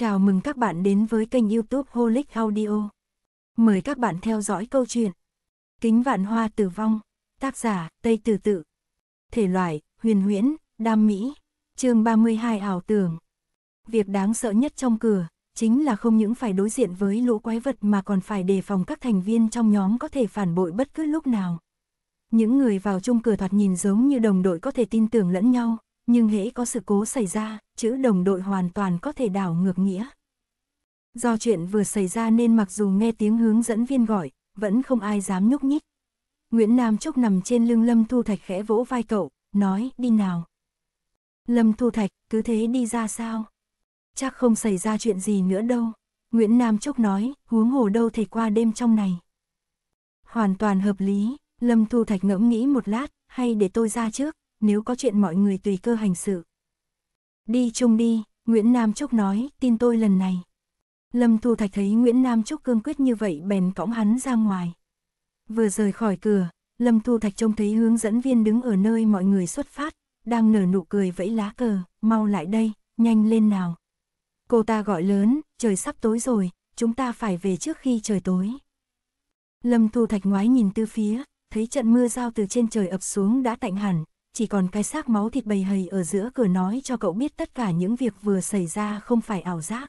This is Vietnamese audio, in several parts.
Chào mừng các bạn đến với kênh youtube Holic Audio. Mời các bạn theo dõi câu chuyện Kính vạn hoa tử vong, tác giả Tây Tử Tự. Thể loại, huyền huyễn, đam mỹ, chương 32 ảo tưởng. Việc đáng sợ nhất trong cửa, chính là không những phải đối diện với lũ quái vật mà còn phải đề phòng các thành viên trong nhóm có thể phản bội bất cứ lúc nào. Những người vào chung cửa thoạt nhìn giống như đồng đội có thể tin tưởng lẫn nhau, nhưng hễ có sự cố xảy ra, chữ đồng đội hoàn toàn có thể đảo ngược nghĩa. Do chuyện vừa xảy ra nên mặc dù nghe tiếng hướng dẫn viên gọi, vẫn không ai dám nhúc nhích. Nguyễn Nam Trúc nằm trên lưng Lâm Thu Thạch khẽ vỗ vai cậu, nói đi nào. Lâm Thu Thạch cứ thế đi ra sao? Chắc không xảy ra chuyện gì nữa đâu. Nguyễn Nam Trúc nói, huống hồ đâu thể qua đêm trong này. Hoàn toàn hợp lý, Lâm Thu Thạch ngẫm nghĩ một lát, hay để tôi ra trước, nếu có chuyện mọi người tùy cơ hành sự. Đi chung đi, Nguyễn Nam Trúc nói, tin tôi lần này. Lâm Thu Thạch thấy Nguyễn Nam Trúc cương quyết như vậy bèn cõng hắn ra ngoài. Vừa rời khỏi cửa, Lâm Thu Thạch trông thấy hướng dẫn viên đứng ở nơi mọi người xuất phát, đang nở nụ cười vẫy lá cờ, mau lại đây, nhanh lên nào. Cô ta gọi lớn, trời sắp tối rồi, chúng ta phải về trước khi trời tối. Lâm Thu Thạch ngoái nhìn tư phía, thấy trận mưa rào từ trên trời ập xuống đã tạnh hẳn, chỉ còn cái xác máu thịt bầy hầy ở giữa cửa nói cho cậu biết tất cả những việc vừa xảy ra không phải ảo giác.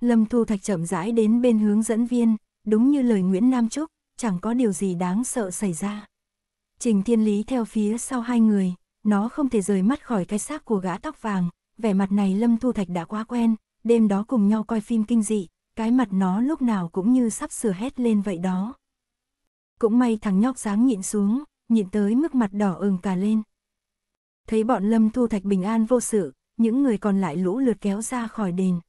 Lâm Thu Thạch chậm rãi đến bên hướng dẫn viên, đúng như lời Nguyễn Nam Trúc, chẳng có điều gì đáng sợ xảy ra. Trình Thiên Lý theo phía sau hai người, nó không thể rời mắt khỏi cái xác của gã tóc vàng, vẻ mặt này Lâm Thu Thạch đã quá quen, đêm đó cùng nhau coi phim kinh dị, cái mặt nó lúc nào cũng như sắp sửa hét lên vậy đó. Cũng may thằng nhóc dáng nhịn xuống, nhịn tới mức mặt đỏ ửng cả lên. Thấy bọn Lâm Thu Thạch bình an vô sự, những người còn lại lũ lượt kéo ra khỏi đền.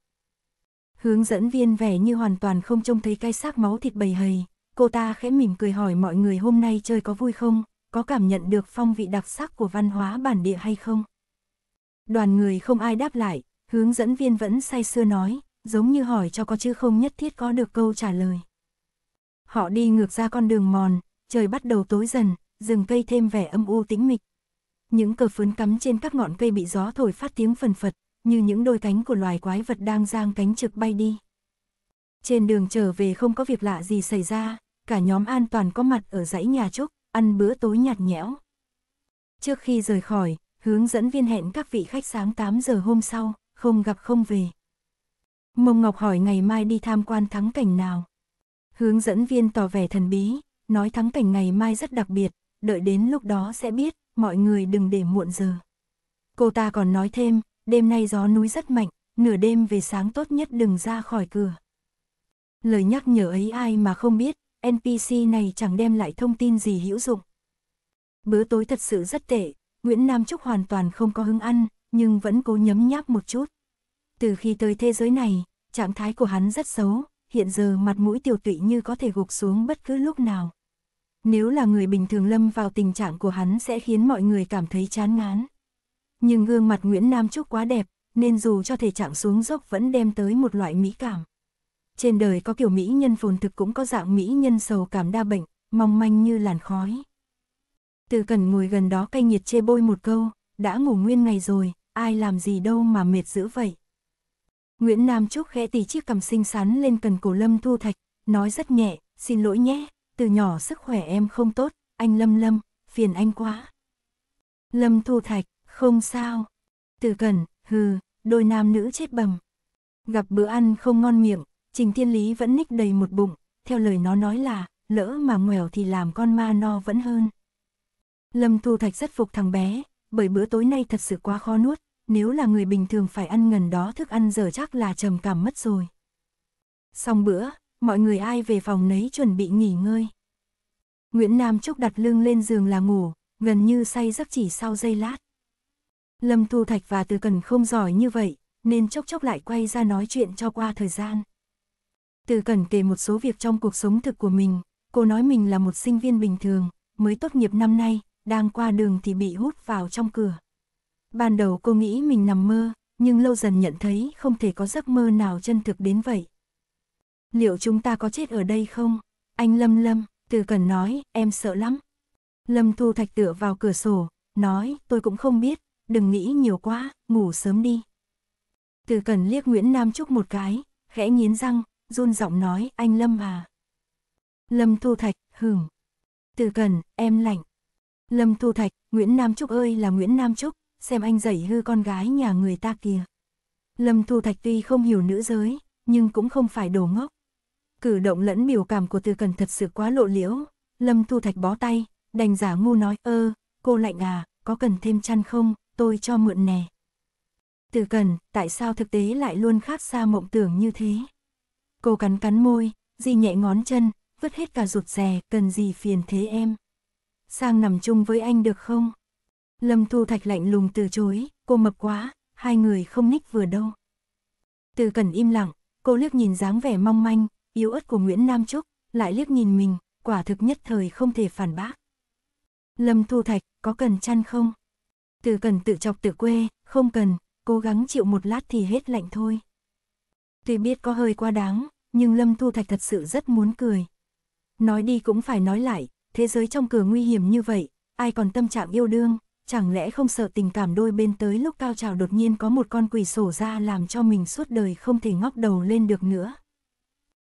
Hướng dẫn viên vẻ như hoàn toàn không trông thấy cái xác máu thịt bầy hầy, cô ta khẽ mỉm cười hỏi mọi người hôm nay chơi có vui không, có cảm nhận được phong vị đặc sắc của văn hóa bản địa hay không. Đoàn người không ai đáp lại, hướng dẫn viên vẫn say sưa nói, giống như hỏi cho có chứ không nhất thiết có được câu trả lời. Họ đi ngược ra con đường mòn, trời bắt đầu tối dần, rừng cây thêm vẻ âm u tĩnh mịch. Những cờ phướn cắm trên các ngọn cây bị gió thổi phát tiếng phần phật, như những đôi cánh của loài quái vật đang giang cánh trực bay đi. Trên đường trở về không có việc lạ gì xảy ra, cả nhóm an toàn có mặt ở dãy nhà trúc, ăn bữa tối nhạt nhẽo. Trước khi rời khỏi, hướng dẫn viên hẹn các vị khách sáng 8 giờ hôm sau, không gặp không về. Mông Ngọc hỏi ngày mai đi tham quan thắng cảnh nào. Hướng dẫn viên tỏ vẻ thần bí, nói thắng cảnh ngày mai rất đặc biệt, đợi đến lúc đó sẽ biết, mọi người đừng để muộn giờ. Cô ta còn nói thêm, đêm nay gió núi rất mạnh, nửa đêm về sáng tốt nhất đừng ra khỏi cửa. Lời nhắc nhở ấy ai mà không biết, NPC này chẳng đem lại thông tin gì hữu dụng. Bữa tối thật sự rất tệ, Nguyễn Nam Trúc hoàn toàn không có hứng ăn, nhưng vẫn cố nhấm nháp một chút. Từ khi tới thế giới này, trạng thái của hắn rất xấu, hiện giờ mặt mũi tiểu tụy như có thể gục xuống bất cứ lúc nào nếu là người bình thường lâm vào tình trạng của hắn sẽ khiến mọi người cảm thấy chán ngán. Nhưng gương mặt Nguyễn Nam Trúc quá đẹp, nên dù cho thể trạng xuống dốc vẫn đem tới một loại mỹ cảm. Trên đời có kiểu mỹ nhân phồn thực cũng có dạng mỹ nhân sầu cảm đa bệnh, mong manh như làn khói. Từ cần ngồi gần đó cay nghiệt chê bôi một câu, đã ngủ nguyên ngày rồi, ai làm gì đâu mà mệt dữ vậy. Nguyễn Nam Trúc khẽ tì chiếc cầm xinh xắn lên cần cổ lâm thu thạch, nói rất nhẹ, xin lỗi nhé, từ nhỏ sức khỏe em không tốt, anh Lâm Lâm, phiền anh quá. Lâm Thu Thạch, không sao. Từ Cẩn, hừ, đôi nam nữ chết bầm. Gặp bữa ăn không ngon miệng, Trình Thiên Lý vẫn ních đầy một bụng, theo lời nó nói là, lỡ mà nghèo thì làm con ma no vẫn hơn. Lâm Thu Thạch rất phục thằng bé, bởi bữa tối nay thật sự quá khó nuốt, nếu là người bình thường phải ăn ngần đó thức ăn giờ chắc là trầm cảm mất rồi. Xong bữa, mọi người ai về phòng nấy chuẩn bị nghỉ ngơi. Nguyễn Nam Trúc đặt lưng lên giường là ngủ, gần như say giấc chỉ sau giây lát. Lâm Thu Thạch và Từ Cần không giỏi như vậy, nên chốc chốc lại quay ra nói chuyện cho qua thời gian. Từ Cần kể một số việc trong cuộc sống thực của mình, cô nói mình là một sinh viên bình thường, mới tốt nghiệp năm nay, đang qua đường thì bị hút vào trong cửa. Ban đầu cô nghĩ mình nằm mơ, nhưng lâu dần nhận thấy không thể có giấc mơ nào chân thực đến vậy liệu chúng ta có chết ở đây không? Anh Lâm Lâm, Từ Cần nói, em sợ lắm. Lâm Thu Thạch tựa vào cửa sổ, nói, tôi cũng không biết, đừng nghĩ nhiều quá, ngủ sớm đi. Từ Cần liếc Nguyễn Nam Trúc một cái, khẽ nghiến răng, run giọng nói, anh Lâm à. Lâm Thu Thạch, hửm Từ Cần, em lạnh. Lâm Thu Thạch, Nguyễn Nam Trúc ơi là Nguyễn Nam Trúc, xem anh dậy hư con gái nhà người ta kìa. Lâm Thu Thạch tuy không hiểu nữ giới, nhưng cũng không phải đồ ngốc. Cử động lẫn biểu cảm của Từ Cần thật sự quá lộ liễu. Lâm Thu Thạch bó tay, đành giả ngu nói, ơ, cô lạnh à, có cần thêm chăn không, tôi cho mượn nè. Từ Cần, tại sao thực tế lại luôn khác xa mộng tưởng như thế? Cô cắn cắn môi, di nhẹ ngón chân, vứt hết cả rụt rè, cần gì phiền thế em. Sang nằm chung với anh được không? Lâm Thu Thạch lạnh lùng từ chối, cô mập quá, hai người không ních vừa đâu. Từ Cần im lặng, cô liếc nhìn dáng vẻ mong manh, yếu ớt của Nguyễn Nam Trúc, lại liếc nhìn mình, quả thực nhất thời không thể phản bác. Lâm Thu Thạch, có cần chăn không? từ cần tự chọc tự quê, không cần, cố gắng chịu một lát thì hết lạnh thôi. Tuy biết có hơi quá đáng, nhưng Lâm Thu Thạch thật sự rất muốn cười. Nói đi cũng phải nói lại, thế giới trong cửa nguy hiểm như vậy, ai còn tâm trạng yêu đương, chẳng lẽ không sợ tình cảm đôi bên tới lúc cao trào đột nhiên có một con quỷ sổ ra làm cho mình suốt đời không thể ngóc đầu lên được nữa.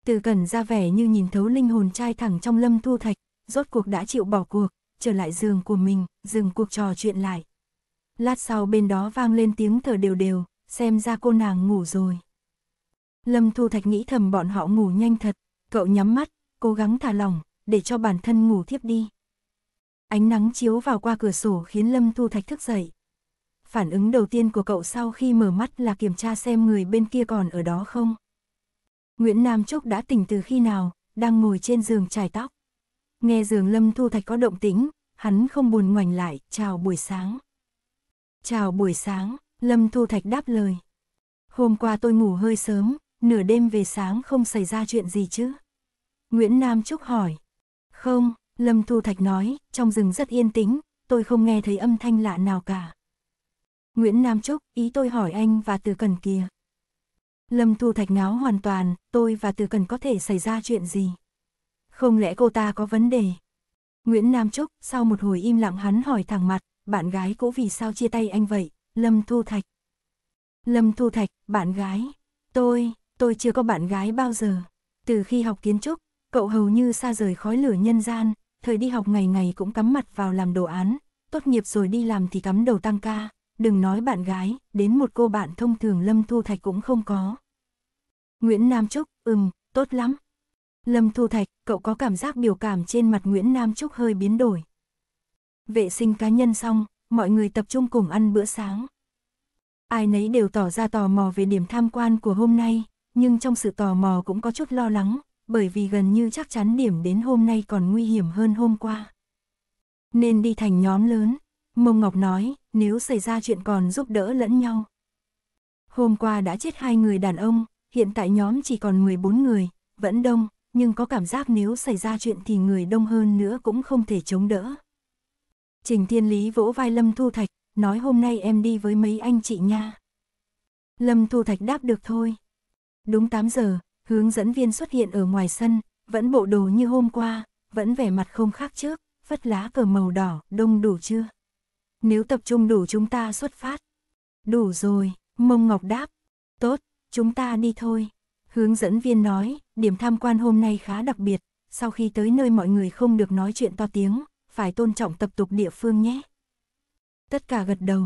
Từ cần ra vẻ như nhìn thấu linh hồn trai thẳng trong lâm thu thạch, rốt cuộc đã chịu bỏ cuộc, trở lại giường của mình, dừng cuộc trò chuyện lại. Lát sau bên đó vang lên tiếng thở đều đều, xem ra cô nàng ngủ rồi. Lâm Thu Thạch nghĩ thầm bọn họ ngủ nhanh thật, cậu nhắm mắt, cố gắng thả lỏng, để cho bản thân ngủ thiếp đi. Ánh nắng chiếu vào qua cửa sổ khiến Lâm Thu Thạch thức dậy. Phản ứng đầu tiên của cậu sau khi mở mắt là kiểm tra xem người bên kia còn ở đó không. Nguyễn Nam Trúc đã tỉnh từ khi nào, đang ngồi trên giường chải tóc. Nghe giường Lâm Thu Thạch có động tĩnh, hắn không buồn ngoảnh lại, chào buổi sáng. Chào buổi sáng, Lâm Thu Thạch đáp lời. Hôm qua tôi ngủ hơi sớm, nửa đêm về sáng không xảy ra chuyện gì chứ? Nguyễn Nam Trúc hỏi. Không, Lâm Thu Thạch nói, trong rừng rất yên tĩnh, tôi không nghe thấy âm thanh lạ nào cả. Nguyễn Nam Trúc, ý tôi hỏi anh và từ cần kia. Lâm Thu Thạch ngáo hoàn toàn, tôi và Từ Cần có thể xảy ra chuyện gì? Không lẽ cô ta có vấn đề? Nguyễn Nam Trúc, sau một hồi im lặng hắn hỏi thẳng mặt, bạn gái cũ vì sao chia tay anh vậy? Lâm Thu Thạch. Lâm Thu Thạch, bạn gái. Tôi, tôi chưa có bạn gái bao giờ. Từ khi học kiến trúc, cậu hầu như xa rời khói lửa nhân gian, thời đi học ngày ngày cũng cắm mặt vào làm đồ án, tốt nghiệp rồi đi làm thì cắm đầu tăng ca, đừng nói bạn gái, đến một cô bạn thông thường Lâm Thu Thạch cũng không có. Nguyễn Nam Trúc, ừm, tốt lắm. Lâm Thu Thạch, cậu có cảm giác biểu cảm trên mặt Nguyễn Nam Trúc hơi biến đổi. Vệ sinh cá nhân xong, mọi người tập trung cùng ăn bữa sáng. Ai nấy đều tỏ ra tò mò về điểm tham quan của hôm nay, nhưng trong sự tò mò cũng có chút lo lắng, bởi vì gần như chắc chắn điểm đến hôm nay còn nguy hiểm hơn hôm qua. Nên đi thành nhóm lớn, Mông Ngọc nói, nếu xảy ra chuyện còn giúp đỡ lẫn nhau. Hôm qua đã chết hai người đàn ông, hiện tại nhóm chỉ còn 14 người, vẫn đông, nhưng có cảm giác nếu xảy ra chuyện thì người đông hơn nữa cũng không thể chống đỡ. Trình Thiên Lý vỗ vai Lâm Thu Thạch, nói hôm nay em đi với mấy anh chị nha. Lâm Thu Thạch đáp được thôi. Đúng 8 giờ, hướng dẫn viên xuất hiện ở ngoài sân, vẫn bộ đồ như hôm qua, vẫn vẻ mặt không khác trước, phất lá cờ màu đỏ, đông đủ chưa? Nếu tập trung đủ chúng ta xuất phát. Đủ rồi, mông ngọc đáp. Tốt, Chúng ta đi thôi. Hướng dẫn viên nói, điểm tham quan hôm nay khá đặc biệt, sau khi tới nơi mọi người không được nói chuyện to tiếng, phải tôn trọng tập tục địa phương nhé. Tất cả gật đầu.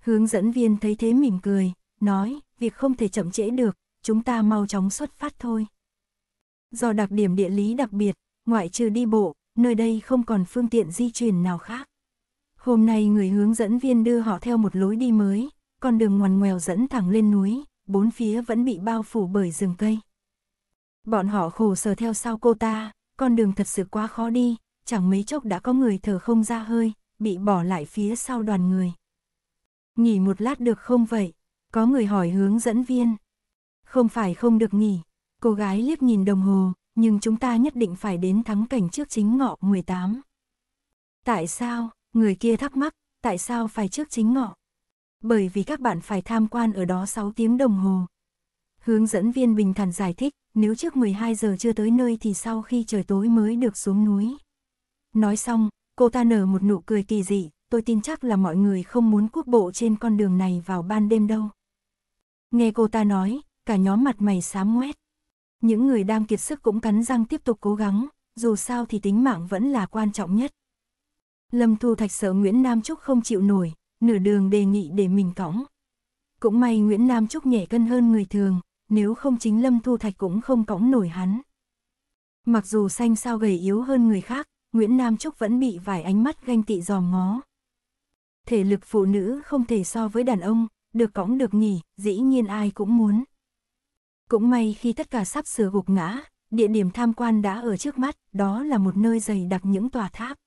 Hướng dẫn viên thấy thế mỉm cười, nói, việc không thể chậm trễ được, chúng ta mau chóng xuất phát thôi. Do đặc điểm địa lý đặc biệt, ngoại trừ đi bộ, nơi đây không còn phương tiện di chuyển nào khác. Hôm nay người hướng dẫn viên đưa họ theo một lối đi mới, con đường ngoằn ngoèo dẫn thẳng lên núi, bốn phía vẫn bị bao phủ bởi rừng cây. Bọn họ khổ sở theo sau cô ta, con đường thật sự quá khó đi, chẳng mấy chốc đã có người thở không ra hơi, bị bỏ lại phía sau đoàn người. Nghỉ một lát được không vậy? Có người hỏi hướng dẫn viên. Không phải không được nghỉ, cô gái liếc nhìn đồng hồ, nhưng chúng ta nhất định phải đến thắng cảnh trước chính ngọ 18. Tại sao? Người kia thắc mắc, tại sao phải trước chính ngọ? bởi vì các bạn phải tham quan ở đó 6 tiếng đồng hồ. Hướng dẫn viên bình thản giải thích, nếu trước 12 giờ chưa tới nơi thì sau khi trời tối mới được xuống núi. Nói xong, cô ta nở một nụ cười kỳ dị, tôi tin chắc là mọi người không muốn quốc bộ trên con đường này vào ban đêm đâu. Nghe cô ta nói, cả nhóm mặt mày xám ngoét. Những người đang kiệt sức cũng cắn răng tiếp tục cố gắng, dù sao thì tính mạng vẫn là quan trọng nhất. Lâm Thu Thạch sợ Nguyễn Nam Trúc không chịu nổi, nửa đường đề nghị để mình cõng. Cũng may Nguyễn Nam Trúc nhẹ cân hơn người thường, nếu không chính Lâm Thu Thạch cũng không cõng nổi hắn. Mặc dù xanh sao gầy yếu hơn người khác, Nguyễn Nam Trúc vẫn bị vài ánh mắt ganh tị giòm ngó. Thể lực phụ nữ không thể so với đàn ông, được cõng được nghỉ dĩ nhiên ai cũng muốn. Cũng may khi tất cả sắp sửa gục ngã, địa điểm tham quan đã ở trước mắt, đó là một nơi dày đặc những tòa tháp.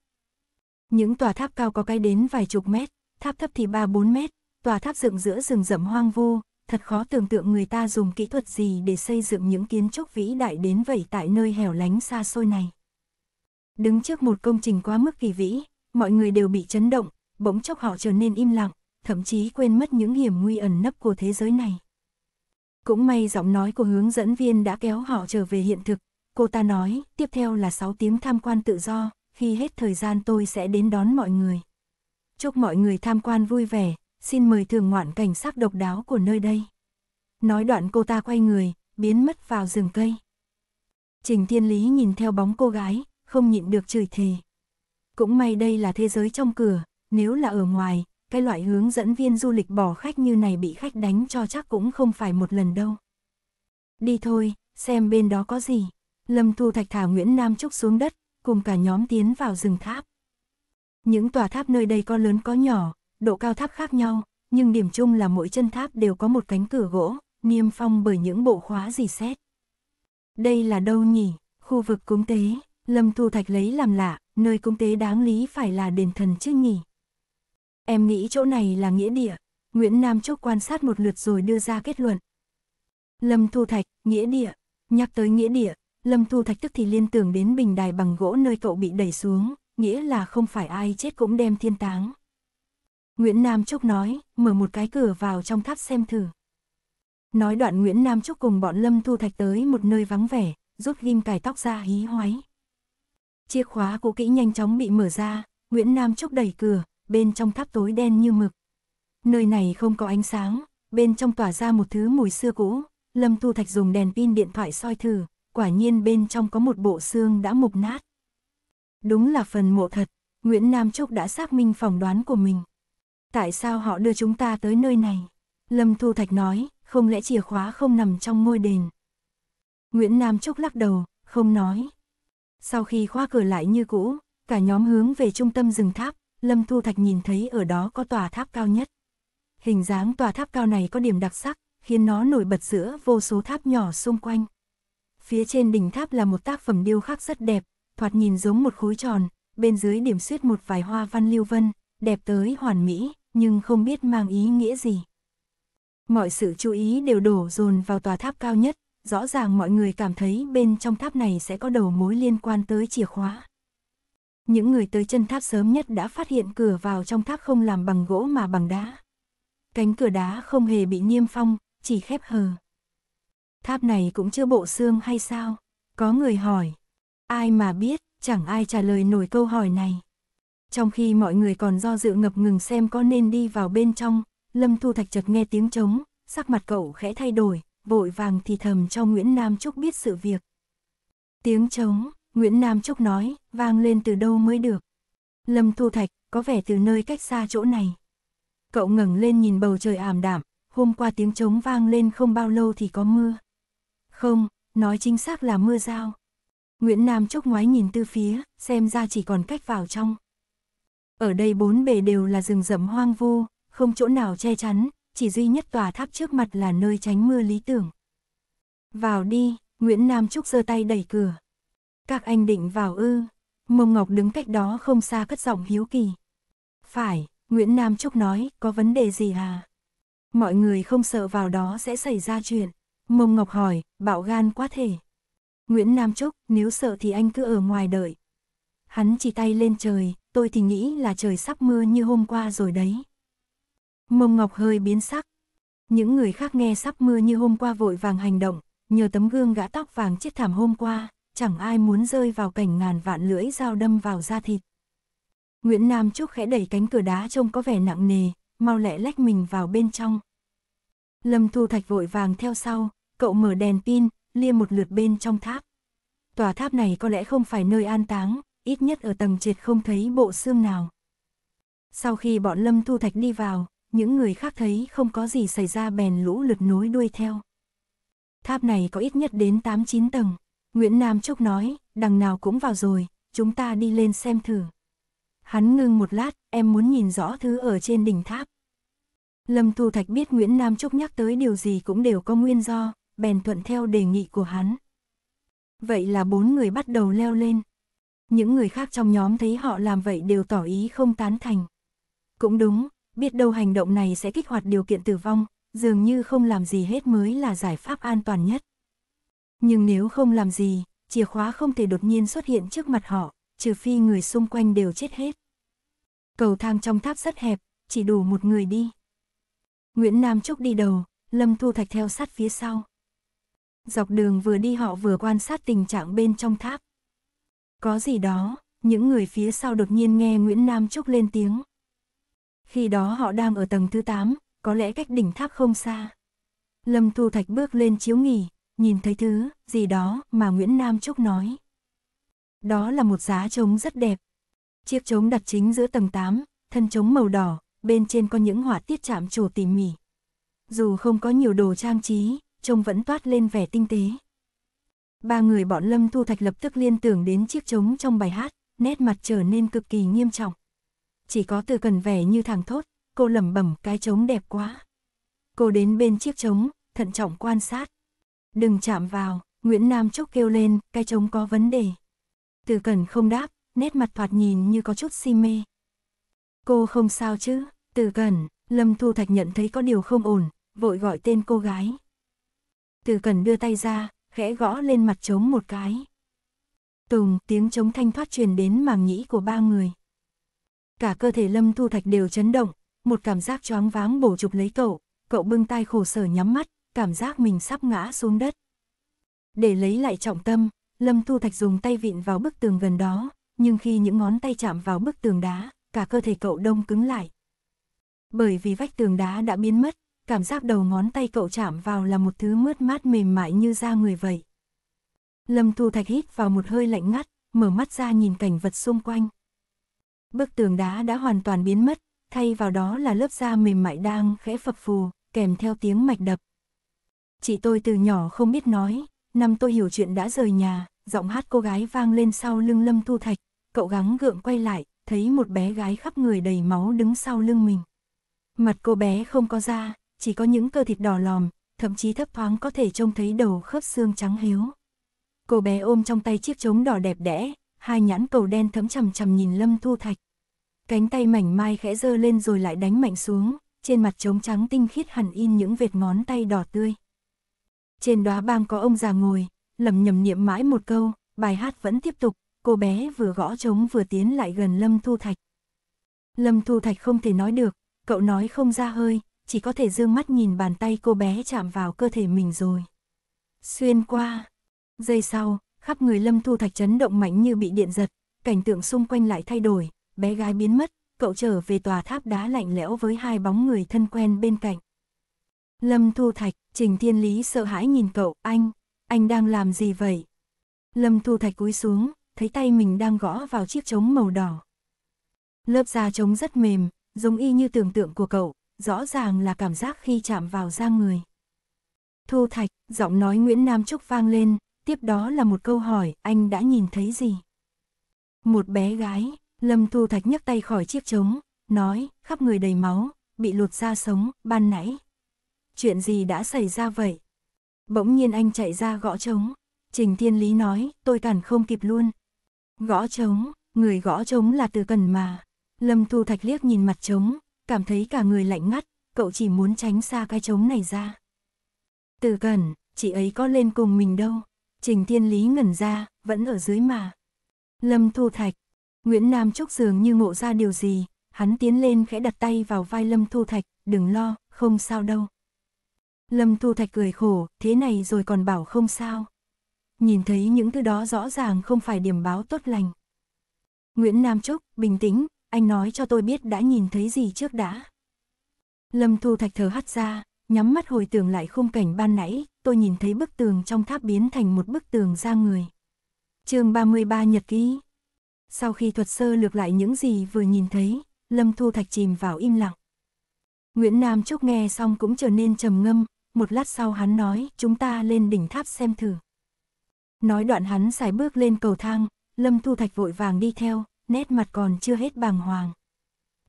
Những tòa tháp cao có cái đến vài chục mét, tháp thấp thì 3-4 mét, tòa tháp dựng giữa rừng rậm hoang vu, thật khó tưởng tượng người ta dùng kỹ thuật gì để xây dựng những kiến trúc vĩ đại đến vậy tại nơi hẻo lánh xa xôi này. Đứng trước một công trình quá mức kỳ vĩ, mọi người đều bị chấn động, bỗng chốc họ trở nên im lặng, thậm chí quên mất những hiểm nguy ẩn nấp của thế giới này. Cũng may giọng nói của hướng dẫn viên đã kéo họ trở về hiện thực, cô ta nói, tiếp theo là 6 tiếng tham quan tự do, khi hết thời gian tôi sẽ đến đón mọi người chúc mọi người tham quan vui vẻ, xin mời thưởng ngoạn cảnh sắc độc đáo của nơi đây. Nói đoạn cô ta quay người, biến mất vào rừng cây. Trình Thiên Lý nhìn theo bóng cô gái, không nhịn được chửi thề. Cũng may đây là thế giới trong cửa, nếu là ở ngoài, cái loại hướng dẫn viên du lịch bỏ khách như này bị khách đánh cho chắc cũng không phải một lần đâu. Đi thôi, xem bên đó có gì. Lâm Thu Thạch thả Nguyễn Nam Trúc xuống đất, cùng cả nhóm tiến vào rừng tháp. Những tòa tháp nơi đây có lớn có nhỏ, độ cao tháp khác nhau, nhưng điểm chung là mỗi chân tháp đều có một cánh cửa gỗ, niêm phong bởi những bộ khóa dì xét. Đây là đâu nhỉ? Khu vực cúng tế, Lâm Thu Thạch lấy làm lạ, nơi cúng tế đáng lý phải là đền thần chứ nhỉ? Em nghĩ chỗ này là nghĩa địa, Nguyễn Nam Trúc quan sát một lượt rồi đưa ra kết luận. Lâm Thu Thạch, nghĩa địa, nhắc tới nghĩa địa, Lâm Thu Thạch tức thì liên tưởng đến bình đài bằng gỗ nơi cậu bị đẩy xuống, nghĩa là không phải ai chết cũng đem thiên táng. Nguyễn Nam Trúc nói, mở một cái cửa vào trong tháp xem thử. Nói đoạn Nguyễn Nam Trúc cùng bọn Lâm Thu Thạch tới một nơi vắng vẻ, rút ghim cài tóc ra hí hoáy. Chìa khóa cũ kỹ nhanh chóng bị mở ra, Nguyễn Nam Trúc đẩy cửa, bên trong tháp tối đen như mực. Nơi này không có ánh sáng, bên trong tỏa ra một thứ mùi xưa cũ, Lâm Thu Thạch dùng đèn pin điện thoại soi thử, quả nhiên bên trong có một bộ xương đã mục nát. Đúng là phần mộ thật, Nguyễn Nam Trúc đã xác minh phỏng đoán của mình. Tại sao họ đưa chúng ta tới nơi này? Lâm Thu Thạch nói, không lẽ chìa khóa không nằm trong ngôi đền? Nguyễn Nam Trúc lắc đầu, không nói. Sau khi khoa cửa lại như cũ, cả nhóm hướng về trung tâm rừng tháp, Lâm Thu Thạch nhìn thấy ở đó có tòa tháp cao nhất. Hình dáng tòa tháp cao này có điểm đặc sắc, khiến nó nổi bật giữa vô số tháp nhỏ xung quanh. Phía trên đỉnh tháp là một tác phẩm điêu khắc rất đẹp, thoạt nhìn giống một khối tròn, bên dưới điểm xuyết một vài hoa văn lưu vân, đẹp tới hoàn mỹ, nhưng không biết mang ý nghĩa gì. Mọi sự chú ý đều đổ dồn vào tòa tháp cao nhất, rõ ràng mọi người cảm thấy bên trong tháp này sẽ có đầu mối liên quan tới chìa khóa. Những người tới chân tháp sớm nhất đã phát hiện cửa vào trong tháp không làm bằng gỗ mà bằng đá. Cánh cửa đá không hề bị niêm phong, chỉ khép hờ. Tháp này cũng chưa bộ xương hay sao? Có người hỏi, Ai mà biết, chẳng ai trả lời nổi câu hỏi này. Trong khi mọi người còn do dự ngập ngừng xem có nên đi vào bên trong, Lâm Thu Thạch chợt nghe tiếng trống, sắc mặt cậu khẽ thay đổi, vội vàng thì thầm cho Nguyễn Nam Trúc biết sự việc. Tiếng trống, Nguyễn Nam Trúc nói, vang lên từ đâu mới được. Lâm Thu Thạch, có vẻ từ nơi cách xa chỗ này. Cậu ngẩng lên nhìn bầu trời ảm đạm, hôm qua tiếng trống vang lên không bao lâu thì có mưa. Không, nói chính xác là mưa dao. Nguyễn Nam chốc ngoái nhìn tư phía, xem ra chỉ còn cách vào trong. Ở đây bốn bề đều là rừng rậm hoang vu, không chỗ nào che chắn, chỉ duy nhất tòa tháp trước mặt là nơi tránh mưa lý tưởng. Vào đi, Nguyễn Nam Trúc giơ tay đẩy cửa. Các anh định vào ư, mông ngọc đứng cách đó không xa cất giọng hiếu kỳ. Phải, Nguyễn Nam Trúc nói, có vấn đề gì à? Mọi người không sợ vào đó sẽ xảy ra chuyện. Mông Ngọc hỏi, bạo gan quá thể. Nguyễn Nam Trúc, nếu sợ thì anh cứ ở ngoài đợi. Hắn chỉ tay lên trời, tôi thì nghĩ là trời sắp mưa như hôm qua rồi đấy. Mông Ngọc hơi biến sắc. Những người khác nghe sắp mưa như hôm qua vội vàng hành động, nhờ tấm gương gã tóc vàng chết thảm hôm qua, chẳng ai muốn rơi vào cảnh ngàn vạn lưỡi dao đâm vào da thịt. Nguyễn Nam Trúc khẽ đẩy cánh cửa đá trông có vẻ nặng nề, mau lẹ lách mình vào bên trong. Lâm Thu Thạch vội vàng theo sau, cậu mở đèn pin, lia một lượt bên trong tháp. Tòa tháp này có lẽ không phải nơi an táng, ít nhất ở tầng trệt không thấy bộ xương nào. Sau khi bọn Lâm Thu Thạch đi vào, những người khác thấy không có gì xảy ra bèn lũ lượt nối đuôi theo. Tháp này có ít nhất đến 8-9 tầng. Nguyễn Nam Trúc nói, đằng nào cũng vào rồi, chúng ta đi lên xem thử. Hắn ngưng một lát, em muốn nhìn rõ thứ ở trên đỉnh tháp. Lâm Thu Thạch biết Nguyễn Nam Trúc nhắc tới điều gì cũng đều có nguyên do, bèn thuận theo đề nghị của hắn. Vậy là bốn người bắt đầu leo lên. Những người khác trong nhóm thấy họ làm vậy đều tỏ ý không tán thành. Cũng đúng, biết đâu hành động này sẽ kích hoạt điều kiện tử vong, dường như không làm gì hết mới là giải pháp an toàn nhất. Nhưng nếu không làm gì, chìa khóa không thể đột nhiên xuất hiện trước mặt họ, trừ phi người xung quanh đều chết hết. Cầu thang trong tháp rất hẹp, chỉ đủ một người đi. Nguyễn Nam Trúc đi đầu, Lâm Thu Thạch theo sát phía sau. Dọc đường vừa đi họ vừa quan sát tình trạng bên trong tháp. Có gì đó, những người phía sau đột nhiên nghe Nguyễn Nam Trúc lên tiếng. Khi đó họ đang ở tầng thứ 8, có lẽ cách đỉnh tháp không xa. Lâm Thu Thạch bước lên chiếu nghỉ, nhìn thấy thứ gì đó mà Nguyễn Nam Trúc nói. Đó là một giá trống rất đẹp. Chiếc trống đặt chính giữa tầng 8, thân trống màu đỏ, bên trên có những họa tiết chạm trổ tỉ mỉ. Dù không có nhiều đồ trang trí, trông vẫn toát lên vẻ tinh tế. Ba người bọn Lâm Thu Thạch lập tức liên tưởng đến chiếc trống trong bài hát, nét mặt trở nên cực kỳ nghiêm trọng. Chỉ có từ cần vẻ như thằng thốt, cô lẩm bẩm cái trống đẹp quá. Cô đến bên chiếc trống, thận trọng quan sát. Đừng chạm vào, Nguyễn Nam Trúc kêu lên, cái trống có vấn đề. Từ cần không đáp, nét mặt thoạt nhìn như có chút si mê. Cô không sao chứ, từ cần, Lâm Thu Thạch nhận thấy có điều không ổn, vội gọi tên cô gái. Từ cần đưa tay ra, khẽ gõ lên mặt trống một cái. Tùng, tiếng trống thanh thoát truyền đến màng nhĩ của ba người. Cả cơ thể Lâm Thu Thạch đều chấn động, một cảm giác choáng váng bổ chụp lấy cậu, cậu bưng tay khổ sở nhắm mắt, cảm giác mình sắp ngã xuống đất. Để lấy lại trọng tâm, Lâm Thu Thạch dùng tay vịn vào bức tường gần đó, nhưng khi những ngón tay chạm vào bức tường đá, cả cơ thể cậu đông cứng lại. Bởi vì vách tường đá đã biến mất, cảm giác đầu ngón tay cậu chạm vào là một thứ mướt mát mềm mại như da người vậy. Lâm Thu Thạch hít vào một hơi lạnh ngắt, mở mắt ra nhìn cảnh vật xung quanh. Bức tường đá đã hoàn toàn biến mất, thay vào đó là lớp da mềm mại đang khẽ phập phù, kèm theo tiếng mạch đập. Chị tôi từ nhỏ không biết nói, năm tôi hiểu chuyện đã rời nhà, giọng hát cô gái vang lên sau lưng Lâm Thu Thạch, cậu gắng gượng quay lại, thấy một bé gái khắp người đầy máu đứng sau lưng mình. Mặt cô bé không có da, chỉ có những cơ thịt đỏ lòm, thậm chí thấp thoáng có thể trông thấy đầu khớp xương trắng hiếu. Cô bé ôm trong tay chiếc trống đỏ đẹp đẽ, hai nhãn cầu đen thấm chằm chằm nhìn Lâm Thu Thạch. Cánh tay mảnh mai khẽ dơ lên rồi lại đánh mạnh xuống, trên mặt trống trắng tinh khiết hẳn in những vệt ngón tay đỏ tươi. Trên đóa bang có ông già ngồi, lầm nhầm niệm mãi một câu, bài hát vẫn tiếp tục, cô bé vừa gõ trống vừa tiến lại gần Lâm Thu Thạch. Lâm Thu Thạch không thể nói được, cậu nói không ra hơi, chỉ có thể dương mắt nhìn bàn tay cô bé chạm vào cơ thể mình rồi. Xuyên qua. Giây sau, khắp người Lâm Thu Thạch chấn động mạnh như bị điện giật, cảnh tượng xung quanh lại thay đổi, bé gái biến mất, cậu trở về tòa tháp đá lạnh lẽo với hai bóng người thân quen bên cạnh. Lâm Thu Thạch, Trình Thiên Lý sợ hãi nhìn cậu, anh, anh đang làm gì vậy? Lâm Thu Thạch cúi xuống, thấy tay mình đang gõ vào chiếc trống màu đỏ. Lớp da trống rất mềm, giống y như tưởng tượng của cậu, rõ ràng là cảm giác khi chạm vào da người. Thu Thạch, giọng nói Nguyễn Nam Trúc vang lên, tiếp đó là một câu hỏi, anh đã nhìn thấy gì? Một bé gái, Lâm Thu Thạch nhấc tay khỏi chiếc trống, nói, khắp người đầy máu, bị lột da sống, ban nãy. Chuyện gì đã xảy ra vậy? Bỗng nhiên anh chạy ra gõ trống. Trình Thiên Lý nói, tôi cản không kịp luôn. Gõ trống, người gõ trống là từ cần mà. Lâm Thu Thạch liếc nhìn mặt trống, cảm thấy cả người lạnh ngắt, cậu chỉ muốn tránh xa cái trống này ra. Từ cần, chị ấy có lên cùng mình đâu. Trình Thiên Lý ngẩn ra, vẫn ở dưới mà. Lâm Thu Thạch, Nguyễn Nam Trúc dường như ngộ ra điều gì, hắn tiến lên khẽ đặt tay vào vai Lâm Thu Thạch, đừng lo, không sao đâu. Lâm Thu Thạch cười khổ, thế này rồi còn bảo không sao. Nhìn thấy những thứ đó rõ ràng không phải điểm báo tốt lành. Nguyễn Nam Trúc, bình tĩnh, anh nói cho tôi biết đã nhìn thấy gì trước đã. Lâm Thu Thạch thở hắt ra, nhắm mắt hồi tưởng lại khung cảnh ban nãy, tôi nhìn thấy bức tường trong tháp biến thành một bức tường ra người. chương 33 Nhật Ký Sau khi thuật sơ lược lại những gì vừa nhìn thấy, Lâm Thu Thạch chìm vào im lặng. Nguyễn Nam Trúc nghe xong cũng trở nên trầm ngâm, một lát sau hắn nói, chúng ta lên đỉnh tháp xem thử. Nói đoạn hắn xài bước lên cầu thang, Lâm Thu Thạch vội vàng đi theo, nét mặt còn chưa hết bàng hoàng.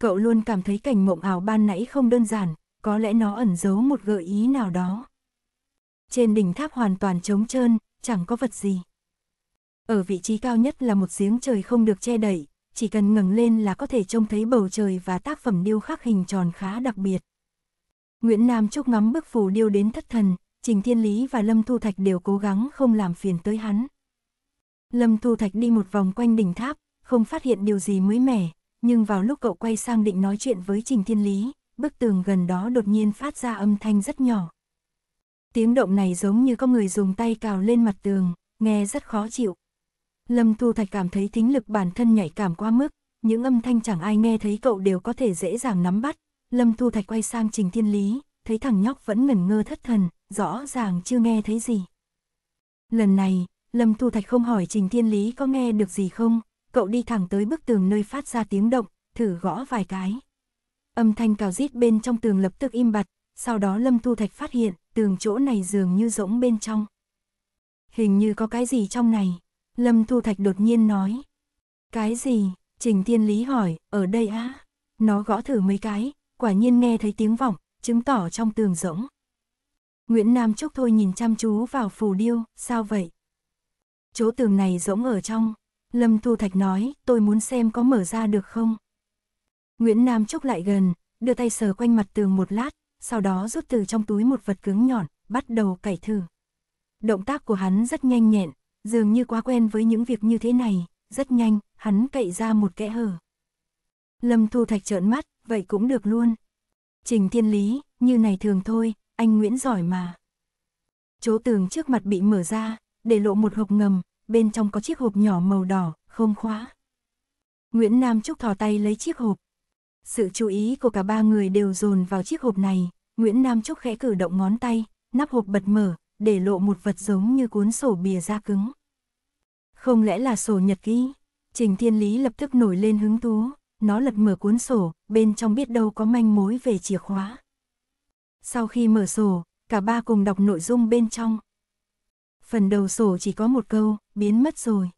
Cậu luôn cảm thấy cảnh mộng ảo ban nãy không đơn giản, có lẽ nó ẩn giấu một gợi ý nào đó. Trên đỉnh tháp hoàn toàn trống trơn, chẳng có vật gì. Ở vị trí cao nhất là một giếng trời không được che đậy, chỉ cần ngẩng lên là có thể trông thấy bầu trời và tác phẩm điêu khắc hình tròn khá đặc biệt. Nguyễn Nam Trúc ngắm bức phù điêu đến thất thần, Trình Thiên Lý và Lâm Thu Thạch đều cố gắng không làm phiền tới hắn. Lâm Thu Thạch đi một vòng quanh đỉnh tháp, không phát hiện điều gì mới mẻ, nhưng vào lúc cậu quay sang định nói chuyện với Trình Thiên Lý, bức tường gần đó đột nhiên phát ra âm thanh rất nhỏ. Tiếng động này giống như có người dùng tay cào lên mặt tường, nghe rất khó chịu. Lâm Thu Thạch cảm thấy thính lực bản thân nhạy cảm quá mức, những âm thanh chẳng ai nghe thấy cậu đều có thể dễ dàng nắm bắt. Lâm Thu Thạch quay sang Trình Thiên Lý, thấy thằng nhóc vẫn ngẩn ngơ thất thần, rõ ràng chưa nghe thấy gì. Lần này, Lâm Thu Thạch không hỏi Trình Thiên Lý có nghe được gì không, cậu đi thẳng tới bức tường nơi phát ra tiếng động, thử gõ vài cái. Âm thanh cào rít bên trong tường lập tức im bặt, sau đó Lâm Thu Thạch phát hiện tường chỗ này dường như rỗng bên trong. Hình như có cái gì trong này, Lâm Thu Thạch đột nhiên nói. Cái gì? Trình Thiên Lý hỏi, ở đây á? Nó gõ thử mấy cái, quả nhiên nghe thấy tiếng vọng, chứng tỏ trong tường rỗng. Nguyễn Nam Trúc thôi nhìn chăm chú vào phù điêu, sao vậy? Chỗ tường này rỗng ở trong, Lâm Thu Thạch nói, tôi muốn xem có mở ra được không. Nguyễn Nam Trúc lại gần, đưa tay sờ quanh mặt tường một lát, sau đó rút từ trong túi một vật cứng nhọn, bắt đầu cải thử. Động tác của hắn rất nhanh nhẹn, dường như quá quen với những việc như thế này, rất nhanh, hắn cậy ra một kẽ hở. Lâm Thu Thạch trợn mắt, vậy cũng được luôn. Trình thiên lý, như này thường thôi, anh Nguyễn giỏi mà. Chỗ tường trước mặt bị mở ra, để lộ một hộp ngầm, bên trong có chiếc hộp nhỏ màu đỏ, không khóa. Nguyễn Nam Trúc thò tay lấy chiếc hộp. Sự chú ý của cả ba người đều dồn vào chiếc hộp này, Nguyễn Nam Trúc khẽ cử động ngón tay, nắp hộp bật mở, để lộ một vật giống như cuốn sổ bìa da cứng. Không lẽ là sổ nhật ký? Trình Thiên Lý lập tức nổi lên hứng thú, nó lật mở cuốn sổ, bên trong biết đâu có manh mối về chìa khóa. Sau khi mở sổ, cả ba cùng đọc nội dung bên trong phần đầu sổ chỉ có một câu, biến mất rồi.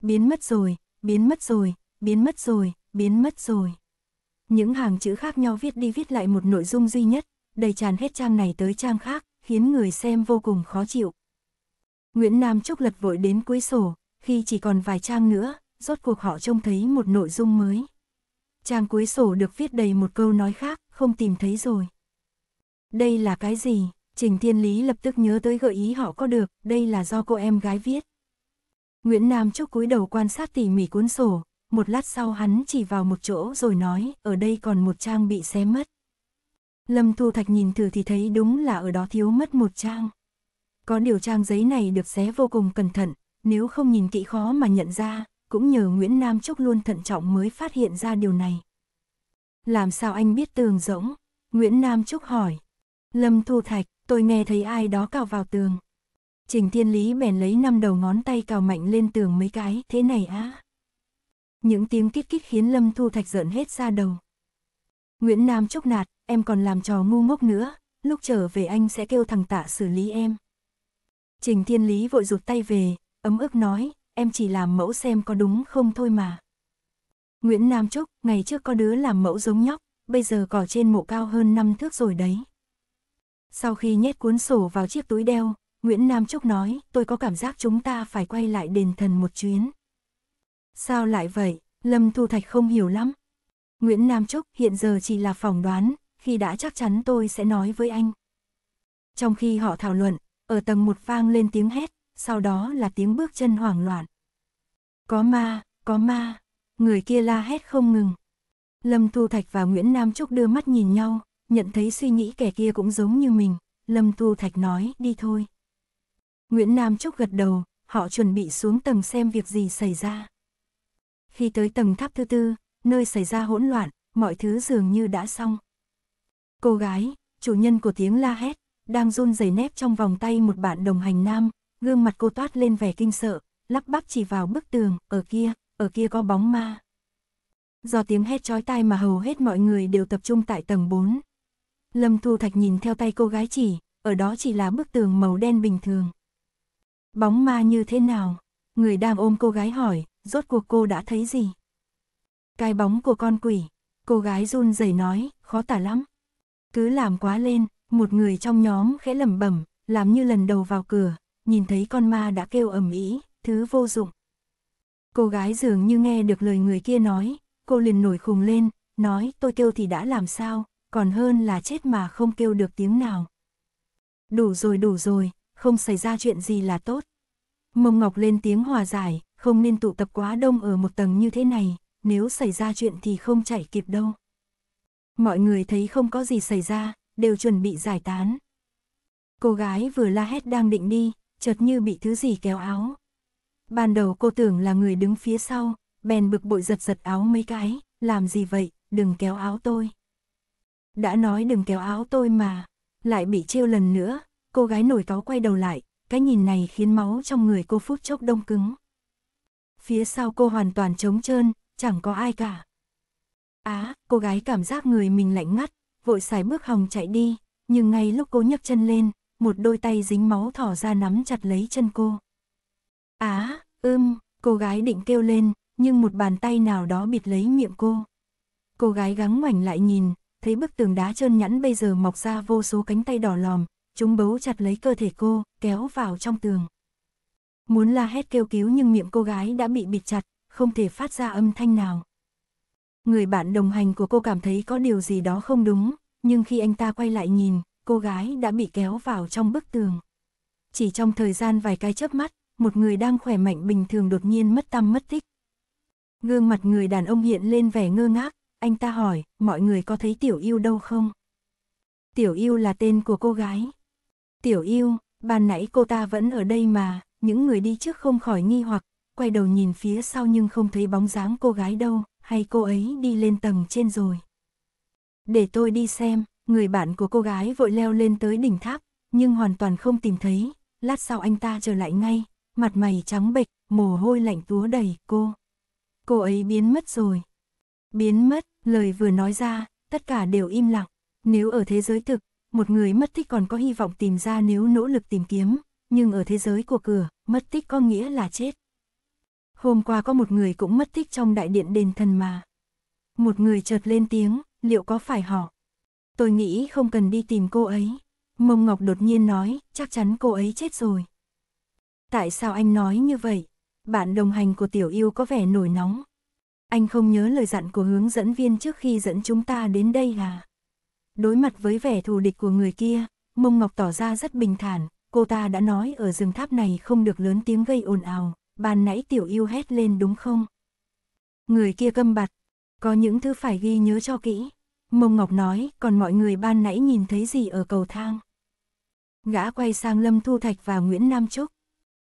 Biến mất rồi, biến mất rồi, biến mất rồi, biến mất rồi. Những hàng chữ khác nhau viết đi viết lại một nội dung duy nhất, đầy tràn hết trang này tới trang khác, khiến người xem vô cùng khó chịu. Nguyễn Nam Trúc lật vội đến cuối sổ, khi chỉ còn vài trang nữa, rốt cuộc họ trông thấy một nội dung mới. Trang cuối sổ được viết đầy một câu nói khác, không tìm thấy rồi. Đây là cái gì? Trình Thiên Lý lập tức nhớ tới gợi ý họ có được, đây là do cô em gái viết. Nguyễn Nam Trúc cúi đầu quan sát tỉ mỉ cuốn sổ, một lát sau hắn chỉ vào một chỗ rồi nói, ở đây còn một trang bị xé mất. Lâm Thu Thạch nhìn thử thì thấy đúng là ở đó thiếu mất một trang. Có điều trang giấy này được xé vô cùng cẩn thận, nếu không nhìn kỹ khó mà nhận ra, cũng nhờ Nguyễn Nam Trúc luôn thận trọng mới phát hiện ra điều này. Làm sao anh biết tường rỗng? Nguyễn Nam Trúc hỏi. Lâm Thu Thạch, tôi nghe thấy ai đó cào vào tường. Trình Thiên Lý bèn lấy năm đầu ngón tay cào mạnh lên tường mấy cái, thế này á. Những tiếng kít kít khiến Lâm Thu Thạch giận hết ra đầu. Nguyễn Nam chốc nạt, em còn làm trò ngu ngốc nữa, lúc trở về anh sẽ kêu thằng tạ xử lý em. Trình Thiên Lý vội rụt tay về, ấm ức nói, em chỉ làm mẫu xem có đúng không thôi mà. Nguyễn Nam Trúc, ngày trước có đứa làm mẫu giống nhóc, bây giờ cỏ trên mộ cao hơn năm thước rồi đấy. Sau khi nhét cuốn sổ vào chiếc túi đeo, Nguyễn Nam Trúc nói, tôi có cảm giác chúng ta phải quay lại đền thần một chuyến. Sao lại vậy? Lâm Thu Thạch không hiểu lắm. Nguyễn Nam Trúc hiện giờ chỉ là phỏng đoán, khi đã chắc chắn tôi sẽ nói với anh. Trong khi họ thảo luận, ở tầng một vang lên tiếng hét, sau đó là tiếng bước chân hoảng loạn. Có ma, có ma, người kia la hét không ngừng. Lâm Thu Thạch và Nguyễn Nam Trúc đưa mắt nhìn nhau, nhận thấy suy nghĩ kẻ kia cũng giống như mình, Lâm Tu Thạch nói đi thôi. Nguyễn Nam Trúc gật đầu, họ chuẩn bị xuống tầng xem việc gì xảy ra. Khi tới tầng tháp thứ tư, nơi xảy ra hỗn loạn, mọi thứ dường như đã xong. Cô gái, chủ nhân của tiếng la hét, đang run rẩy nép trong vòng tay một bạn đồng hành nam, gương mặt cô toát lên vẻ kinh sợ, lắp bắp chỉ vào bức tường, ở kia, ở kia có bóng ma. Do tiếng hét chói tai mà hầu hết mọi người đều tập trung tại tầng 4, Lâm Thu Thạch nhìn theo tay cô gái chỉ, ở đó chỉ là bức tường màu đen bình thường. Bóng ma như thế nào? Người đang ôm cô gái hỏi, rốt cuộc cô đã thấy gì? Cái bóng của con quỷ, cô gái run rẩy nói, khó tả lắm. Cứ làm quá lên, một người trong nhóm khẽ lẩm bẩm, làm như lần đầu vào cửa, nhìn thấy con ma đã kêu ầm ĩ, thứ vô dụng. Cô gái dường như nghe được lời người kia nói, cô liền nổi khùng lên, nói tôi kêu thì đã làm sao, còn hơn là chết mà không kêu được tiếng nào. Đủ rồi đủ rồi, không xảy ra chuyện gì là tốt. Mông Ngọc lên tiếng hòa giải, không nên tụ tập quá đông ở một tầng như thế này, nếu xảy ra chuyện thì không chạy kịp đâu. Mọi người thấy không có gì xảy ra, đều chuẩn bị giải tán. Cô gái vừa la hét đang định đi, chợt như bị thứ gì kéo áo. Ban đầu cô tưởng là người đứng phía sau, bèn bực bội giật giật áo mấy cái, làm gì vậy, đừng kéo áo tôi. Đã nói đừng kéo áo tôi mà, lại bị trêu lần nữa, cô gái nổi cáu quay đầu lại, cái nhìn này khiến máu trong người cô phút chốc đông cứng. Phía sau cô hoàn toàn trống trơn, chẳng có ai cả. Á, cô gái cảm giác người mình lạnh ngắt, vội xài bước hòng chạy đi, nhưng ngay lúc cô nhấc chân lên, một đôi tay dính máu thỏ ra nắm chặt lấy chân cô. Á, ưm, cô gái định kêu lên, nhưng một bàn tay nào đó bịt lấy miệng cô. Cô gái gắng ngoảnh lại nhìn, thấy bức tường đá trơn nhẵn bây giờ mọc ra vô số cánh tay đỏ lòm, chúng bấu chặt lấy cơ thể cô, kéo vào trong tường. Muốn la hét kêu cứu nhưng miệng cô gái đã bị bịt chặt, không thể phát ra âm thanh nào. Người bạn đồng hành của cô cảm thấy có điều gì đó không đúng, nhưng khi anh ta quay lại nhìn, cô gái đã bị kéo vào trong bức tường. Chỉ trong thời gian vài cái chớp mắt, một người đang khỏe mạnh bình thường đột nhiên mất tăm mất tích. Gương mặt người đàn ông hiện lên vẻ ngơ ngác, anh ta hỏi, mọi người có thấy Tiểu Yêu đâu không? Tiểu Yêu là tên của cô gái. Tiểu Yêu, ban nãy cô ta vẫn ở đây mà, những người đi trước không khỏi nghi hoặc, quay đầu nhìn phía sau nhưng không thấy bóng dáng cô gái đâu, hay cô ấy đi lên tầng trên rồi. Để tôi đi xem, người bạn của cô gái vội leo lên tới đỉnh tháp, nhưng hoàn toàn không tìm thấy, lát sau anh ta trở lại ngay, mặt mày trắng bệch, mồ hôi lạnh túa đầy cô. Cô ấy biến mất rồi. Biến mất, Lời vừa nói ra, tất cả đều im lặng. Nếu ở thế giới thực, một người mất tích còn có hy vọng tìm ra nếu nỗ lực tìm kiếm, nhưng ở thế giới của cửa, mất tích có nghĩa là chết. Hôm qua có một người cũng mất tích trong đại điện đền thần mà. Một người chợt lên tiếng, liệu có phải họ? Tôi nghĩ không cần đi tìm cô ấy. Mông Ngọc đột nhiên nói, chắc chắn cô ấy chết rồi. Tại sao anh nói như vậy? Bạn đồng hành của tiểu yêu có vẻ nổi nóng. Anh không nhớ lời dặn của hướng dẫn viên trước khi dẫn chúng ta đến đây à? Đối mặt với vẻ thù địch của người kia, mông ngọc tỏ ra rất bình thản, cô ta đã nói ở rừng tháp này không được lớn tiếng gây ồn ào, bàn nãy tiểu yêu hét lên đúng không? Người kia câm bặt, có những thứ phải ghi nhớ cho kỹ. Mông Ngọc nói, còn mọi người ban nãy nhìn thấy gì ở cầu thang? Gã quay sang Lâm Thu Thạch và Nguyễn Nam Trúc.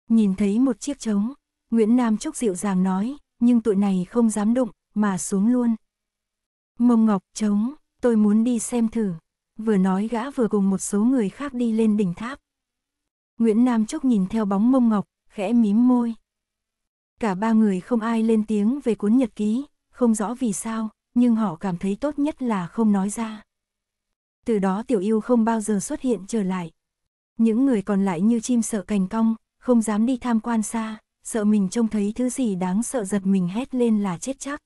Nhìn thấy một chiếc trống, Nguyễn Nam Trúc dịu dàng nói, nhưng tụi này không dám đụng, mà xuống luôn. Mông Ngọc trống, tôi muốn đi xem thử. Vừa nói gã vừa cùng một số người khác đi lên đỉnh tháp. Nguyễn Nam Trúc nhìn theo bóng mông Ngọc, khẽ mím môi. Cả ba người không ai lên tiếng về cuốn nhật ký, không rõ vì sao, nhưng họ cảm thấy tốt nhất là không nói ra. Từ đó tiểu yêu không bao giờ xuất hiện trở lại. Những người còn lại như chim sợ cành cong, không dám đi tham quan xa, sợ mình trông thấy thứ gì đáng sợ giật mình hét lên là chết chắc.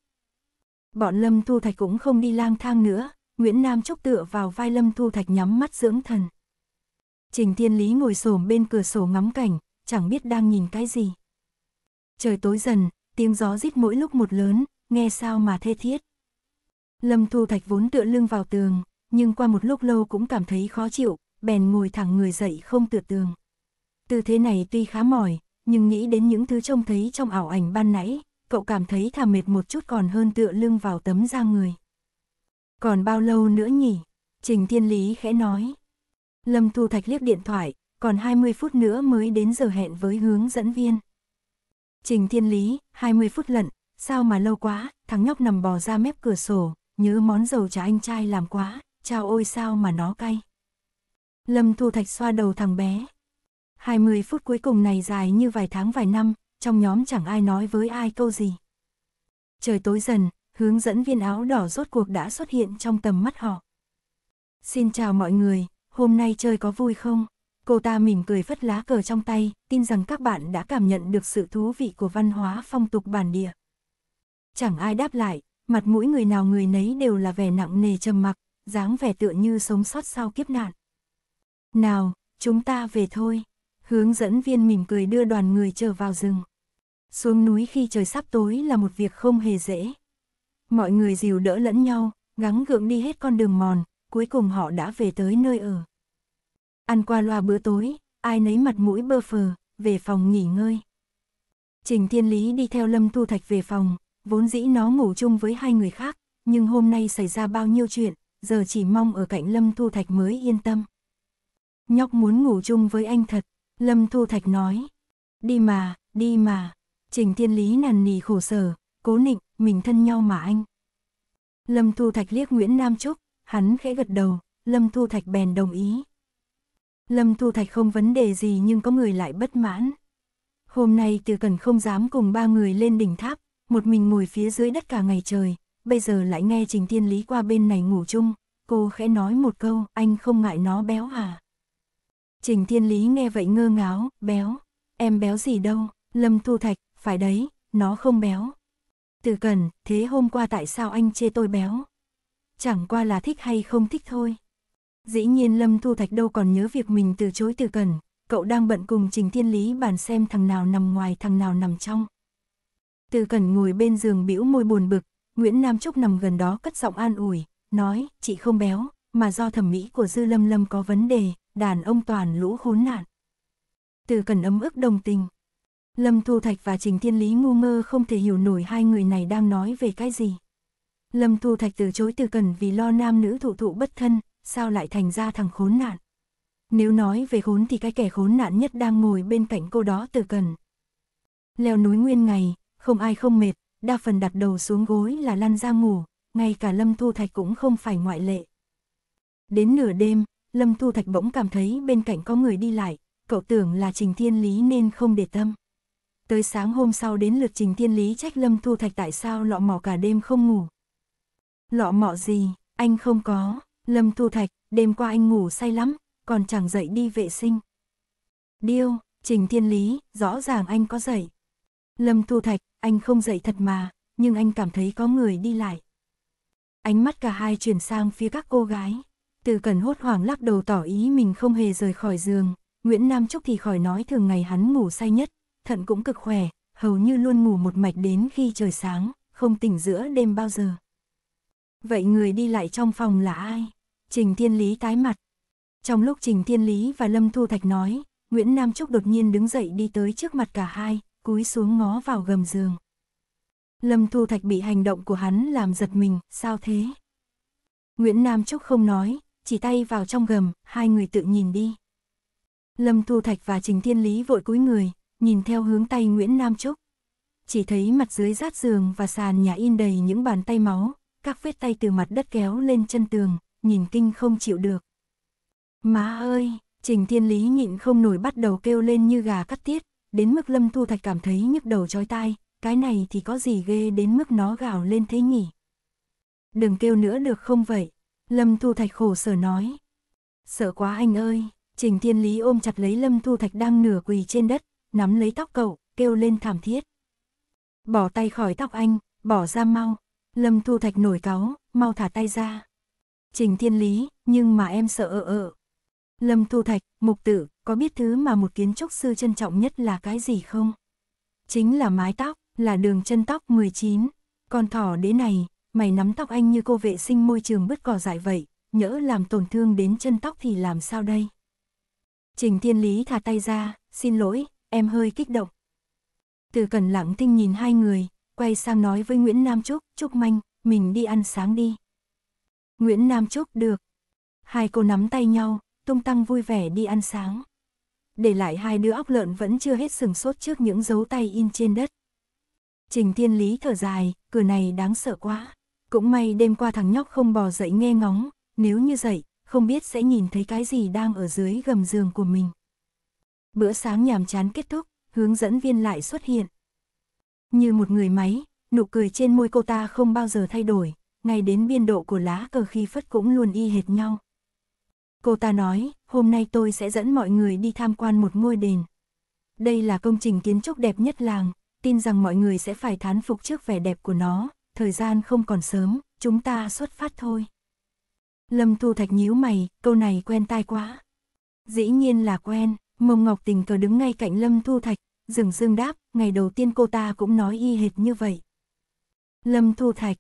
Bọn Lâm Thu Thạch cũng không đi lang thang nữa, Nguyễn Nam Trúc tựa vào vai Lâm Thu Thạch nhắm mắt dưỡng thần. Trình Thiên Lý ngồi xổm bên cửa sổ ngắm cảnh, chẳng biết đang nhìn cái gì. Trời tối dần, tiếng gió rít mỗi lúc một lớn, nghe sao mà thê thiết. Lâm Thu Thạch vốn tựa lưng vào tường, nhưng qua một lúc lâu cũng cảm thấy khó chịu, bèn ngồi thẳng người dậy không tựa tường. Tư thế này tuy khá mỏi, nhưng nghĩ đến những thứ trông thấy trong ảo ảnh ban nãy, cậu cảm thấy thà mệt một chút còn hơn tựa lưng vào tấm da người. Còn bao lâu nữa nhỉ? Trình Thiên Lý khẽ nói. Lâm Thu Thạch liếc điện thoại, còn 20 phút nữa mới đến giờ hẹn với hướng dẫn viên. Trình Thiên Lý, 20 phút lận, sao mà lâu quá, thằng nhóc nằm bò ra mép cửa sổ, nhớ món dầu trà anh trai làm quá, chao ôi sao mà nó cay. Lâm Thu Thạch xoa đầu thằng bé, 20 phút cuối cùng này dài như vài tháng vài năm, trong nhóm chẳng ai nói với ai câu gì. Trời tối dần, hướng dẫn viên áo đỏ rốt cuộc đã xuất hiện trong tầm mắt họ. Xin chào mọi người, hôm nay chơi có vui không? Cô ta mỉm cười phất lá cờ trong tay, tin rằng các bạn đã cảm nhận được sự thú vị của văn hóa phong tục bản địa. Chẳng ai đáp lại, mặt mũi người nào người nấy đều là vẻ nặng nề trầm mặc, dáng vẻ tựa như sống sót sau kiếp nạn. Nào, chúng ta về thôi. Hướng dẫn viên mỉm cười đưa đoàn người trở vào rừng. Xuống núi khi trời sắp tối là một việc không hề dễ. Mọi người dìu đỡ lẫn nhau, gắng gượng đi hết con đường mòn, cuối cùng họ đã về tới nơi ở. Ăn qua loa bữa tối, ai nấy mặt mũi bơ phờ, về phòng nghỉ ngơi. Trình Thiên Lý đi theo Lâm Thu Thạch về phòng, vốn dĩ nó ngủ chung với hai người khác, nhưng hôm nay xảy ra bao nhiêu chuyện, giờ chỉ mong ở cạnh Lâm Thu Thạch mới yên tâm. Nhóc muốn ngủ chung với anh thật, Lâm Thu Thạch nói. Đi mà, đi mà. Trình Thiên Lý nằn nỉ khổ sở, cố nịnh, mình thân nhau mà anh. Lâm Thu Thạch liếc Nguyễn Nam Trúc, hắn khẽ gật đầu, Lâm Thu Thạch bèn đồng ý. Lâm Thu Thạch không vấn đề gì nhưng có người lại bất mãn. Hôm nay Từ Cần không dám cùng ba người lên đỉnh tháp, một mình ngồi phía dưới đất cả ngày trời, bây giờ lại nghe Trình Thiên Lý qua bên này ngủ chung, cô khẽ nói một câu, anh không ngại nó béo à. Trình Thiên Lý nghe vậy ngơ ngáo, béo, em béo gì đâu, Lâm Thu Thạch, phải đấy, nó không béo. Từ cần, thế hôm qua tại sao anh chê tôi béo? Chẳng qua là thích hay không thích thôi. Dĩ nhiên Lâm Thu Thạch đâu còn nhớ việc mình từ chối từ cần, cậu đang bận cùng Trình Thiên Lý bàn xem thằng nào nằm ngoài thằng nào nằm trong. Từ cần ngồi bên giường bĩu môi buồn bực, Nguyễn Nam Trúc nằm gần đó cất giọng an ủi, nói, chị không béo, mà do thẩm mỹ của Dư Lâm Lâm có vấn đề, đàn ông toàn lũ khốn nạn. Từ cần ấm ức đồng tình. Lâm Thu Thạch và Trình Thiên Lý ngu ngơ không thể hiểu nổi hai người này đang nói về cái gì. Lâm Thu Thạch từ chối từ cần vì lo nam nữ thụ thụ bất thân, sao lại thành ra thằng khốn nạn. Nếu nói về khốn thì cái kẻ khốn nạn nhất đang ngồi bên cạnh cô đó từ cần. Leo núi nguyên ngày, không ai không mệt, đa phần đặt đầu xuống gối là lăn ra ngủ, ngay cả Lâm Thu Thạch cũng không phải ngoại lệ. Đến nửa đêm, Lâm Thu Thạch bỗng cảm thấy bên cạnh có người đi lại, cậu tưởng là Trình Thiên Lý nên không để tâm. Tới sáng hôm sau đến lượt Trình Thiên Lý trách Lâm Thu Thạch tại sao lọ mỏ cả đêm không ngủ. Lọ mọ gì, anh không có, Lâm Thu Thạch, đêm qua anh ngủ say lắm, còn chẳng dậy đi vệ sinh. Điêu, Trình Thiên Lý, rõ ràng anh có dậy. Lâm Thu Thạch, anh không dậy thật mà, nhưng anh cảm thấy có người đi lại. Ánh mắt cả hai chuyển sang phía các cô gái. Từ Cần hốt hoảng lắc đầu tỏ ý mình không hề rời khỏi giường, Nguyễn Nam Trúc thì khỏi nói thường ngày hắn ngủ say nhất, thận cũng cực khỏe, hầu như luôn ngủ một mạch đến khi trời sáng, không tỉnh giữa đêm bao giờ. Vậy người đi lại trong phòng là ai? Trình Thiên Lý tái mặt. Trong lúc Trình Thiên Lý và Lâm Thu Thạch nói, Nguyễn Nam Trúc đột nhiên đứng dậy đi tới trước mặt cả hai, cúi xuống ngó vào gầm giường. Lâm Thu Thạch bị hành động của hắn làm giật mình, sao thế? Nguyễn Nam Trúc không nói, chỉ tay vào trong gầm, hai người tự nhìn đi. Lâm Thu Thạch và Trình Thiên Lý vội cúi người, nhìn theo hướng tay Nguyễn Nam Trúc. Chỉ thấy mặt dưới rát giường và sàn nhà in đầy những bàn tay máu, các vết tay từ mặt đất kéo lên chân tường, nhìn kinh không chịu được. Má ơi, Trình Thiên Lý nhịn không nổi bắt đầu kêu lên như gà cắt tiết, đến mức Lâm Thu Thạch cảm thấy nhức đầu chói tai, cái này thì có gì ghê đến mức nó gào lên thế nhỉ? Đừng kêu nữa được không vậy? Lâm Thu Thạch khổ sở nói. Sợ quá anh ơi, Trình Thiên Lý ôm chặt lấy Lâm Thu Thạch đang nửa quỳ trên đất, nắm lấy tóc cậu, kêu lên thảm thiết. Bỏ tay khỏi tóc anh, bỏ ra mau. Lâm Thu Thạch nổi cáu, mau thả tay ra. Trình Thiên Lý, nhưng mà em sợ ở ở. Lâm Thu Thạch, mục tử, có biết thứ mà một kiến trúc sư trân trọng nhất là cái gì không? Chính là mái tóc, là đường chân tóc 19. Con thỏ đế này, mày nắm tóc anh như cô vệ sinh môi trường bứt cỏ dại vậy, nhỡ làm tổn thương đến chân tóc thì làm sao đây? Trình Thiên Lý thả tay ra, xin lỗi, em hơi kích động. Từ Cần lặng tinh nhìn hai người, quay sang nói với Nguyễn Nam Trúc, Trúc Manh, mình đi ăn sáng đi. Nguyễn Nam Trúc được. Hai cô nắm tay nhau, tung tăng vui vẻ đi ăn sáng. Để lại hai đứa óc lợn vẫn chưa hết sừng sốt trước những dấu tay in trên đất. Trình Thiên Lý thở dài, cửa này đáng sợ quá. Cũng may đêm qua thằng nhóc không bò dậy nghe ngóng, nếu như dậy, không biết sẽ nhìn thấy cái gì đang ở dưới gầm giường của mình. Bữa sáng nhàm chán kết thúc, hướng dẫn viên lại xuất hiện. Như một người máy, nụ cười trên môi cô ta không bao giờ thay đổi, ngay đến biên độ của lá cờ khi phất cũng luôn y hệt nhau. Cô ta nói, hôm nay tôi sẽ dẫn mọi người đi tham quan một ngôi đền. Đây là công trình kiến trúc đẹp nhất làng, tin rằng mọi người sẽ phải thán phục trước vẻ đẹp của nó, thời gian không còn sớm, chúng ta xuất phát thôi. Lâm Thu Thạch nhíu mày, câu này quen tai quá. Dĩ nhiên là quen, Mông Ngọc tình cờ đứng ngay cạnh Lâm Thu Thạch, dừng dương đáp, ngày đầu tiên cô ta cũng nói y hệt như vậy. Lâm Thu Thạch,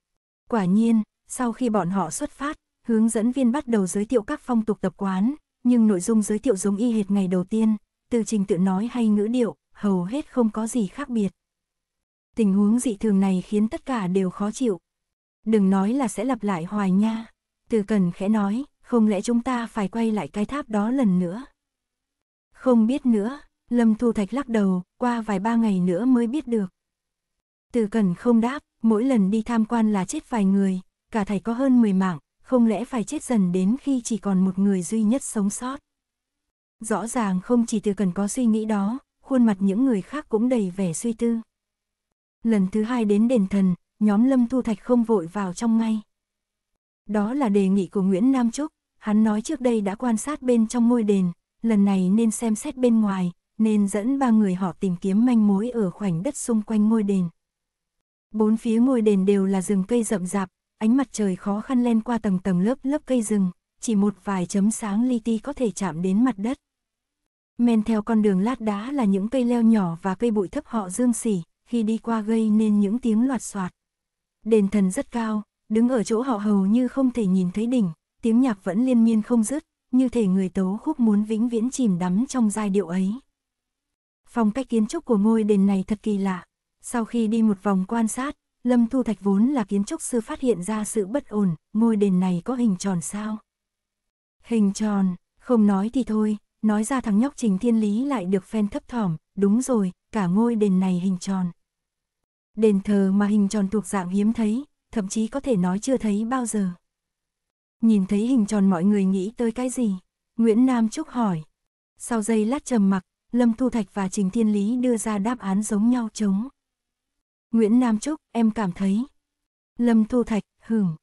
quả nhiên, sau khi bọn họ xuất phát, hướng dẫn viên bắt đầu giới thiệu các phong tục tập quán, nhưng nội dung giới thiệu giống y hệt ngày đầu tiên, từ trình tự nói hay ngữ điệu, hầu hết không có gì khác biệt. Tình huống dị thường này khiến tất cả đều khó chịu. Đừng nói là sẽ lặp lại hoài nha. Từ cần khẽ nói, không lẽ chúng ta phải quay lại cái tháp đó lần nữa? Không biết nữa, Lâm Thu Thạch lắc đầu, qua vài ba ngày nữa mới biết được. Từ cần không đáp, mỗi lần đi tham quan là chết vài người, cả thầy có hơn 10 mạng, không lẽ phải chết dần đến khi chỉ còn một người duy nhất sống sót. Rõ ràng không chỉ từ cần có suy nghĩ đó, khuôn mặt những người khác cũng đầy vẻ suy tư. Lần thứ hai đến đền thần, nhóm Lâm Thu Thạch không vội vào trong ngay. Đó là đề nghị của Nguyễn Nam Trúc, hắn nói trước đây đã quan sát bên trong ngôi đền, lần này nên xem xét bên ngoài, nên dẫn ba người họ tìm kiếm manh mối ở khoảnh đất xung quanh ngôi đền. Bốn phía ngôi đền đều là rừng cây rậm rạp, ánh mặt trời khó khăn len qua tầng tầng lớp lớp cây rừng, chỉ một vài chấm sáng li ti có thể chạm đến mặt đất. Men theo con đường lát đá là những cây leo nhỏ và cây bụi thấp họ dương xỉ, khi đi qua gây nên những tiếng loạt soạt. Đền thần rất cao, đứng ở chỗ họ hầu như không thể nhìn thấy đỉnh, tiếng nhạc vẫn liên miên không dứt, như thể người tấu khúc muốn vĩnh viễn chìm đắm trong giai điệu ấy. Phong cách kiến trúc của ngôi đền này thật kỳ lạ. Sau khi đi một vòng quan sát, Lâm Thu Thạch vốn là kiến trúc sư phát hiện ra sự bất ổn, ngôi đền này có hình tròn sao? Hình tròn, không nói thì thôi, nói ra thằng nhóc Trình Thiên Lý lại được phen thấp thỏm, đúng rồi, cả ngôi đền này hình tròn đền thờ mà hình tròn thuộc dạng hiếm thấy, thậm chí có thể nói chưa thấy bao giờ. Nhìn thấy hình tròn mọi người nghĩ tới cái gì? Nguyễn Nam Trúc hỏi. Sau giây lát trầm mặc, Lâm Thu Thạch và Trình Thiên Lý đưa ra đáp án giống nhau chống. Nguyễn Nam Trúc, em cảm thấy. Lâm Thu Thạch, hửng.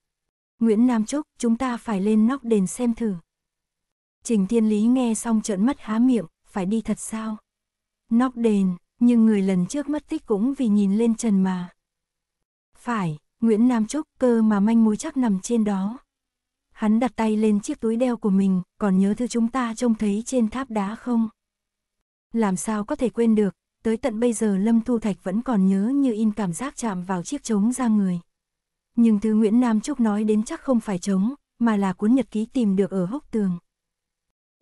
Nguyễn Nam Trúc, chúng ta phải lên nóc đền xem thử. Trình Thiên Lý nghe xong trợn mắt há miệng, phải đi thật sao? Nóc đền, nhưng người lần trước mất tích cũng vì nhìn lên trần mà. Phải, Nguyễn Nam Trúc cơ mà manh mối chắc nằm trên đó. Hắn đặt tay lên chiếc túi đeo của mình, còn nhớ thứ chúng ta trông thấy trên tháp đá không? Làm sao có thể quên được, tới tận bây giờ Lâm Thu Thạch vẫn còn nhớ như in cảm giác chạm vào chiếc trống ra người. Nhưng thứ Nguyễn Nam Trúc nói đến chắc không phải trống, mà là cuốn nhật ký tìm được ở hốc tường.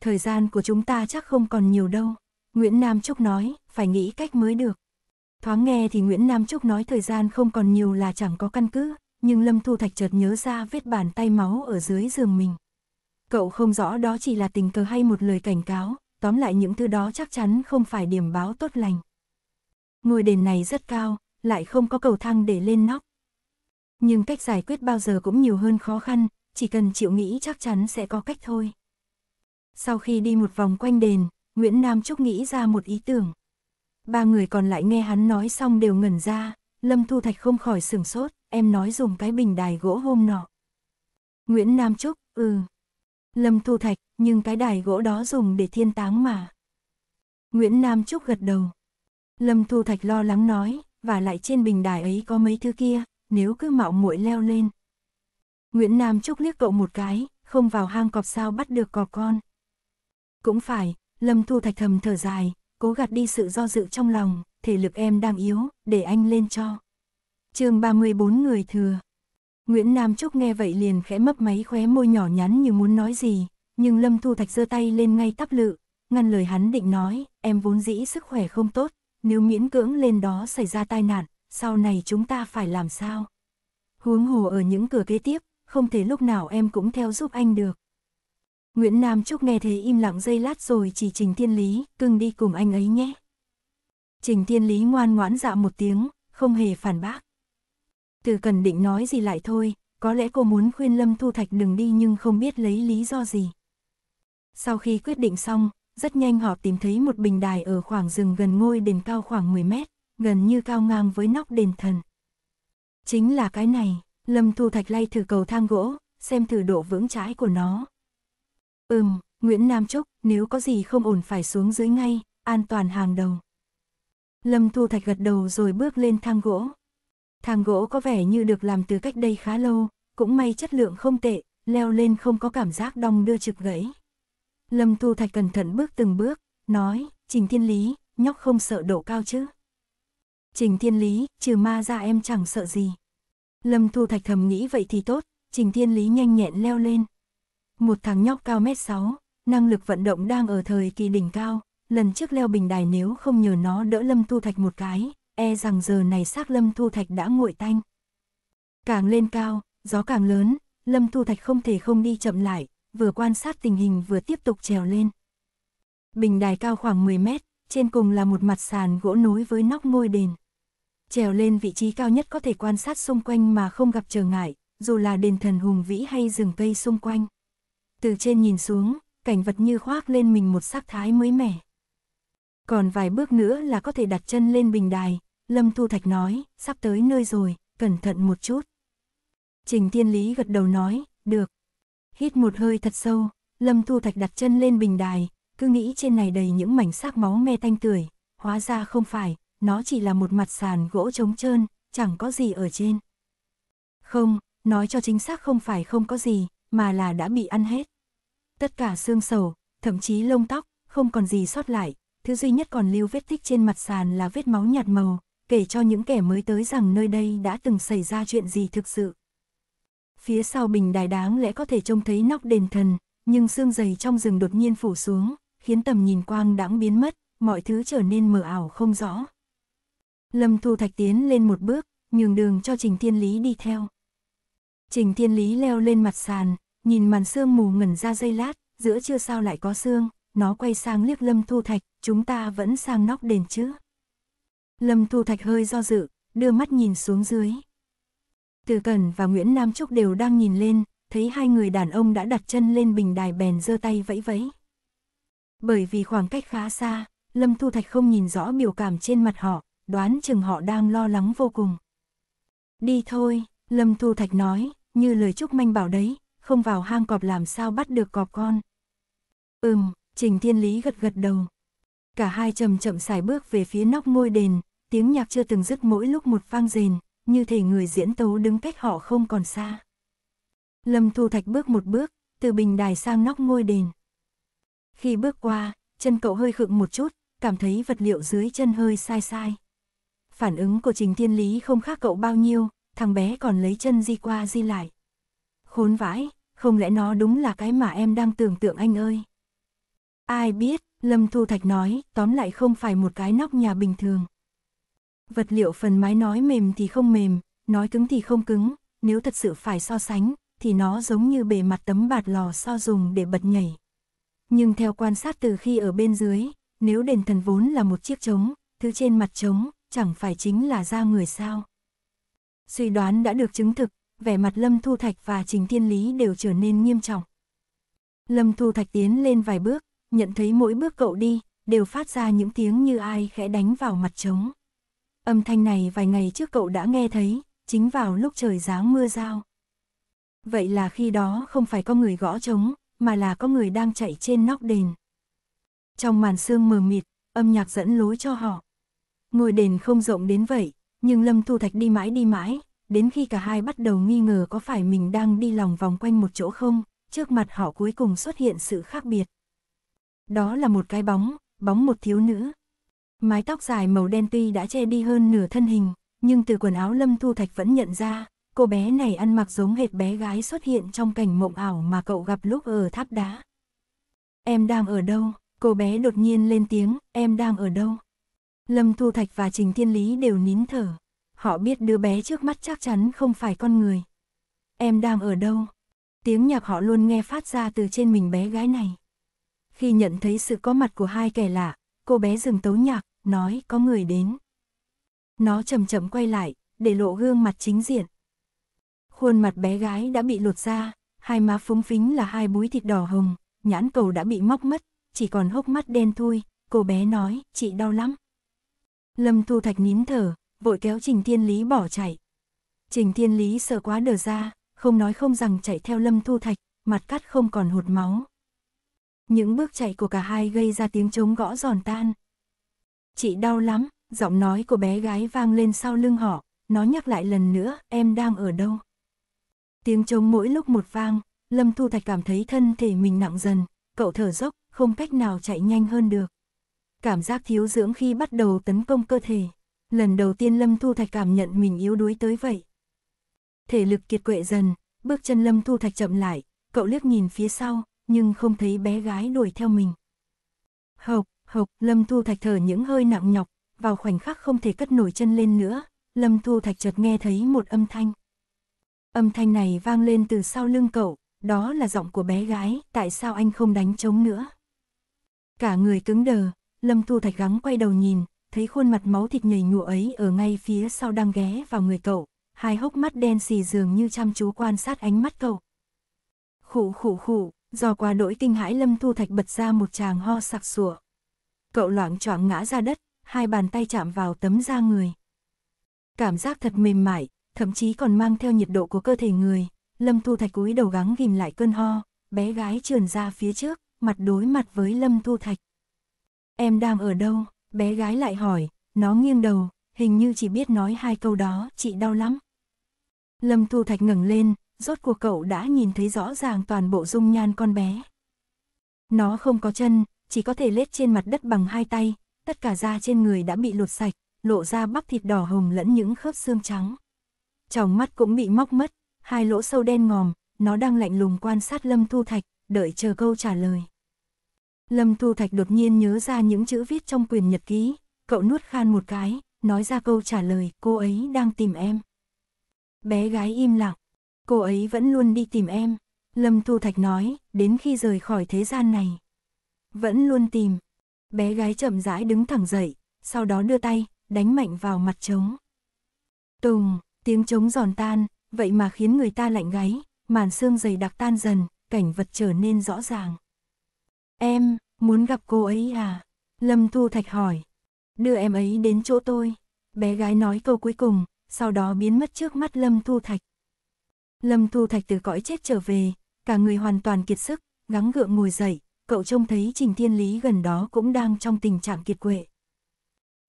Thời gian của chúng ta chắc không còn nhiều đâu. Nguyễn Nam Trúc nói, phải nghĩ cách mới được. Thoáng nghe thì Nguyễn Nam Trúc nói thời gian không còn nhiều là chẳng có căn cứ, nhưng Lâm Thu Thạch chợt nhớ ra vết bàn tay máu ở dưới giường mình. Cậu không rõ đó chỉ là tình cờ hay một lời cảnh cáo, tóm lại những thứ đó chắc chắn không phải điểm báo tốt lành. Ngôi đền này rất cao, lại không có cầu thang để lên nóc. Nhưng cách giải quyết bao giờ cũng nhiều hơn khó khăn, chỉ cần chịu nghĩ chắc chắn sẽ có cách thôi. Sau khi đi một vòng quanh đền, Nguyễn Nam Trúc nghĩ ra một ý tưởng. Ba người còn lại nghe hắn nói xong đều ngẩn ra, Lâm Thu Thạch không khỏi sửng sốt, em nói dùng cái bình đài gỗ hôm nọ. Nguyễn Nam Trúc, ừ. Lâm Thu Thạch, nhưng cái đài gỗ đó dùng để thiên táng mà. Nguyễn Nam Trúc gật đầu. Lâm Thu Thạch lo lắng nói, và lại trên bình đài ấy có mấy thứ kia, nếu cứ mạo muội leo lên. Nguyễn Nam Trúc liếc cậu một cái, không vào hang cọp sao bắt được cọp con. Cũng phải, Lâm Thu Thạch thầm thở dài, cố gạt đi sự do dự trong lòng, thể lực em đang yếu, để anh lên cho. chương 34 người thừa. Nguyễn Nam Trúc nghe vậy liền khẽ mấp máy khóe môi nhỏ nhắn như muốn nói gì, nhưng Lâm Thu Thạch giơ tay lên ngay tắp lự, ngăn lời hắn định nói, em vốn dĩ sức khỏe không tốt, nếu miễn cưỡng lên đó xảy ra tai nạn, sau này chúng ta phải làm sao? Huống hồ ở những cửa kế tiếp, không thể lúc nào em cũng theo giúp anh được. Nguyễn Nam Trúc nghe thế im lặng dây lát rồi chỉ Trình Thiên Lý, cưng đi cùng anh ấy nhé. Trình Thiên Lý ngoan ngoãn dạ một tiếng, không hề phản bác. Từ cần định nói gì lại thôi, có lẽ cô muốn khuyên Lâm Thu Thạch đừng đi nhưng không biết lấy lý do gì. Sau khi quyết định xong, rất nhanh họ tìm thấy một bình đài ở khoảng rừng gần ngôi đền cao khoảng 10 mét, gần như cao ngang với nóc đền thần. Chính là cái này, Lâm Thu Thạch lay thử cầu thang gỗ, xem thử độ vững chãi của nó, Ừm, Nguyễn Nam Trúc, nếu có gì không ổn phải xuống dưới ngay, an toàn hàng đầu. Lâm Thu Thạch gật đầu rồi bước lên thang gỗ. Thang gỗ có vẻ như được làm từ cách đây khá lâu, cũng may chất lượng không tệ, leo lên không có cảm giác đong đưa trực gãy. Lâm Thu Thạch cẩn thận bước từng bước, nói, Trình Thiên Lý, nhóc không sợ độ cao chứ. Trình Thiên Lý, trừ ma ra em chẳng sợ gì. Lâm Thu Thạch thầm nghĩ vậy thì tốt, Trình Thiên Lý nhanh nhẹn leo lên. Một thằng nhóc cao mét 6, năng lực vận động đang ở thời kỳ đỉnh cao, lần trước leo bình đài nếu không nhờ nó đỡ Lâm Thu Thạch một cái, e rằng giờ này xác Lâm Thu Thạch đã nguội tanh. Càng lên cao, gió càng lớn, Lâm Thu Thạch không thể không đi chậm lại, vừa quan sát tình hình vừa tiếp tục trèo lên. Bình đài cao khoảng 10 mét, trên cùng là một mặt sàn gỗ nối với nóc ngôi đền. Trèo lên vị trí cao nhất có thể quan sát xung quanh mà không gặp trở ngại, dù là đền thần hùng vĩ hay rừng cây xung quanh. Từ trên nhìn xuống, cảnh vật như khoác lên mình một sắc thái mới mẻ. Còn vài bước nữa là có thể đặt chân lên bình đài, Lâm Thu Thạch nói, sắp tới nơi rồi, cẩn thận một chút. Trình Thiên Lý gật đầu nói, được. Hít một hơi thật sâu, Lâm Thu Thạch đặt chân lên bình đài, cứ nghĩ trên này đầy những mảnh xác máu me tanh tưởi, hóa ra không phải, nó chỉ là một mặt sàn gỗ trống trơn, chẳng có gì ở trên. Không, nói cho chính xác không phải không có gì, mà là đã bị ăn hết. Tất cả xương sầu, thậm chí lông tóc, không còn gì sót lại, thứ duy nhất còn lưu vết tích trên mặt sàn là vết máu nhạt màu, kể cho những kẻ mới tới rằng nơi đây đã từng xảy ra chuyện gì thực sự. Phía sau bình đài đáng lẽ có thể trông thấy nóc đền thần, nhưng xương dày trong rừng đột nhiên phủ xuống, khiến tầm nhìn quang đãng biến mất, mọi thứ trở nên mờ ảo không rõ. Lâm Thu Thạch tiến lên một bước, nhường đường cho Trình Thiên Lý đi theo. Trình Thiên Lý leo lên mặt sàn, Nhìn màn sương mù ngẩn ra dây lát, giữa chưa sao lại có sương, nó quay sang liếc Lâm Thu Thạch, chúng ta vẫn sang nóc đền chứ. Lâm Thu Thạch hơi do dự, đưa mắt nhìn xuống dưới. Từ cần và Nguyễn Nam Trúc đều đang nhìn lên, thấy hai người đàn ông đã đặt chân lên bình đài bèn giơ tay vẫy vẫy. Bởi vì khoảng cách khá xa, Lâm Thu Thạch không nhìn rõ biểu cảm trên mặt họ, đoán chừng họ đang lo lắng vô cùng. Đi thôi, Lâm Thu Thạch nói, như lời Trúc Manh bảo đấy, không vào hang cọp làm sao bắt được cọp con. Ừm, Trình Thiên Lý gật gật đầu. Cả hai chậm chậm xài bước về phía nóc ngôi đền, tiếng nhạc chưa từng dứt mỗi lúc một vang rền, như thể người diễn tấu đứng cách họ không còn xa. Lâm Thu Thạch bước một bước, từ bình đài sang nóc ngôi đền. Khi bước qua, chân cậu hơi khựng một chút, cảm thấy vật liệu dưới chân hơi sai sai. Phản ứng của Trình Thiên Lý không khác cậu bao nhiêu, thằng bé còn lấy chân di qua di lại khốn vãi, không lẽ nó đúng là cái mà em đang tưởng tượng anh ơi. Ai biết, Lâm Thu Thạch nói, tóm lại không phải một cái nóc nhà bình thường. Vật liệu phần mái nói mềm thì không mềm, nói cứng thì không cứng, nếu thật sự phải so sánh, thì nó giống như bề mặt tấm bạt lò so dùng để bật nhảy. Nhưng theo quan sát từ khi ở bên dưới, nếu đền thần vốn là một chiếc trống, thứ trên mặt trống, chẳng phải chính là da người sao. Suy đoán đã được chứng thực, vẻ mặt Lâm Thu Thạch và Trình Thiên Lý đều trở nên nghiêm trọng. Lâm Thu Thạch tiến lên vài bước, nhận thấy mỗi bước cậu đi, đều phát ra những tiếng như ai khẽ đánh vào mặt trống. Âm thanh này vài ngày trước cậu đã nghe thấy, chính vào lúc trời giáng mưa giao. Vậy là khi đó không phải có người gõ trống, mà là có người đang chạy trên nóc đền. Trong màn sương mờ mịt, âm nhạc dẫn lối cho họ. Ngôi đền không rộng đến vậy, nhưng Lâm Thu Thạch đi mãi đi mãi, đến khi cả hai bắt đầu nghi ngờ có phải mình đang đi lòng vòng quanh một chỗ không, trước mặt họ cuối cùng xuất hiện sự khác biệt. Đó là một cái bóng, bóng một thiếu nữ. Mái tóc dài màu đen tuy đã che đi hơn nửa thân hình, nhưng từ quần áo Lâm Thu Thạch vẫn nhận ra, cô bé này ăn mặc giống hệt bé gái xuất hiện trong cảnh mộng ảo mà cậu gặp lúc ở tháp đá. Em đang ở đâu? Cô bé đột nhiên lên tiếng, em đang ở đâu? Lâm Thu Thạch và Trình Thiên Lý đều nín thở. Họ biết đứa bé trước mắt chắc chắn không phải con người. Em đang ở đâu? Tiếng nhạc họ luôn nghe phát ra từ trên mình bé gái này. Khi nhận thấy sự có mặt của hai kẻ lạ, cô bé dừng tấu nhạc, nói có người đến. Nó chậm chậm quay lại, để lộ gương mặt chính diện. Khuôn mặt bé gái đã bị lột ra, hai má phúng phính là hai búi thịt đỏ hồng, nhãn cầu đã bị móc mất, chỉ còn hốc mắt đen thui, cô bé nói, chị đau lắm. Lâm Thu Thạch nín thở, vội kéo Trình Thiên Lý bỏ chạy. Trình Thiên Lý sợ quá đờ ra, không nói không rằng chạy theo Lâm Thu Thạch, mặt cắt không còn hột máu. Những bước chạy của cả hai gây ra tiếng trống gõ giòn tan. Chị đau lắm, giọng nói của bé gái vang lên sau lưng họ, nó nhắc lại lần nữa, em đang ở đâu? Tiếng trống mỗi lúc một vang, Lâm Thu Thạch cảm thấy thân thể mình nặng dần, cậu thở dốc, không cách nào chạy nhanh hơn được. Cảm giác thiếu dưỡng khi bắt đầu tấn công cơ thể lần đầu tiên Lâm Thu Thạch cảm nhận mình yếu đuối tới vậy. Thể lực kiệt quệ dần, bước chân Lâm Thu Thạch chậm lại, cậu liếc nhìn phía sau, nhưng không thấy bé gái đuổi theo mình. Hộc, hộc, Lâm Thu Thạch thở những hơi nặng nhọc, vào khoảnh khắc không thể cất nổi chân lên nữa, Lâm Thu Thạch chợt nghe thấy một âm thanh. Âm thanh này vang lên từ sau lưng cậu, đó là giọng của bé gái, tại sao anh không đánh trống nữa? Cả người cứng đờ, Lâm Thu Thạch gắng quay đầu nhìn, thấy khuôn mặt máu thịt nhầy nhụa ấy ở ngay phía sau đang ghé vào người cậu, hai hốc mắt đen xì dường như chăm chú quan sát ánh mắt cậu. Khủ khủ khủ, do quá đỗi kinh hãi Lâm Thu Thạch bật ra một tràng ho sặc sủa Cậu loảng choạng ngã ra đất, hai bàn tay chạm vào tấm da người. Cảm giác thật mềm mại, thậm chí còn mang theo nhiệt độ của cơ thể người, Lâm Thu Thạch cúi đầu gắng ghim lại cơn ho, bé gái trườn ra phía trước, mặt đối mặt với Lâm Thu Thạch. Em đang ở đâu? Bé gái lại hỏi, nó nghiêng đầu, hình như chỉ biết nói hai câu đó, chị đau lắm. Lâm Thu Thạch ngẩng lên, rốt cuộc cậu đã nhìn thấy rõ ràng toàn bộ dung nhan con bé. Nó không có chân, chỉ có thể lết trên mặt đất bằng hai tay, tất cả da trên người đã bị lột sạch, lộ ra bắp thịt đỏ hồng lẫn những khớp xương trắng. Tròng mắt cũng bị móc mất, hai lỗ sâu đen ngòm, nó đang lạnh lùng quan sát Lâm Thu Thạch, đợi chờ câu trả lời. Lâm Thu Thạch đột nhiên nhớ ra những chữ viết trong quyền nhật ký, cậu nuốt khan một cái, nói ra câu trả lời, cô ấy đang tìm em. Bé gái im lặng, cô ấy vẫn luôn đi tìm em, Lâm Thu Thạch nói, đến khi rời khỏi thế gian này. Vẫn luôn tìm, bé gái chậm rãi đứng thẳng dậy, sau đó đưa tay, đánh mạnh vào mặt trống. Tùng, tiếng trống giòn tan, vậy mà khiến người ta lạnh gáy, màn xương dày đặc tan dần, cảnh vật trở nên rõ ràng. Em, muốn gặp cô ấy à? Lâm Thu Thạch hỏi. Đưa em ấy đến chỗ tôi. Bé gái nói câu cuối cùng, sau đó biến mất trước mắt Lâm Thu Thạch. Lâm Thu Thạch từ cõi chết trở về, cả người hoàn toàn kiệt sức, gắng gượng ngồi dậy, cậu trông thấy Trình Thiên Lý gần đó cũng đang trong tình trạng kiệt quệ.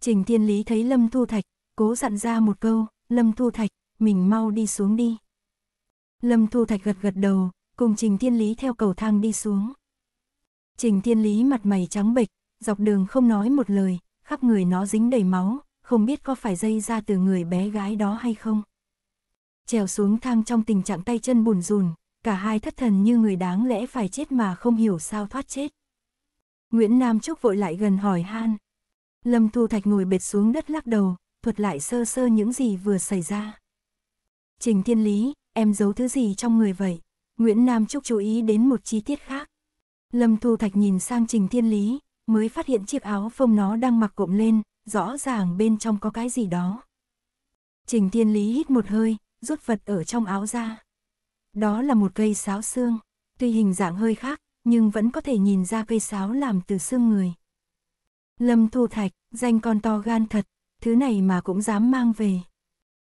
Trình Thiên Lý thấy Lâm Thu Thạch, cố dặn ra một câu, Lâm Thu Thạch, mình mau đi xuống đi. Lâm Thu Thạch gật gật đầu, cùng Trình Thiên Lý theo cầu thang đi xuống. Trình Thiên Lý mặt mày trắng bệch, dọc đường không nói một lời, khắp người nó dính đầy máu, không biết có phải dây ra từ người bé gái đó hay không. Trèo xuống thang trong tình trạng tay chân bùn rùn, cả hai thất thần như người đáng lẽ phải chết mà không hiểu sao thoát chết. Nguyễn Nam Trúc vội lại gần hỏi han. Lâm Thu Thạch ngồi bệt xuống đất lắc đầu, thuật lại sơ sơ những gì vừa xảy ra. Trình Thiên Lý, em giấu thứ gì trong người vậy? Nguyễn Nam Trúc chú ý đến một chi tiết khác. Lâm Thu Thạch nhìn sang Trình Thiên Lý, mới phát hiện chiếc áo phông nó đang mặc cụm lên, rõ ràng bên trong có cái gì đó. Trình Thiên Lý hít một hơi, rút vật ở trong áo ra. Đó là một cây sáo xương, tuy hình dạng hơi khác, nhưng vẫn có thể nhìn ra cây sáo làm từ xương người. Lâm Thu Thạch, danh con to gan thật, thứ này mà cũng dám mang về.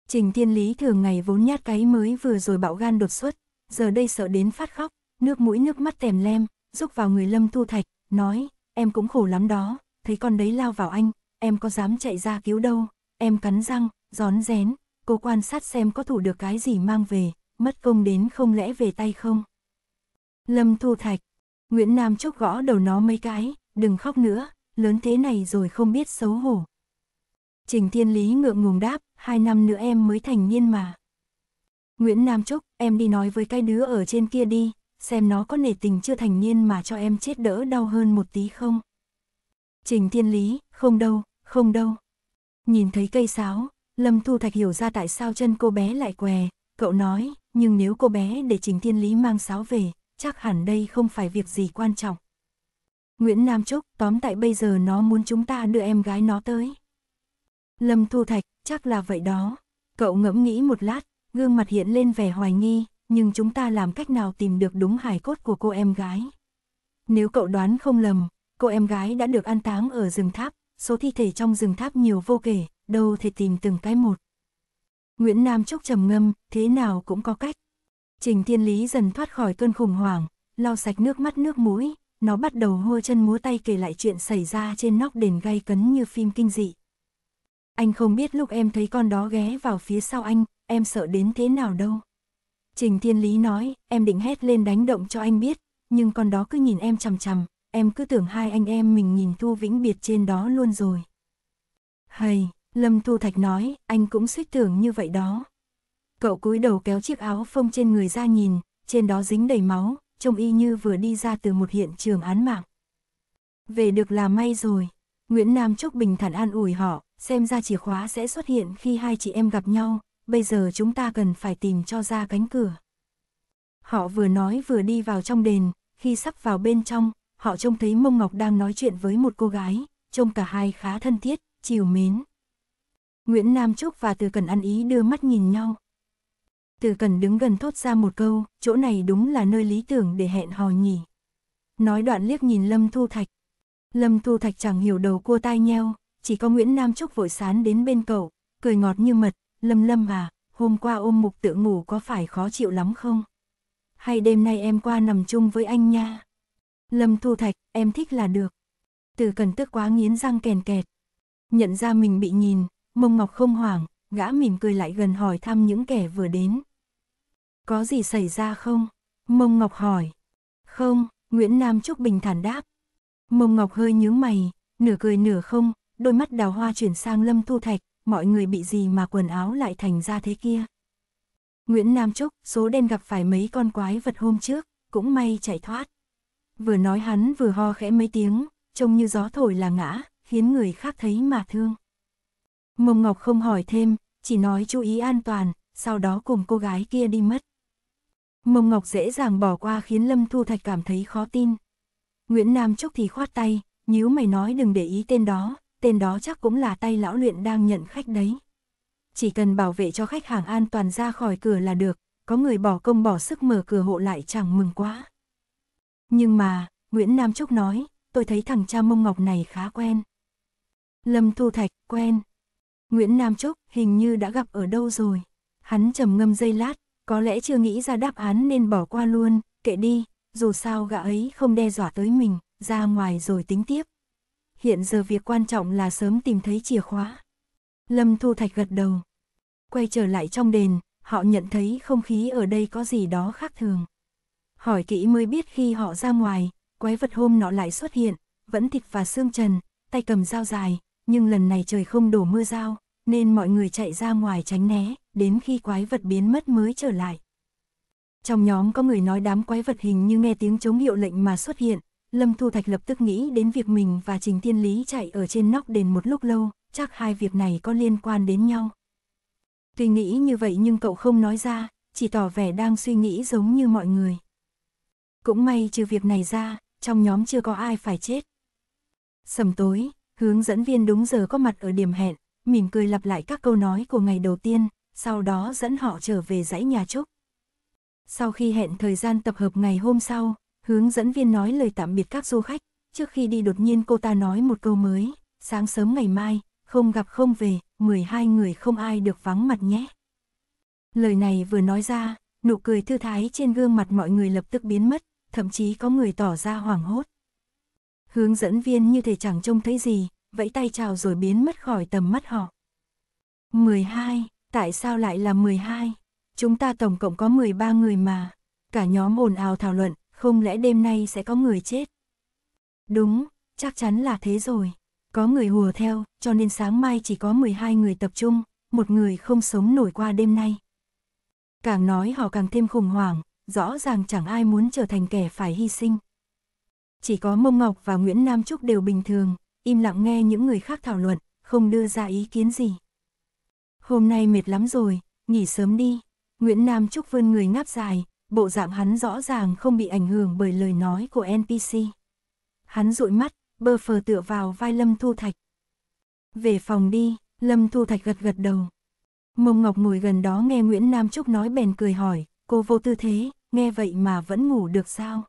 Trình Thiên Lý thường ngày vốn nhát cái mới vừa rồi bạo gan đột xuất, giờ đây sợ đến phát khóc, nước mũi nước mắt tèm lem, rúc vào người Lâm Thu Thạch, nói, em cũng khổ lắm đó, thấy con đấy lao vào anh, em có dám chạy ra cứu đâu, em cắn răng, gión rén, cô quan sát xem có thủ được cái gì mang về, mất công đến không lẽ về tay không. Lâm Thu Thạch, Nguyễn Nam chúc gõ đầu nó mấy cái, đừng khóc nữa, lớn thế này rồi không biết xấu hổ. Trình Thiên Lý ngượng ngùng đáp, hai năm nữa em mới thành niên mà. Nguyễn Nam Trúc, em đi nói với cái đứa ở trên kia đi, xem nó có nể tình chưa thành niên mà cho em chết đỡ đau hơn một tí không. Trình Thiên Lý, không đâu, không đâu. Nhìn thấy cây sáo, Lâm Thu Thạch hiểu ra tại sao chân cô bé lại què, cậu nói, nhưng nếu cô bé để Trình Thiên Lý mang sáo về, chắc hẳn đây không phải việc gì quan trọng. Nguyễn Nam Trúc, tóm tại bây giờ nó muốn chúng ta đưa em gái nó tới. Lâm Thu Thạch, chắc là vậy đó. Cậu ngẫm nghĩ một lát, gương mặt hiện lên vẻ hoài nghi, nhưng chúng ta làm cách nào tìm được đúng hài cốt của cô em gái. Nếu cậu đoán không lầm, cô em gái đã được an táng ở rừng tháp, số thi thể trong rừng tháp nhiều vô kể, đâu thể tìm từng cái một. Nguyễn Nam Trúc trầm ngâm, thế nào cũng có cách. Trình Thiên Lý dần thoát khỏi cơn khủng hoảng, lau sạch nước mắt nước mũi, nó bắt đầu hua chân múa tay kể lại chuyện xảy ra trên nóc đền gay cấn như phim kinh dị. Anh không biết lúc em thấy con đó ghé vào phía sau anh, em sợ đến thế nào đâu. Trình Thiên Lý nói, em định hét lên đánh động cho anh biết, nhưng con đó cứ nhìn em chằm chằm, em cứ tưởng hai anh em mình nhìn Thu Vĩnh Biệt trên đó luôn rồi. Hay, Lâm Thu Thạch nói, anh cũng suýt tưởng như vậy đó. Cậu cúi đầu kéo chiếc áo phông trên người ra nhìn, trên đó dính đầy máu, trông y như vừa đi ra từ một hiện trường án mạng. Về được là may rồi, Nguyễn Nam Trúc bình thản an ủi họ, xem ra chìa khóa sẽ xuất hiện khi hai chị em gặp nhau, bây giờ chúng ta cần phải tìm cho ra cánh cửa. Họ vừa nói vừa đi vào trong đền, khi sắp vào bên trong, họ trông thấy Mông Ngọc đang nói chuyện với một cô gái, trông cả hai khá thân thiết, chiều mến. Nguyễn Nam Trúc và Từ Cần ăn ý đưa mắt nhìn nhau. Từ Cần đứng gần thốt ra một câu, chỗ này đúng là nơi lý tưởng để hẹn hò nhỉ. Nói đoạn liếc nhìn Lâm Thu Thạch. Lâm Thu Thạch chẳng hiểu đầu cua tai nheo, chỉ có Nguyễn Nam Trúc vội sán đến bên cậu, cười ngọt như mật, Lâm Lâm à, hôm qua ôm mục tự ngủ có phải khó chịu lắm không? Hay đêm nay em qua nằm chung với anh nha? Lâm Thu Thạch, em thích là được. Từ cần tức quá nghiến răng kèn kẹt. Nhận ra mình bị nhìn, mông ngọc không hoảng, gã mỉm cười lại gần hỏi thăm những kẻ vừa đến. Có gì xảy ra không? Mông Ngọc hỏi. Không, Nguyễn Nam Trúc bình thản đáp. Mông Ngọc hơi nhướng mày, nửa cười nửa không, đôi mắt đào hoa chuyển sang Lâm Thu Thạch, mọi người bị gì mà quần áo lại thành ra thế kia. Nguyễn Nam Trúc, số đen gặp phải mấy con quái vật hôm trước, cũng may chạy thoát. Vừa nói hắn vừa ho khẽ mấy tiếng, trông như gió thổi là ngã, khiến người khác thấy mà thương. Mông Ngọc không hỏi thêm, chỉ nói chú ý an toàn, sau đó cùng cô gái kia đi mất. Mông Ngọc dễ dàng bỏ qua khiến Lâm Thu Thạch cảm thấy khó tin. Nguyễn Nam Trúc thì khoát tay, nhíu mày nói đừng để ý tên đó, tên đó chắc cũng là tay lão luyện đang nhận khách đấy. Chỉ cần bảo vệ cho khách hàng an toàn ra khỏi cửa là được, có người bỏ công bỏ sức mở cửa hộ lại chẳng mừng quá. Nhưng mà, Nguyễn Nam Trúc nói, tôi thấy thằng cha mông ngọc này khá quen. Lâm Thu Thạch, quen. Nguyễn Nam Trúc hình như đã gặp ở đâu rồi. Hắn trầm ngâm giây lát, có lẽ chưa nghĩ ra đáp án nên bỏ qua luôn, kệ đi, dù sao gã ấy không đe dọa tới mình, ra ngoài rồi tính tiếp hiện giờ việc quan trọng là sớm tìm thấy chìa khóa. Lâm Thu Thạch gật đầu. Quay trở lại trong đền, họ nhận thấy không khí ở đây có gì đó khác thường. Hỏi kỹ mới biết khi họ ra ngoài, quái vật hôm nọ lại xuất hiện, vẫn thịt và xương trần, tay cầm dao dài, nhưng lần này trời không đổ mưa dao, nên mọi người chạy ra ngoài tránh né, đến khi quái vật biến mất mới trở lại. Trong nhóm có người nói đám quái vật hình như nghe tiếng chống hiệu lệnh mà xuất hiện, Lâm Thu Thạch lập tức nghĩ đến việc mình và Trình Thiên Lý chạy ở trên nóc đền một lúc lâu, chắc hai việc này có liên quan đến nhau. Tuy nghĩ như vậy nhưng cậu không nói ra, chỉ tỏ vẻ đang suy nghĩ giống như mọi người. Cũng may trừ việc này ra, trong nhóm chưa có ai phải chết. Sầm tối, hướng dẫn viên đúng giờ có mặt ở điểm hẹn, mỉm cười lặp lại các câu nói của ngày đầu tiên, sau đó dẫn họ trở về dãy nhà trúc. Sau khi hẹn thời gian tập hợp ngày hôm sau, Hướng dẫn viên nói lời tạm biệt các du khách, trước khi đi đột nhiên cô ta nói một câu mới, sáng sớm ngày mai, không gặp không về, 12 người không ai được vắng mặt nhé. Lời này vừa nói ra, nụ cười thư thái trên gương mặt mọi người lập tức biến mất, thậm chí có người tỏ ra hoảng hốt. Hướng dẫn viên như thể chẳng trông thấy gì, vẫy tay chào rồi biến mất khỏi tầm mắt họ. 12, tại sao lại là 12? Chúng ta tổng cộng có 13 người mà. Cả nhóm ồn ào thảo luận, không lẽ đêm nay sẽ có người chết? Đúng, chắc chắn là thế rồi. Có người hùa theo, cho nên sáng mai chỉ có 12 người tập trung, một người không sống nổi qua đêm nay. Càng nói họ càng thêm khủng hoảng, rõ ràng chẳng ai muốn trở thành kẻ phải hy sinh. Chỉ có Mông Ngọc và Nguyễn Nam Trúc đều bình thường, im lặng nghe những người khác thảo luận, không đưa ra ý kiến gì. Hôm nay mệt lắm rồi, nghỉ sớm đi. Nguyễn Nam Trúc vươn người ngáp dài, bộ dạng hắn rõ ràng không bị ảnh hưởng bởi lời nói của NPC. Hắn dụi mắt, bơ phờ tựa vào vai Lâm Thu Thạch. Về phòng đi, Lâm Thu Thạch gật gật đầu. Mông Ngọc ngồi gần đó nghe Nguyễn Nam Trúc nói bèn cười hỏi, cô vô tư thế, nghe vậy mà vẫn ngủ được sao?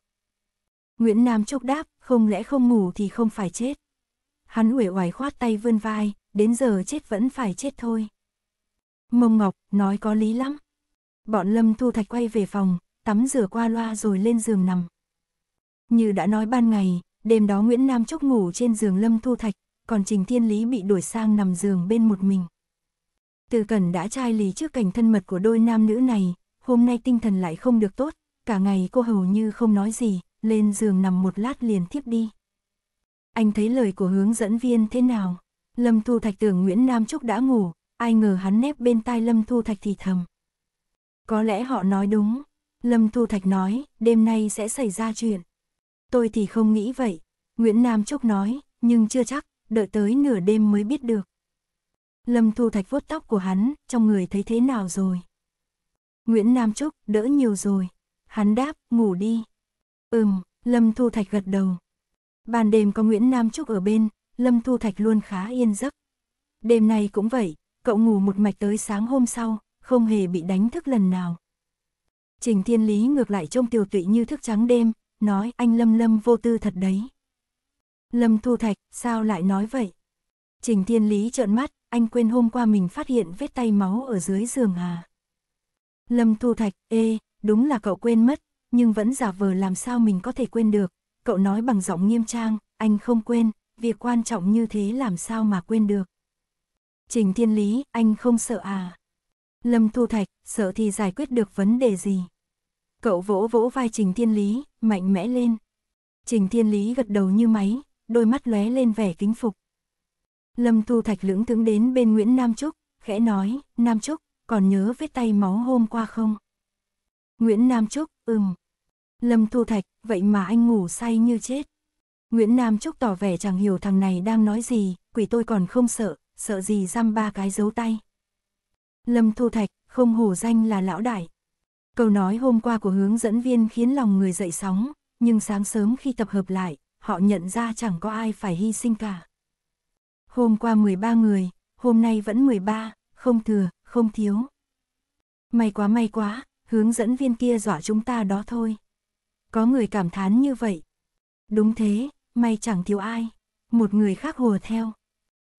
Nguyễn Nam Trúc đáp, không lẽ không ngủ thì không phải chết. Hắn uể oải khoát tay vươn vai, đến giờ chết vẫn phải chết thôi. Mông Ngọc, nói có lý lắm. Bọn Lâm Thu Thạch quay về phòng, tắm rửa qua loa rồi lên giường nằm. Như đã nói ban ngày, đêm đó Nguyễn Nam Trúc ngủ trên giường Lâm Thu Thạch, còn Trình Thiên Lý bị đuổi sang nằm giường bên một mình. Từ cần đã trai lý trước cảnh thân mật của đôi nam nữ này, hôm nay tinh thần lại không được tốt, cả ngày cô hầu như không nói gì, lên giường nằm một lát liền thiếp đi. Anh thấy lời của hướng dẫn viên thế nào? Lâm Thu Thạch tưởng Nguyễn Nam Trúc đã ngủ, ai ngờ hắn nép bên tai Lâm Thu Thạch thì thầm. Có lẽ họ nói đúng, Lâm Thu Thạch nói, đêm nay sẽ xảy ra chuyện. Tôi thì không nghĩ vậy, Nguyễn Nam Trúc nói, nhưng chưa chắc, đợi tới nửa đêm mới biết được. Lâm Thu Thạch vuốt tóc của hắn, trong người thấy thế nào rồi? Nguyễn Nam Trúc, đỡ nhiều rồi. Hắn đáp, ngủ đi. Ừm, Lâm Thu Thạch gật đầu. Ban đêm có Nguyễn Nam Trúc ở bên, Lâm Thu Thạch luôn khá yên giấc. Đêm nay cũng vậy, cậu ngủ một mạch tới sáng hôm sau, không hề bị đánh thức lần nào. Trình Thiên Lý ngược lại trông tiều tụy như thức trắng đêm, nói anh Lâm Lâm vô tư thật đấy. Lâm Thu Thạch, sao lại nói vậy? Trình Thiên Lý trợn mắt, anh quên hôm qua mình phát hiện vết tay máu ở dưới giường à? Lâm Thu Thạch, ê, đúng là cậu quên mất, nhưng vẫn giả vờ làm sao mình có thể quên được. Cậu nói bằng giọng nghiêm trang, anh không quên, việc quan trọng như thế làm sao mà quên được. Trình Thiên Lý, anh không sợ à? Lâm Thu Thạch, sợ thì giải quyết được vấn đề gì? Cậu vỗ vỗ vai Trình Thiên Lý, mạnh mẽ lên. Trình Thiên Lý gật đầu như máy, đôi mắt lóe lên vẻ kính phục. Lâm Thu Thạch lưỡng tướng đến bên Nguyễn Nam Trúc, khẽ nói, Nam Trúc, còn nhớ vết tay máu hôm qua không? Nguyễn Nam Trúc, ừm. Lâm Thu Thạch, vậy mà anh ngủ say như chết. Nguyễn Nam Trúc tỏ vẻ chẳng hiểu thằng này đang nói gì, quỷ tôi còn không sợ, sợ gì giam ba cái dấu tay. Lâm Thu Thạch, không hổ danh là lão đại. Câu nói hôm qua của hướng dẫn viên khiến lòng người dậy sóng, nhưng sáng sớm khi tập hợp lại, họ nhận ra chẳng có ai phải hy sinh cả. Hôm qua 13 người, hôm nay vẫn 13, không thừa, không thiếu. May quá may quá, hướng dẫn viên kia dọa chúng ta đó thôi. Có người cảm thán như vậy. Đúng thế, may chẳng thiếu ai. Một người khác hùa theo.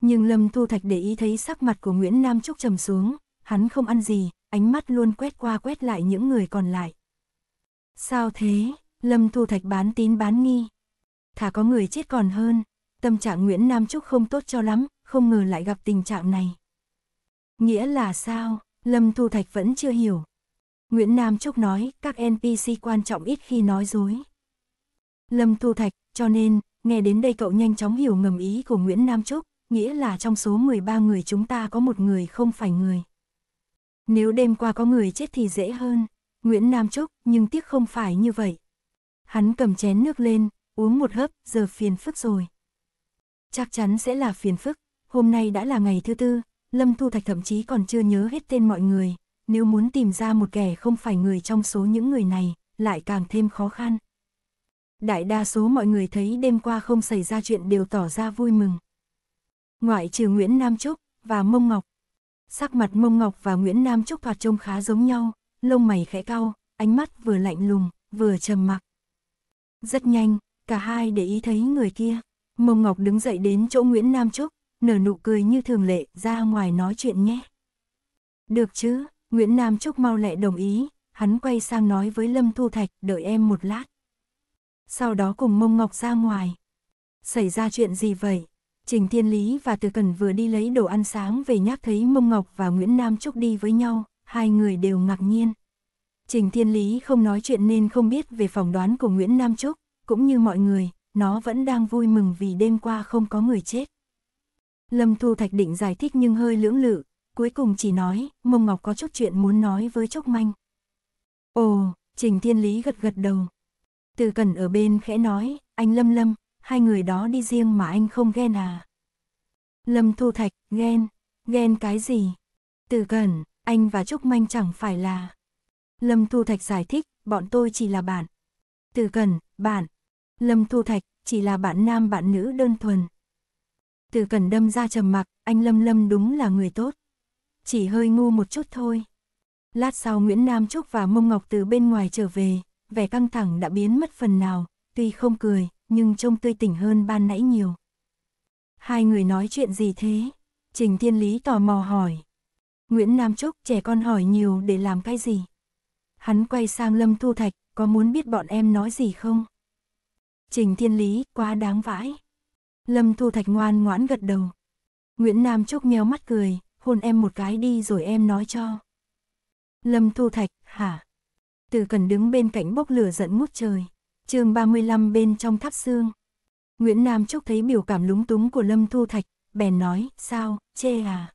Nhưng Lâm Thu Thạch để ý thấy sắc mặt của Nguyễn Nam Trúc trầm xuống, hắn không ăn gì, ánh mắt luôn quét qua quét lại những người còn lại. Sao thế, Lâm Thu Thạch bán tín bán nghi. Thả có người chết còn hơn, tâm trạng Nguyễn Nam Trúc không tốt cho lắm, không ngờ lại gặp tình trạng này. Nghĩa là sao, Lâm Thu Thạch vẫn chưa hiểu. Nguyễn Nam Trúc nói các NPC quan trọng ít khi nói dối. Lâm Thu Thạch, cho nên, nghe đến đây cậu nhanh chóng hiểu ngầm ý của Nguyễn Nam Trúc, nghĩa là trong số 13 người chúng ta có một người không phải người. Nếu đêm qua có người chết thì dễ hơn. Nguyễn Nam Trúc, nhưng tiếc không phải như vậy. Hắn cầm chén nước lên, uống một hớp, giờ phiền phức rồi. Chắc chắn sẽ là phiền phức, hôm nay đã là ngày thứ tư, Lâm Thu Thạch thậm chí còn chưa nhớ hết tên mọi người, nếu muốn tìm ra một kẻ không phải người trong số những người này, lại càng thêm khó khăn. Đại đa số mọi người thấy đêm qua không xảy ra chuyện đều tỏ ra vui mừng. Ngoại trừ Nguyễn Nam Trúc và Mông Ngọc, Sắc mặt mông ngọc và Nguyễn Nam Trúc thoạt trông khá giống nhau, lông mày khẽ cau, ánh mắt vừa lạnh lùng, vừa trầm mặc. Rất nhanh, cả hai để ý thấy người kia. Mông Ngọc đứng dậy đến chỗ Nguyễn Nam Trúc, nở nụ cười như thường lệ ra ngoài nói chuyện nhé. Được chứ, Nguyễn Nam Trúc mau lẹ đồng ý, hắn quay sang nói với Lâm Thu Thạch đợi em một lát. Sau đó cùng Mông Ngọc ra ngoài. Xảy ra chuyện gì vậy? Trình Thiên Lý và Từ Cần vừa đi lấy đồ ăn sáng về nhác thấy Mông Ngọc và Nguyễn Nam Trúc đi với nhau, hai người đều ngạc nhiên. Trình Thiên Lý không nói chuyện nên không biết về phỏng đoán của Nguyễn Nam Trúc, cũng như mọi người, nó vẫn đang vui mừng vì đêm qua không có người chết. Lâm Thu Thạch định giải thích nhưng hơi lưỡng lự, cuối cùng chỉ nói, Mông Ngọc có chút chuyện muốn nói với Trúc Manh. Ồ, Trình Thiên Lý gật gật đầu. Từ Cần ở bên khẽ nói, anh Lâm Lâm, hai người đó đi riêng mà anh không ghen à? Lâm Thu Thạch, ghen, ghen cái gì? Từ gần, anh và Trúc Manh chẳng phải là... Lâm Thu Thạch giải thích, bọn tôi chỉ là bạn. Từ gần, bạn. Lâm Thu Thạch, chỉ là bạn nam bạn nữ đơn thuần. Từ cần đâm ra trầm mặc, anh Lâm Lâm đúng là người tốt. Chỉ hơi ngu một chút thôi. Lát sau Nguyễn Nam Trúc và Mông Ngọc từ bên ngoài trở về, vẻ căng thẳng đã biến mất phần nào, tuy không cười, nhưng trông tươi tỉnh hơn ban nãy nhiều. Hai người nói chuyện gì thế? Trình Thiên Lý tò mò hỏi. Nguyễn Nam Trúc trẻ con hỏi nhiều để làm cái gì? Hắn quay sang Lâm Thu Thạch, có muốn biết bọn em nói gì không? Trình Thiên Lý quá đáng vãi. Lâm Thu Thạch ngoan ngoãn gật đầu. Nguyễn Nam Trúc meo mắt cười, hôn em một cái đi rồi em nói cho. Lâm Thu Thạch, hả? Từ cần đứng bên cạnh bốc lửa giận ngút trời chương 35 bên trong tháp xương. Nguyễn Nam Trúc thấy biểu cảm lúng túng của Lâm Thu Thạch, bèn nói, sao, chê à.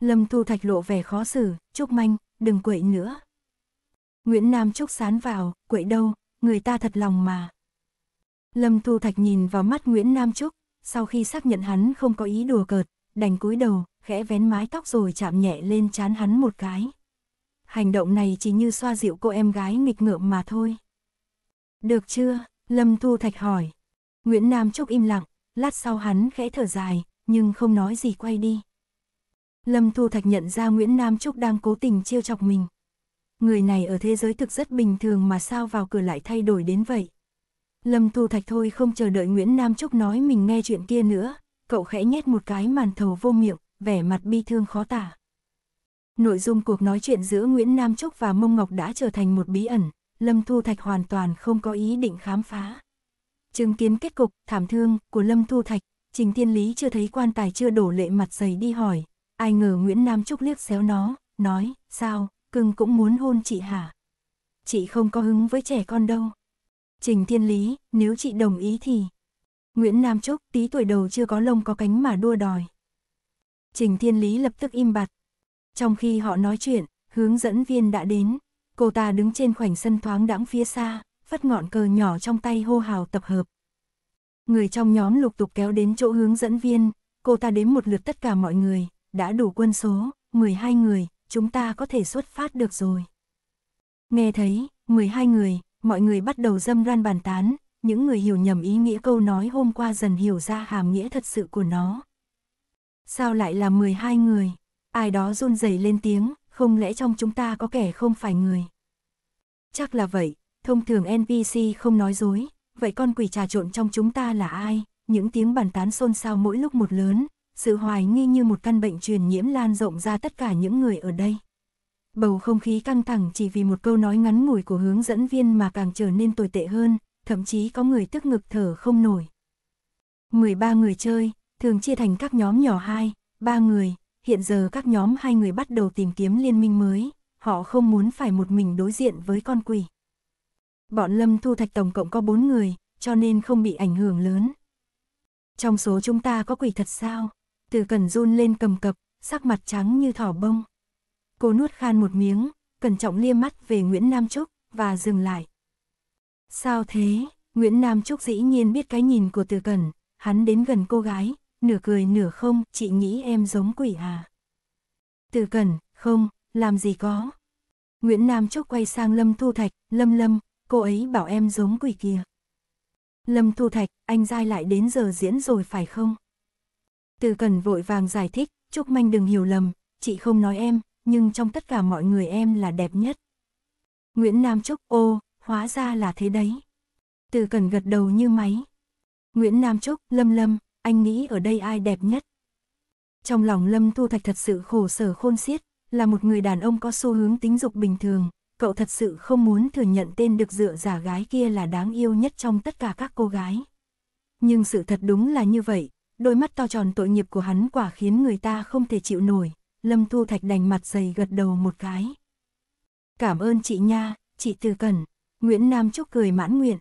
Lâm Thu Thạch lộ vẻ khó xử, Trúc Manh, đừng quậy nữa. Nguyễn Nam Trúc sán vào, quậy đâu, người ta thật lòng mà. Lâm Thu Thạch nhìn vào mắt Nguyễn Nam Trúc, sau khi xác nhận hắn không có ý đùa cợt, đành cúi đầu, khẽ vén mái tóc rồi chạm nhẹ lên chán hắn một cái. Hành động này chỉ như xoa dịu cô em gái nghịch ngợm mà thôi. Được chưa? Lâm Thu Thạch hỏi. Nguyễn Nam Trúc im lặng, lát sau hắn khẽ thở dài, nhưng không nói gì quay đi. Lâm Thu Thạch nhận ra Nguyễn Nam Trúc đang cố tình trêu chọc mình. Người này ở thế giới thực rất bình thường mà sao vào cửa lại thay đổi đến vậy. Lâm Thu Thạch thôi không chờ đợi Nguyễn Nam Trúc nói mình nghe chuyện kia nữa, cậu khẽ nhét một cái màn thầu vô miệng, vẻ mặt bi thương khó tả. Nội dung cuộc nói chuyện giữa Nguyễn Nam Trúc và Mông Ngọc đã trở thành một bí ẩn, Lâm Thu Thạch hoàn toàn không có ý định khám phá. Chứng kiến kết cục thảm thương của Lâm Thu Thạch, Trình Thiên Lý chưa thấy quan tài chưa đổ lệ mặt dày đi hỏi, ai ngờ Nguyễn Nam Trúc liếc xéo nó, nói, sao, cưng cũng muốn hôn chị hả? Chị không có hứng với trẻ con đâu. Trình Thiên Lý, nếu chị đồng ý thì... Nguyễn Nam Trúc tí tuổi đầu chưa có lông có cánh mà đua đòi. Trình Thiên Lý lập tức im bặt. Trong khi họ nói chuyện, hướng dẫn viên đã đến, Cô ta đứng trên khoảnh sân thoáng đãng phía xa, phất ngọn cờ nhỏ trong tay hô hào tập hợp. Người trong nhóm lục tục kéo đến chỗ hướng dẫn viên, cô ta đếm một lượt tất cả mọi người, đã đủ quân số, 12 người, chúng ta có thể xuất phát được rồi. Nghe thấy, 12 người, mọi người bắt đầu dâm ran bàn tán, những người hiểu nhầm ý nghĩa câu nói hôm qua dần hiểu ra hàm nghĩa thật sự của nó. Sao lại là 12 người? Ai đó run rẩy lên tiếng, không lẽ trong chúng ta có kẻ không phải người? Chắc là vậy, thông thường NPC không nói dối, vậy con quỷ trà trộn trong chúng ta là ai? Những tiếng bàn tán xôn xao mỗi lúc một lớn, sự hoài nghi như một căn bệnh truyền nhiễm lan rộng ra tất cả những người ở đây. Bầu không khí căng thẳng chỉ vì một câu nói ngắn ngủi của hướng dẫn viên mà càng trở nên tồi tệ hơn, thậm chí có người tức ngực thở không nổi. 13 người chơi, thường chia thành các nhóm nhỏ 2, 3 người, hiện giờ các nhóm hai người bắt đầu tìm kiếm liên minh mới, họ không muốn phải một mình đối diện với con quỷ. Bọn Lâm Thu Thạch tổng cộng có bốn người, cho nên không bị ảnh hưởng lớn. Trong số chúng ta có quỷ thật sao? Từ cần run lên cầm cập, sắc mặt trắng như thỏ bông. Cô nuốt khan một miếng, cẩn trọng lia mắt về Nguyễn Nam Trúc và dừng lại. Sao thế? Nguyễn Nam Trúc dĩ nhiên biết cái nhìn của Từ Cần, hắn đến gần cô gái, nửa cười nửa không, chị nghĩ em giống quỷ à? Từ Cần không, làm gì có. Nguyễn Nam Trúc quay sang Lâm Thu Thạch, Lâm Lâm, cô ấy bảo em giống quỷ kìa. Lâm Thu Thạch, anh dai lại đến giờ diễn rồi phải không? Từ Cần vội vàng giải thích, Trúc Manh đừng hiểu lầm, chị không nói em, nhưng trong tất cả mọi người em là đẹp nhất. Nguyễn Nam Trúc, ô, hóa ra là thế đấy. Từ Cần gật đầu như máy. Nguyễn Nam Trúc, Lâm Lâm, anh nghĩ ở đây ai đẹp nhất? Trong lòng Lâm Thu Thạch thật sự khổ sở khôn xiết, là một người đàn ông có xu hướng tính dục bình thường, cậu thật sự không muốn thừa nhận tên được dựa giả gái kia là đáng yêu nhất trong tất cả các cô gái. Nhưng sự thật đúng là như vậy, đôi mắt to tròn tội nghiệp của hắn quả khiến người ta không thể chịu nổi, Lâm Thu Thạch đành mặt dày gật đầu một cái. Cảm ơn chị nha, chị Từ Cẩn, Nguyễn Nam Trúc cười mãn nguyện.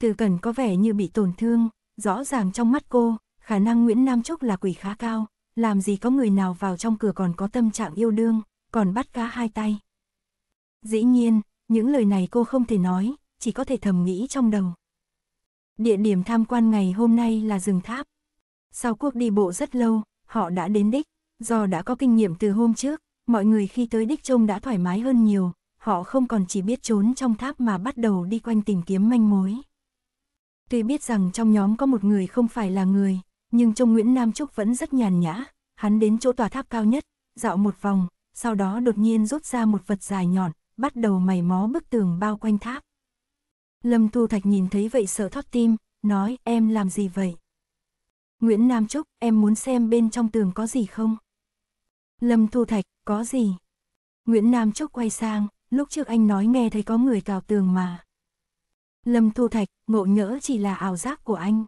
Từ Cẩn có vẻ như bị tổn thương, rõ ràng trong mắt cô, khả năng Nguyễn Nam Trúc là quỷ khá cao, làm gì có người nào vào trong cửa còn có tâm trạng yêu đương, còn bắt cá hai tay. Dĩ nhiên, những lời này cô không thể nói, chỉ có thể thầm nghĩ trong đầu. Địa điểm tham quan ngày hôm nay là rừng tháp. Sau cuộc đi bộ rất lâu, họ đã đến đích, do đã có kinh nghiệm từ hôm trước, mọi người khi tới đích trông đã thoải mái hơn nhiều, họ không còn chỉ biết trốn trong tháp mà bắt đầu đi quanh tìm kiếm manh mối. Tuy biết rằng trong nhóm có một người không phải là người, nhưng trông Nguyễn Nam Trúc vẫn rất nhàn nhã, hắn đến chỗ tòa tháp cao nhất, dạo một vòng, sau đó đột nhiên rút ra một vật dài nhọn, bắt đầu mày mó bức tường bao quanh tháp. Lâm Thu Thạch nhìn thấy vậy sợ thót tim, nói em làm gì vậy? Nguyễn Nam Trúc, em muốn xem bên trong tường có gì không? Lâm Thu Thạch, có gì? Nguyễn Nam Trúc quay sang, lúc trước anh nói nghe thấy có người cào tường mà. Lâm Thu Thạch, ngộ nhỡ chỉ là ảo giác của anh.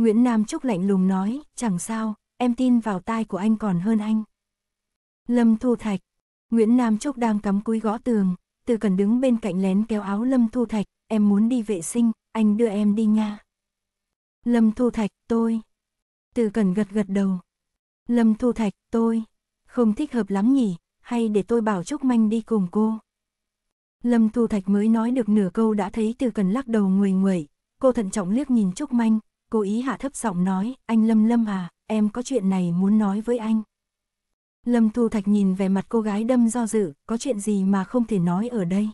Nguyễn Nam Trúc lạnh lùng nói, chẳng sao, em tin vào tai của anh còn hơn anh. Lâm Thu Thạch, Nguyễn Nam Trúc đang cắm cúi gõ tường, từ cần đứng bên cạnh lén kéo áo Lâm Thu Thạch, em muốn đi vệ sinh, anh đưa em đi nha. Lâm Thu Thạch, tôi. Từ cần gật gật đầu. Lâm Thu Thạch, tôi. Không thích hợp lắm nhỉ, hay để tôi bảo Trúc Manh đi cùng cô. Lâm Thu Thạch mới nói được nửa câu đã thấy Từ Cần lắc đầu nguầy nguẩy, cô thận trọng liếc nhìn Trúc Manh, cố ý hạ thấp giọng nói, anh Lâm Lâm à, em có chuyện này muốn nói với anh. Lâm Thu Thạch nhìn về mặt cô gái đâm do dự, có chuyện gì mà không thể nói ở đây.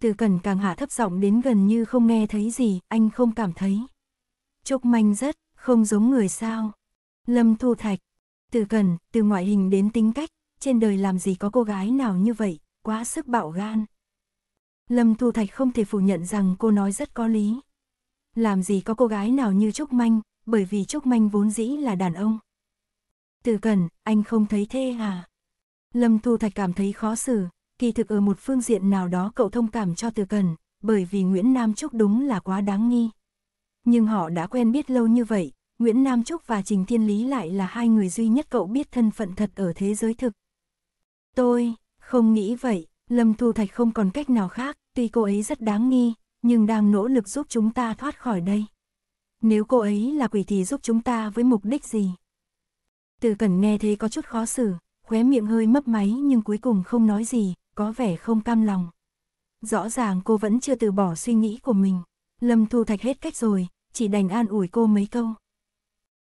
Từ cần càng hạ thấp giọng đến gần như không nghe thấy gì, anh không cảm thấy. Trúc manh rất, không giống người sao. Lâm Thu Thạch, từ cần, từ ngoại hình đến tính cách, trên đời làm gì có cô gái nào như vậy, quá sức bạo gan. Lâm Thu Thạch không thể phủ nhận rằng cô nói rất có lý, làm gì có cô gái nào như Trúc Manh, bởi vì Trúc Manh vốn dĩ là đàn ông. Từ cần, anh không thấy thế à? Lâm Thu Thạch cảm thấy khó xử, kỳ thực ở một phương diện nào đó cậu thông cảm cho từ cần, bởi vì Nguyễn Nam Trúc đúng là quá đáng nghi. Nhưng họ đã quen biết lâu như vậy, Nguyễn Nam Trúc và Trình Thiên Lý lại là hai người duy nhất cậu biết thân phận thật ở thế giới thực. Tôi, không nghĩ vậy, Lâm Thu Thạch không còn cách nào khác, tuy cô ấy rất đáng nghi, nhưng đang nỗ lực giúp chúng ta thoát khỏi đây. Nếu cô ấy là quỷ thì giúp chúng ta với mục đích gì? Từ cẩn nghe thế có chút khó xử, khóe miệng hơi mấp máy nhưng cuối cùng không nói gì, có vẻ không cam lòng. Rõ ràng cô vẫn chưa từ bỏ suy nghĩ của mình. Lâm Thu Thạch hết cách rồi, chỉ đành an ủi cô mấy câu.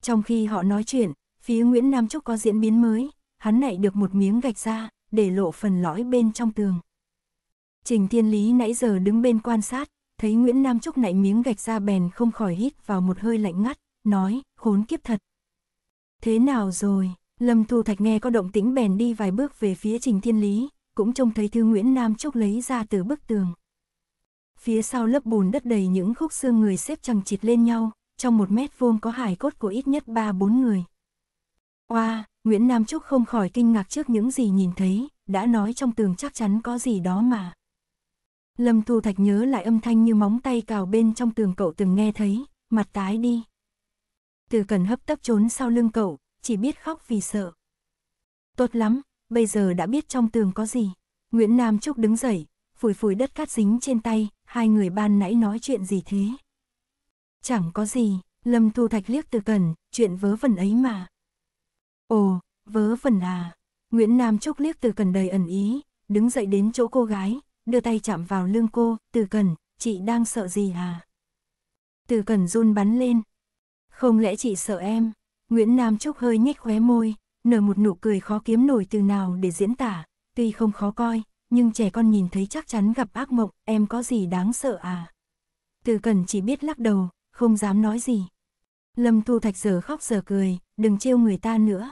Trong khi họ nói chuyện, phía Nguyễn Nam Trúc có diễn biến mới, hắn nảy được một miếng gạch ra, để lộ phần lõi bên trong tường. Trình Thiên Lý nãy giờ đứng bên quan sát, thấy Nguyễn Nam Trúc nạy miếng gạch ra bèn không khỏi hít vào một hơi lạnh ngắt, nói, khốn kiếp thật. Thế nào rồi, Lâm Thu Thạch nghe có động tĩnh bèn đi vài bước về phía Trình Thiên Lý, cũng trông thấy thư Nguyễn Nam Trúc lấy ra từ bức tường. Phía sau lớp bùn đất đầy những khúc xương người xếp chằng chịt lên nhau, trong một mét vuông có hài cốt của ít nhất ba bốn người. Oa, Nguyễn Nam Trúc không khỏi kinh ngạc trước những gì nhìn thấy, đã nói trong tường chắc chắn có gì đó mà. Lâm Thu Thạch nhớ lại âm thanh như móng tay cào bên trong tường cậu từng nghe thấy, mặt tái đi. Từ cần hấp tấp trốn sau lưng cậu, chỉ biết khóc vì sợ. Tốt lắm, bây giờ đã biết trong tường có gì. Nguyễn Nam Trúc đứng dậy, phủi phủi đất cát dính trên tay, hai người ban nãy nói chuyện gì thế? Chẳng có gì, Lâm Thu Thạch liếc từ cần, chuyện vớ vẩn ấy mà. Ồ, vớ vẩn à. Nguyễn Nam Trúc liếc từ cần đầy ẩn ý, đứng dậy đến chỗ cô gái, đưa tay chạm vào lưng cô, từ cần, chị đang sợ gì à? Từ cần run bắn lên. Không lẽ chị sợ em? Nguyễn Nam Trúc hơi nhếch khóe môi, nở một nụ cười khó kiếm nổi từ nào để diễn tả, tuy không khó coi, nhưng trẻ con nhìn thấy chắc chắn gặp ác mộng, em có gì đáng sợ à? Từ cần chỉ biết lắc đầu, không dám nói gì. Lâm Thu Thạch giờ khóc giờ cười, đừng trêu người ta nữa.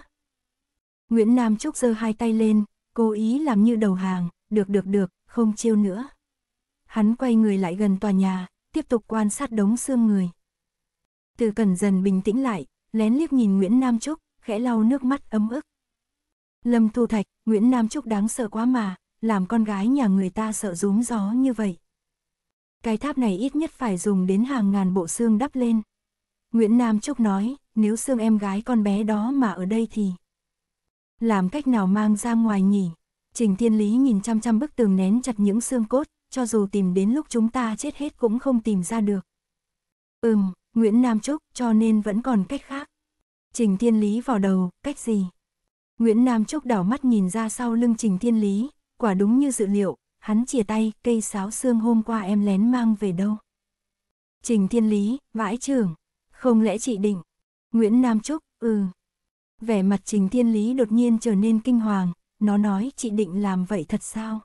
Nguyễn Nam Trúc giơ hai tay lên, cố ý làm như đầu hàng, được được được, không chiêu nữa. Hắn quay người lại gần tòa nhà, tiếp tục quan sát đống xương người. Từ cẩn dần bình tĩnh lại, lén liếc nhìn Nguyễn Nam Trúc, khẽ lau nước mắt ấm ức. Lâm Thu Thạch, Nguyễn Nam Trúc đáng sợ quá mà, làm con gái nhà người ta sợ rúm gió như vậy. Cái tháp này ít nhất phải dùng đến hàng ngàn bộ xương đắp lên. Nguyễn Nam Trúc nói, nếu xương em gái con bé đó mà ở đây thì... Làm cách nào mang ra ngoài nhỉ? Trình Thiên Lý nhìn chăm chăm bức tường nén chặt những xương cốt, cho dù tìm đến lúc chúng ta chết hết cũng không tìm ra được. Ừm, Nguyễn Nam Trúc, cho nên vẫn còn cách khác. Trình Thiên Lý vào đầu, cách gì? Nguyễn Nam Trúc đảo mắt nhìn ra sau lưng Trình Thiên Lý, quả đúng như dự liệu, hắn chìa tay, cây sáo xương hôm qua em lén mang về đâu. Trình Thiên Lý, vãi trưởng, không lẽ chị định? Nguyễn Nam Trúc, ừ. Vẻ mặt Trình Thiên Lý đột nhiên trở nên kinh hoàng, nó nói chị định làm vậy thật sao?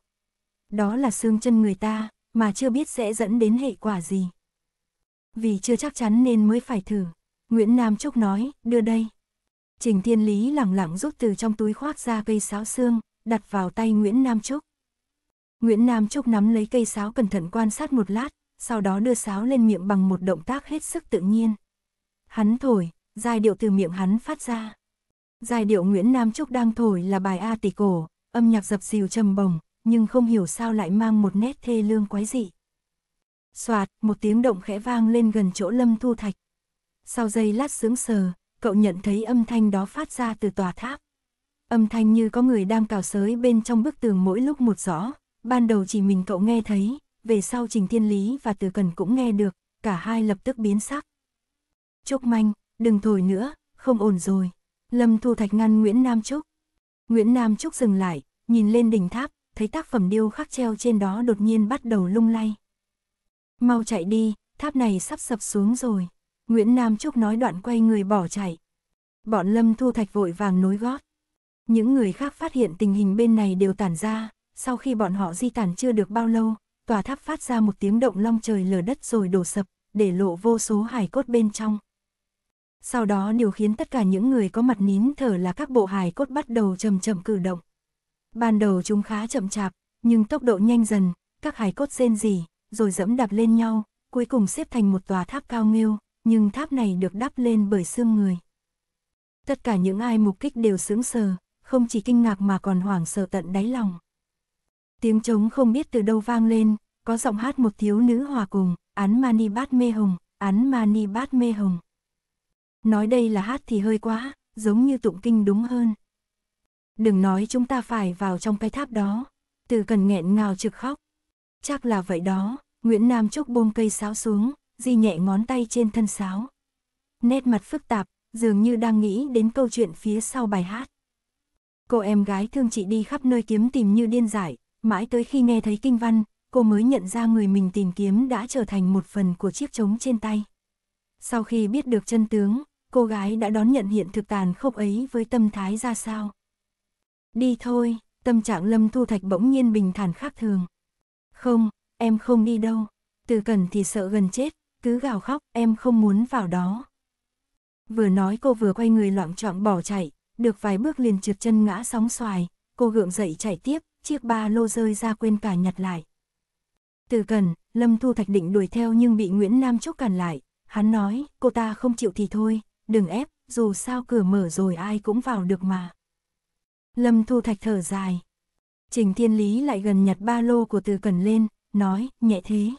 Đó là xương chân người ta, mà chưa biết sẽ dẫn đến hệ quả gì. Vì chưa chắc chắn nên mới phải thử. Nguyễn Nam Trúc nói, đưa đây. Trình Thiên Lý lẳng lặng rút từ trong túi khoác ra cây sáo xương, đặt vào tay Nguyễn Nam Trúc. Nguyễn Nam Trúc nắm lấy cây sáo cẩn thận quan sát một lát, sau đó đưa sáo lên miệng bằng một động tác hết sức tự nhiên. Hắn thổi, giai điệu từ miệng hắn phát ra. Giai điệu Nguyễn Nam Trúc đang thổi là bài A tỷ cổ, âm nhạc dập dìu trầm bồng nhưng không hiểu sao lại mang một nét thê lương quái dị. Soạt, một tiếng động khẽ vang lên gần chỗ Lâm Thu Thạch. Sau giây lát sướng sờ, cậu nhận thấy âm thanh đó phát ra từ tòa tháp. Âm thanh như có người đang cào sới bên trong bức tường mỗi lúc một rõ, ban đầu chỉ mình cậu nghe thấy, về sau Trình Thiên Lý và Từ Cần cũng nghe được, cả hai lập tức biến sắc. Trúc Manh, đừng thổi nữa, không ổn rồi. Lâm Thu Thạch ngăn Nguyễn Nam Trúc. Nguyễn Nam Trúc dừng lại, nhìn lên đỉnh tháp, thấy tác phẩm điêu khắc treo trên đó đột nhiên bắt đầu lung lay. Mau chạy đi, tháp này sắp sập xuống rồi. Nguyễn Nam Trúc nói đoạn quay người bỏ chạy. Bọn Lâm Thu Thạch vội vàng nối gót. Những người khác phát hiện tình hình bên này đều tản ra, sau khi bọn họ di tản chưa được bao lâu, tòa tháp phát ra một tiếng động long trời lở đất rồi đổ sập, để lộ vô số hài cốt bên trong. Sau đó điều khiến tất cả những người có mặt nín thở là các bộ hài cốt bắt đầu chậm chậm cử động. Ban đầu chúng khá chậm chạp, nhưng tốc độ nhanh dần, các hài cốt rên rỉ, rồi dẫm đạp lên nhau, cuối cùng xếp thành một tòa tháp cao nghêu, nhưng tháp này được đắp lên bởi xương người. Tất cả những ai mục kích đều sững sờ, không chỉ kinh ngạc mà còn hoảng sợ tận đáy lòng. Tiếng trống không biết từ đâu vang lên, có giọng hát một thiếu nữ hòa cùng, án mani bát mê hồng, án mani bát mê hồng. Nói đây là hát thì hơi quá, giống như tụng kinh đúng hơn. Đừng nói chúng ta phải vào trong cái tháp đó. Từ cần nghẹn ngào trực khóc. Chắc là vậy đó, Nguyễn Nam chốc buông cây sáo xuống, di nhẹ ngón tay trên thân sáo. Nét mặt phức tạp, dường như đang nghĩ đến câu chuyện phía sau bài hát. Cô em gái thương chị đi khắp nơi kiếm tìm như điên giải, mãi tới khi nghe thấy kinh văn, cô mới nhận ra người mình tìm kiếm đã trở thành một phần của chiếc trống trên tay. Sau khi biết được chân tướng, cô gái đã đón nhận hiện thực tàn khốc ấy với tâm thái ra sao. Đi thôi, tâm trạng Lâm Thu Thạch bỗng nhiên bình thản khác thường. Không, em không đi đâu, từ cần thì sợ gần chết, cứ gào khóc, em không muốn vào đó. Vừa nói cô vừa quay người loạn trọn bỏ chạy, được vài bước liền trượt chân ngã sóng xoài, cô gượng dậy chạy tiếp, chiếc ba lô rơi ra quên cả nhặt lại. Từ cần, Lâm Thu Thạch định đuổi theo nhưng bị Nguyễn Nam Trúc cản lại, hắn nói, cô ta không chịu thì thôi, đừng ép, dù sao cửa mở rồi ai cũng vào được mà. Lâm Thu Thạch thở dài. Trình Thiên Lý lại gần nhặt ba lô của Từ cần lên, nói, nhẹ thế.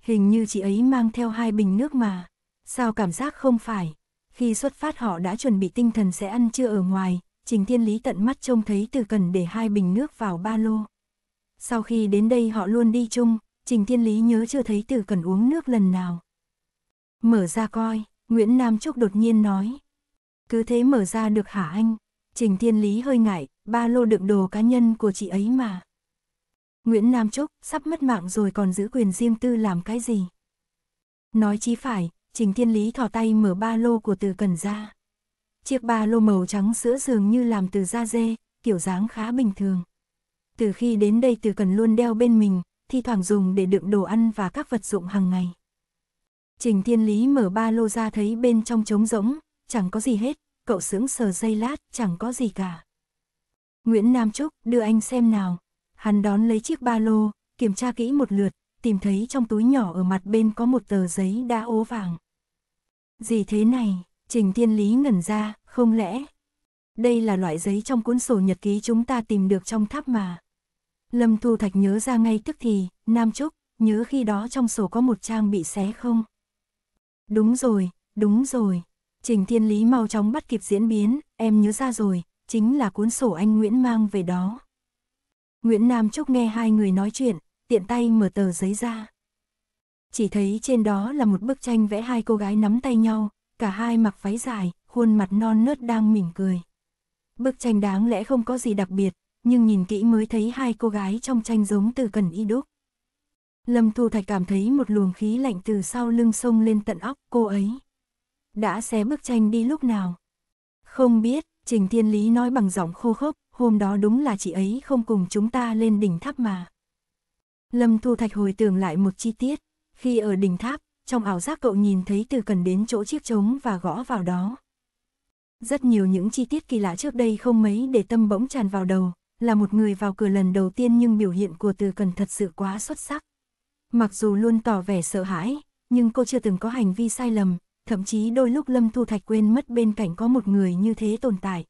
Hình như chị ấy mang theo hai bình nước mà. Sao cảm giác không phải? Khi xuất phát họ đã chuẩn bị tinh thần sẽ ăn trưa ở ngoài, Trình Thiên Lý tận mắt trông thấy Từ cần để hai bình nước vào ba lô. Sau khi đến đây họ luôn đi chung, Trình Thiên Lý nhớ chưa thấy Từ cần uống nước lần nào. Mở ra coi, Nguyễn Nam Trúc đột nhiên nói. Cứ thế mở ra được hả anh? Trình Thiên Lý hơi ngại, ba lô đựng đồ cá nhân của chị ấy mà. Nguyễn Nam Trúc sắp mất mạng rồi còn giữ quyền riêng tư làm cái gì? Nói chí phải, Trình Thiên Lý thỏ tay mở ba lô của Từ Cần ra. Chiếc ba lô màu trắng sữa dường như làm từ da dê, kiểu dáng khá bình thường. Từ khi đến đây Từ Cần luôn đeo bên mình, thi thoảng dùng để đựng đồ ăn và các vật dụng hàng ngày. Trình Thiên Lý mở ba lô ra thấy bên trong trống rỗng, chẳng có gì hết, cậu sững sờ dây lát, chẳng có gì cả. Nguyễn Nam Trúc, đưa anh xem nào. Hắn đón lấy chiếc ba lô, kiểm tra kỹ một lượt, tìm thấy trong túi nhỏ ở mặt bên có một tờ giấy đã ố vàng. Gì thế này? Trình Thiên Lý ngẩn ra, không lẽ? Đây là loại giấy trong cuốn sổ nhật ký chúng ta tìm được trong tháp mà. Lâm Thu Thạch nhớ ra ngay tức thì, Nam Trúc, nhớ khi đó trong sổ có một trang bị xé không? Đúng rồi, đúng rồi. Trình Thiên Lý mau chóng bắt kịp diễn biến, em nhớ ra rồi, chính là cuốn sổ anh Nguyễn mang về đó. Nguyễn Nam Trúc nghe hai người nói chuyện, tiện tay mở tờ giấy ra. Chỉ thấy trên đó là một bức tranh vẽ hai cô gái nắm tay nhau, cả hai mặc váy dài, khuôn mặt non nớt đang mỉm cười. Bức tranh đáng lẽ không có gì đặc biệt, nhưng nhìn kỹ mới thấy hai cô gái trong tranh giống từ cần y đúc. Lâm Thu Thạch cảm thấy một luồng khí lạnh từ sau lưng sông lên tận óc cô ấy. Đã xé bức tranh đi lúc nào? Không biết, Trình Thiên Lý nói bằng giọng khô khốc, hôm đó đúng là chị ấy không cùng chúng ta lên đỉnh tháp mà. Lâm Thu Thạch hồi tưởng lại một chi tiết, khi ở đỉnh tháp, trong ảo giác cậu nhìn thấy từ cần đến chỗ chiếc trống và gõ vào đó. Rất nhiều những chi tiết kỳ lạ trước đây không mấy để tâm bỗng tràn vào đầu, là một người vào cửa lần đầu tiên nhưng biểu hiện của từ cần thật sự quá xuất sắc. Mặc dù luôn tỏ vẻ sợ hãi, nhưng cô chưa từng có hành vi sai lầm, thậm chí đôi lúc Lâm Thu Thạch quên mất bên cạnh có một người như thế tồn tại.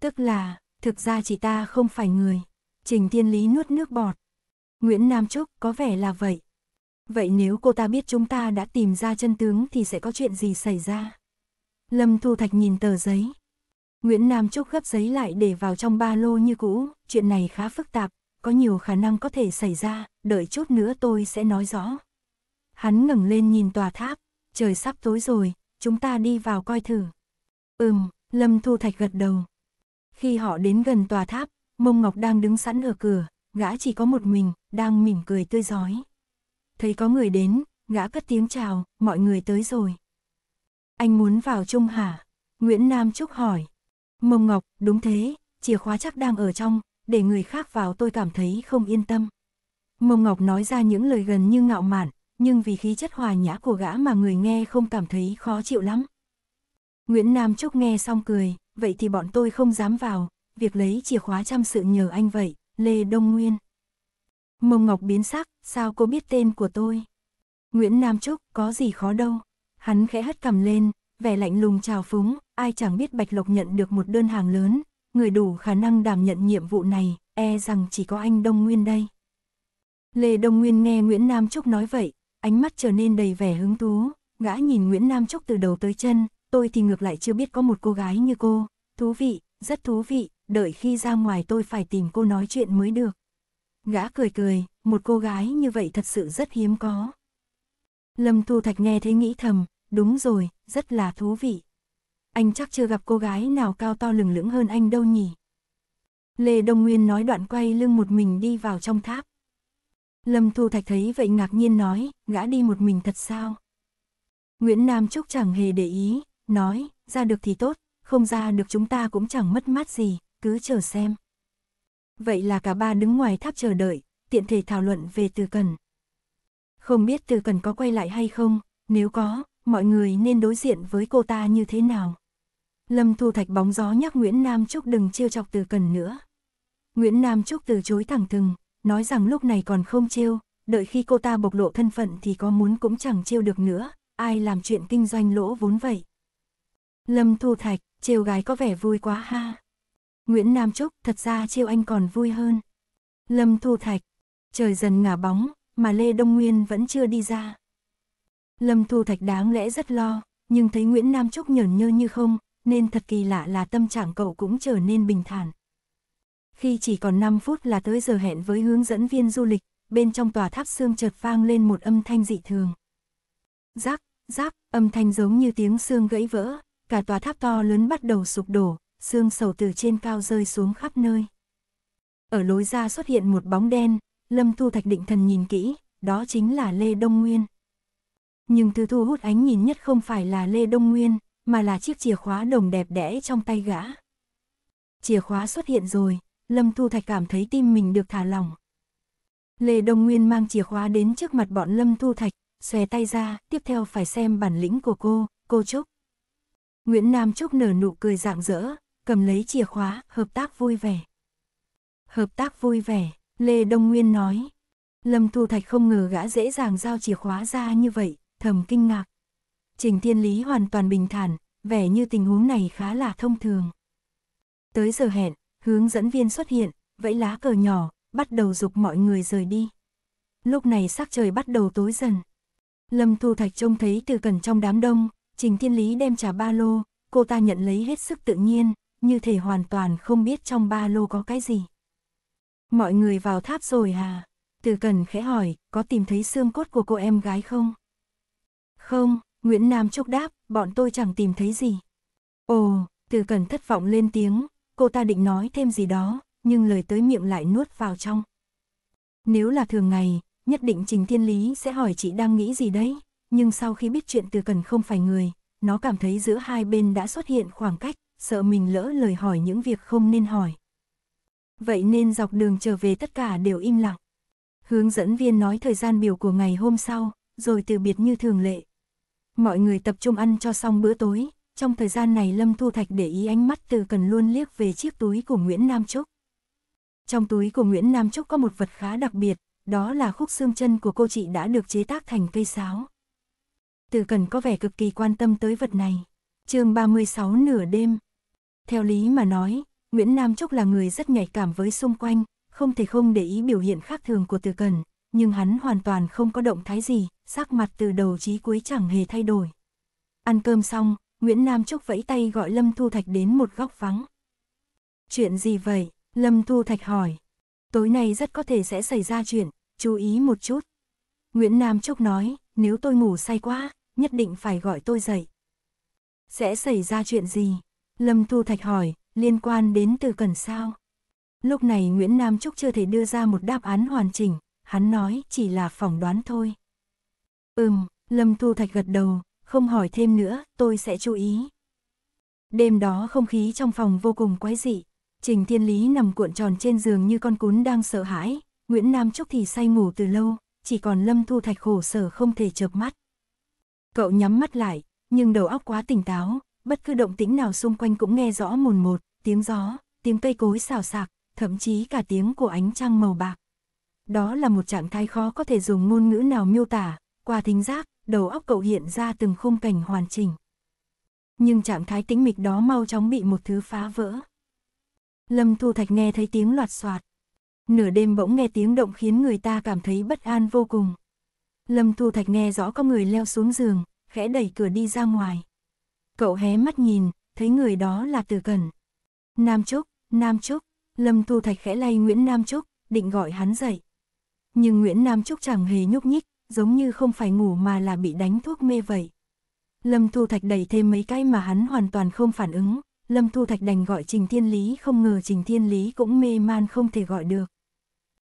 Tức là, thực ra chị ta không phải người. Trình Thiên Lý nuốt nước bọt. Nguyễn Nam Trúc có vẻ là vậy. Vậy nếu cô ta biết chúng ta đã tìm ra chân tướng thì sẽ có chuyện gì xảy ra? Lâm Thu Thạch nhìn tờ giấy. Nguyễn Nam Trúc gấp giấy lại để vào trong ba lô như cũ, chuyện này khá phức tạp, có nhiều khả năng có thể xảy ra, đợi chút nữa tôi sẽ nói rõ. Hắn ngẩng lên nhìn tòa tháp, trời sắp tối rồi, chúng ta đi vào coi thử. Ừm, Lâm Thu Thạch gật đầu. Khi họ đến gần tòa tháp, Mông Ngọc đang đứng sẵn ở cửa, gã chỉ có một mình, đang mỉm cười tươi giói. Thấy có người đến, gã cất tiếng chào, mọi người tới rồi. Anh muốn vào chung hả? Nguyễn Nam Trúc hỏi. Mông Ngọc, đúng thế, chìa khóa chắc đang ở trong, để người khác vào tôi cảm thấy không yên tâm. Mông Ngọc nói ra những lời gần như ngạo mạn, nhưng vì khí chất hòa nhã của gã mà người nghe không cảm thấy khó chịu lắm. Nguyễn Nam Trúc nghe xong cười, vậy thì bọn tôi không dám vào, việc lấy chìa khóa chăm sự nhờ anh vậy, Lê Đông Nguyên. Mông Ngọc biến sắc, sao cô biết tên của tôi? Nguyễn Nam Trúc, có gì khó đâu. Hắn khẽ hất cầm lên, vẻ lạnh lùng trào phúng, ai chẳng biết Bạch Lộc nhận được một đơn hàng lớn, người đủ khả năng đảm nhận nhiệm vụ này, e rằng chỉ có anh Đông Nguyên đây. Lê Đông Nguyên nghe Nguyễn Nam Trúc nói vậy, ánh mắt trở nên đầy vẻ hứng thú, gã nhìn Nguyễn Nam Trúc từ đầu tới chân, tôi thì ngược lại chưa biết có một cô gái như cô, thú vị, rất thú vị, đợi khi ra ngoài tôi phải tìm cô nói chuyện mới được. Gã cười cười, một cô gái như vậy thật sự rất hiếm có. Lâm Thu Thạch nghe thế nghĩ thầm, đúng rồi, rất là thú vị. Anh chắc chưa gặp cô gái nào cao to lừng lững hơn anh đâu nhỉ. Lê Đông Nguyên nói đoạn quay lưng một mình đi vào trong tháp. Lâm Thu Thạch thấy vậy ngạc nhiên nói, gã đi một mình thật sao? Nguyễn Nam Trúc chẳng hề để ý, nói, ra được thì tốt, không ra được chúng ta cũng chẳng mất mát gì, cứ chờ xem. Vậy là cả ba đứng ngoài tháp chờ đợi, tiện thể thảo luận về Từ Cần. Không biết Từ Cần có quay lại hay không, nếu có, mọi người nên đối diện với cô ta như thế nào? Lâm Thu Thạch bóng gió nhắc Nguyễn Nam Trúc đừng trêu chọc Từ Cần nữa. Nguyễn Nam Trúc từ chối thẳng thừng, nói rằng lúc này còn không trêu, đợi khi cô ta bộc lộ thân phận thì có muốn cũng chẳng trêu được nữa, ai làm chuyện kinh doanh lỗ vốn vậy. Lâm Thu Thạch, trêu gái có vẻ vui quá ha. Nguyễn Nam Trúc, thật ra trêu anh còn vui hơn. Lâm Thu Thạch, trời dần ngả bóng, mà Lê Đông Nguyên vẫn chưa đi ra. Lâm Thu Thạch đáng lẽ rất lo, nhưng thấy Nguyễn Nam Trúc nhởn nhơ như không, nên thật kỳ lạ là tâm trạng cậu cũng trở nên bình thản. Khi chỉ còn 5 phút là tới giờ hẹn với hướng dẫn viên du lịch, bên trong tòa tháp xương chợt vang lên một âm thanh dị thường. Rắc, rắc, âm thanh giống như tiếng xương gãy vỡ, cả tòa tháp to lớn bắt đầu sụp đổ, xương sầu từ trên cao rơi xuống khắp nơi. Ở lối ra xuất hiện một bóng đen, Lâm Thu Thạch định thần nhìn kỹ, đó chính là Lê Đông Nguyên. Nhưng thứ thu hút ánh nhìn nhất không phải là Lê Đông Nguyên, mà là chiếc chìa khóa đồng đẹp đẽ trong tay gã. Chìa khóa xuất hiện rồi, Lâm Thu Thạch cảm thấy tim mình được thả lỏng. Lê Đông Nguyên mang chìa khóa đến trước mặt bọn Lâm Thu Thạch, xòe tay ra, tiếp theo phải xem bản lĩnh của cô, cô Trúc. Nguyễn Nam Trúc nở nụ cười rạng rỡ, cầm lấy chìa khóa, hợp tác vui vẻ. Hợp tác vui vẻ, Lê Đông Nguyên nói. Lâm Thu Thạch không ngờ gã dễ dàng giao chìa khóa ra như vậy, thầm kinh ngạc. Trình Thiên Lý hoàn toàn bình thản, vẻ như tình huống này khá là thông thường. Tới giờ hẹn, Hướng dẫn viên xuất hiện, vẫy lá cờ nhỏ, bắt đầu dục mọi người rời đi. Lúc này sắc trời bắt đầu tối dần. Lâm Thu Thạch trông thấy từ cẩn trong đám đông, Trình Thiên Lý đem trà ba lô, cô ta nhận lấy hết sức tự nhiên, như thể hoàn toàn không biết trong ba lô có cái gì. Mọi người vào tháp rồi à? Từ Cần khẽ hỏi, có tìm thấy xương cốt của cô em gái không? Không, Nguyễn Nam Trúc đáp, bọn tôi chẳng tìm thấy gì. Ồ, Từ Cần thất vọng lên tiếng, Cô ta định nói thêm gì đó, nhưng lời tới miệng lại nuốt vào trong. Nếu là thường ngày, nhất định Trình Thiên Lý sẽ hỏi chị đang nghĩ gì đấy, nhưng sau khi biết chuyện từ cần không phải người, nó cảm thấy giữa hai bên đã xuất hiện khoảng cách, sợ mình lỡ lời hỏi những việc không nên hỏi. Vậy nên dọc đường trở về tất cả đều im lặng. Hướng dẫn viên nói thời gian biểu của ngày hôm sau, rồi từ biệt như thường lệ. Mọi người tập trung ăn cho xong bữa tối, trong thời gian này Lâm Thu Thạch để ý ánh mắt từ cần luôn liếc về chiếc túi của Nguyễn Nam Trúc. Trong túi của Nguyễn Nam Trúc có một vật khá đặc biệt, đó là khúc xương chân của cô chị đã được chế tác thành cây sáo. Từ cần có vẻ cực kỳ quan tâm tới vật này. chương 36 nửa đêm. Theo lý mà nói, Nguyễn Nam Trúc là người rất nhạy cảm với xung quanh, không thể không để ý biểu hiện khác thường của từ cần, nhưng hắn hoàn toàn không có động thái gì, sắc mặt từ đầu chí cuối chẳng hề thay đổi. Ăn cơm xong, Nguyễn Nam Trúc vẫy tay gọi Lâm Thu Thạch đến một góc vắng. Chuyện gì vậy? Lâm Thu Thạch hỏi. Tối nay rất có thể sẽ xảy ra chuyện, chú ý một chút. Nguyễn Nam Trúc nói, nếu tôi ngủ say quá, nhất định phải gọi tôi dậy. Sẽ xảy ra chuyện gì? Lâm Thu Thạch hỏi, liên quan đến từ cần sao? Lúc này Nguyễn Nam Trúc chưa thể đưa ra một đáp án hoàn chỉnh, hắn nói chỉ là phỏng đoán thôi. Ừm, Lâm Thu Thạch gật đầu, không hỏi thêm nữa, tôi sẽ chú ý. Đêm đó không khí trong phòng vô cùng quái dị, Trình Thiên Lý nằm cuộn tròn trên giường như con cún đang sợ hãi, Nguyễn Nam Trúc thì say ngủ từ lâu, chỉ còn Lâm Thu Thạch khổ sở không thể chợp mắt. Cậu nhắm mắt lại, nhưng đầu óc quá tỉnh táo, bất cứ động tĩnh nào xung quanh cũng nghe rõ mồn một, tiếng gió, tiếng cây cối xào xạc, thậm chí cả tiếng của ánh trăng màu bạc. Đó là một trạng thái khó có thể dùng ngôn ngữ nào miêu tả, qua thính giác, đầu óc cậu hiện ra từng khung cảnh hoàn chỉnh. Nhưng trạng thái tĩnh mịch đó mau chóng bị một thứ phá vỡ. Lâm Thu Thạch nghe thấy tiếng loạt soạt. Nửa đêm bỗng nghe tiếng động khiến người ta cảm thấy bất an vô cùng. Lâm Thu Thạch nghe rõ có người leo xuống giường, khẽ đẩy cửa đi ra ngoài. Cậu hé mắt nhìn, thấy người đó là Từ Cẩn. Nam Trúc, Nam Trúc, Lâm Thu Thạch khẽ lay Nguyễn Nam Trúc, định gọi hắn dậy. Nhưng Nguyễn Nam Trúc chẳng hề nhúc nhích, giống như không phải ngủ mà là bị đánh thuốc mê vậy. Lâm Thu Thạch đẩy thêm mấy cái mà hắn hoàn toàn không phản ứng, Lâm Thu Thạch đành gọi Trình Thiên Lý không ngờ Trình Thiên Lý cũng mê man không thể gọi được.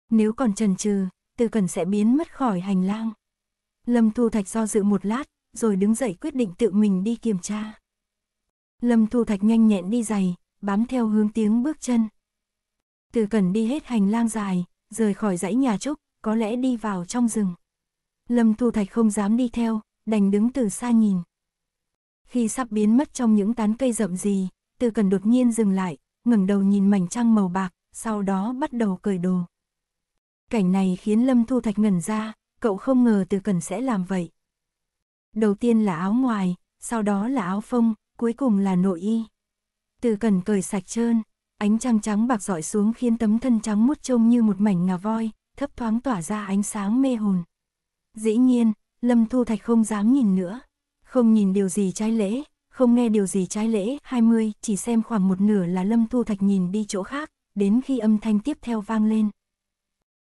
Nếu còn trần trừ, Từ Cần sẽ biến mất khỏi hành lang. Lâm Thu Thạch do dự một lát, rồi đứng dậy quyết định tự mình đi kiểm tra. Lâm Thu Thạch nhanh nhẹn đi giày, bám theo hướng tiếng bước chân. Từ Cần đi hết hành lang dài, rời khỏi dãy nhà trúc, có lẽ đi vào trong rừng. Lâm Thu Thạch không dám đi theo, đành đứng từ xa nhìn. Khi sắp biến mất trong những tán cây rậm gì, Từ Cần đột nhiên dừng lại, ngẩng đầu nhìn mảnh trăng màu bạc, sau đó bắt đầu cởi đồ. Cảnh này khiến Lâm Thu Thạch ngẩn ra, cậu không ngờ Từ Cần sẽ làm vậy. Đầu tiên là áo ngoài, sau đó là áo phông, cuối cùng là nội y. Từ Cần cởi sạch trơn, ánh trăng trắng bạc rọi xuống khiến tấm thân trắng mút trông như một mảnh ngà voi, thấp thoáng tỏa ra ánh sáng mê hồn. Dĩ nhiên, Lâm Thu Thạch không dám nhìn nữa. Không nhìn điều gì trái lễ, không nghe điều gì trái lễ, 20, chỉ xem khoảng một nửa là Lâm Thu Thạch nhìn đi chỗ khác, đến khi âm thanh tiếp theo vang lên.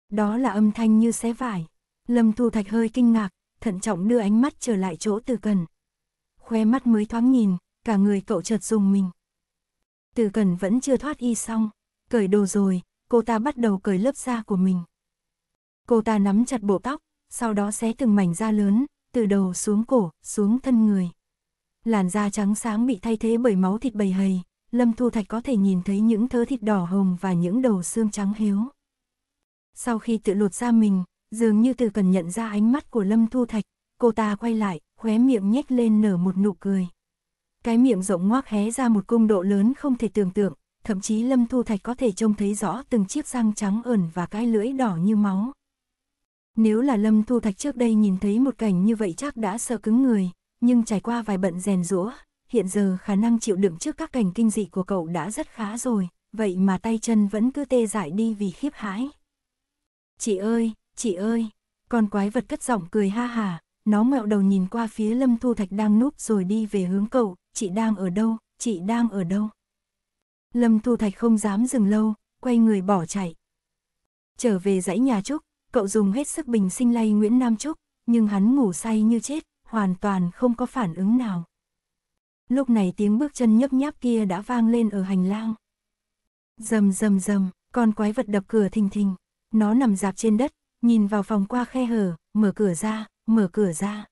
Đó là âm thanh như xé vải. Lâm Thu Thạch hơi kinh ngạc, thận trọng đưa ánh mắt trở lại chỗ từ cần. Khoe mắt mới thoáng nhìn, cả người cậu chợt dùng mình. Từ cần vẫn chưa thoát y xong, cởi đồ rồi, cô ta bắt đầu cởi lớp da của mình. Cô ta nắm chặt bộ tóc, sau đó xé từng mảnh da lớn, từ đầu xuống cổ, xuống thân người. Làn da trắng sáng bị thay thế bởi máu thịt bầy hầy, Lâm Thu Thạch có thể nhìn thấy những thớ thịt đỏ hồng và những đầu xương trắng hiếu. Sau khi tự lột da mình, dường như từ cần nhận ra ánh mắt của Lâm Thu Thạch, cô ta quay lại, khóe miệng nhếch lên nở một nụ cười. Cái miệng rộng ngoác hé ra một cung độ lớn không thể tưởng tượng, thậm chí Lâm Thu Thạch có thể trông thấy rõ từng chiếc răng trắng ẩn và cái lưỡi đỏ như máu, nếu là Lâm Thu Thạch trước đây nhìn thấy một cảnh như vậy chắc đã sợ cứng người, nhưng trải qua vài bận rèn rũa, hiện giờ khả năng chịu đựng trước các cảnh kinh dị của cậu đã rất khá rồi, vậy mà tay chân vẫn cứ tê dại đi vì khiếp hãi. Chị ơi, chị ơi, con quái vật cất giọng cười ha hà, nó mẹo đầu nhìn qua phía Lâm Thu Thạch đang núp rồi đi về hướng cậu, chị đang ở đâu, chị đang ở đâu. Lâm Thu Thạch không dám dừng lâu, quay người bỏ chạy. Trở về dãy nhà Trúc, Cậu dùng hết sức bình sinh lay Nguyễn Nam Trúc, nhưng hắn ngủ say như chết, hoàn toàn không có phản ứng nào. Lúc này tiếng bước chân nhấp nháp kia đã vang lên ở hành lang. Rầm rầm rầm, con quái vật đập cửa thình thình, nó nằm dạp trên đất, nhìn vào phòng qua khe hở, mở cửa ra, mở cửa ra.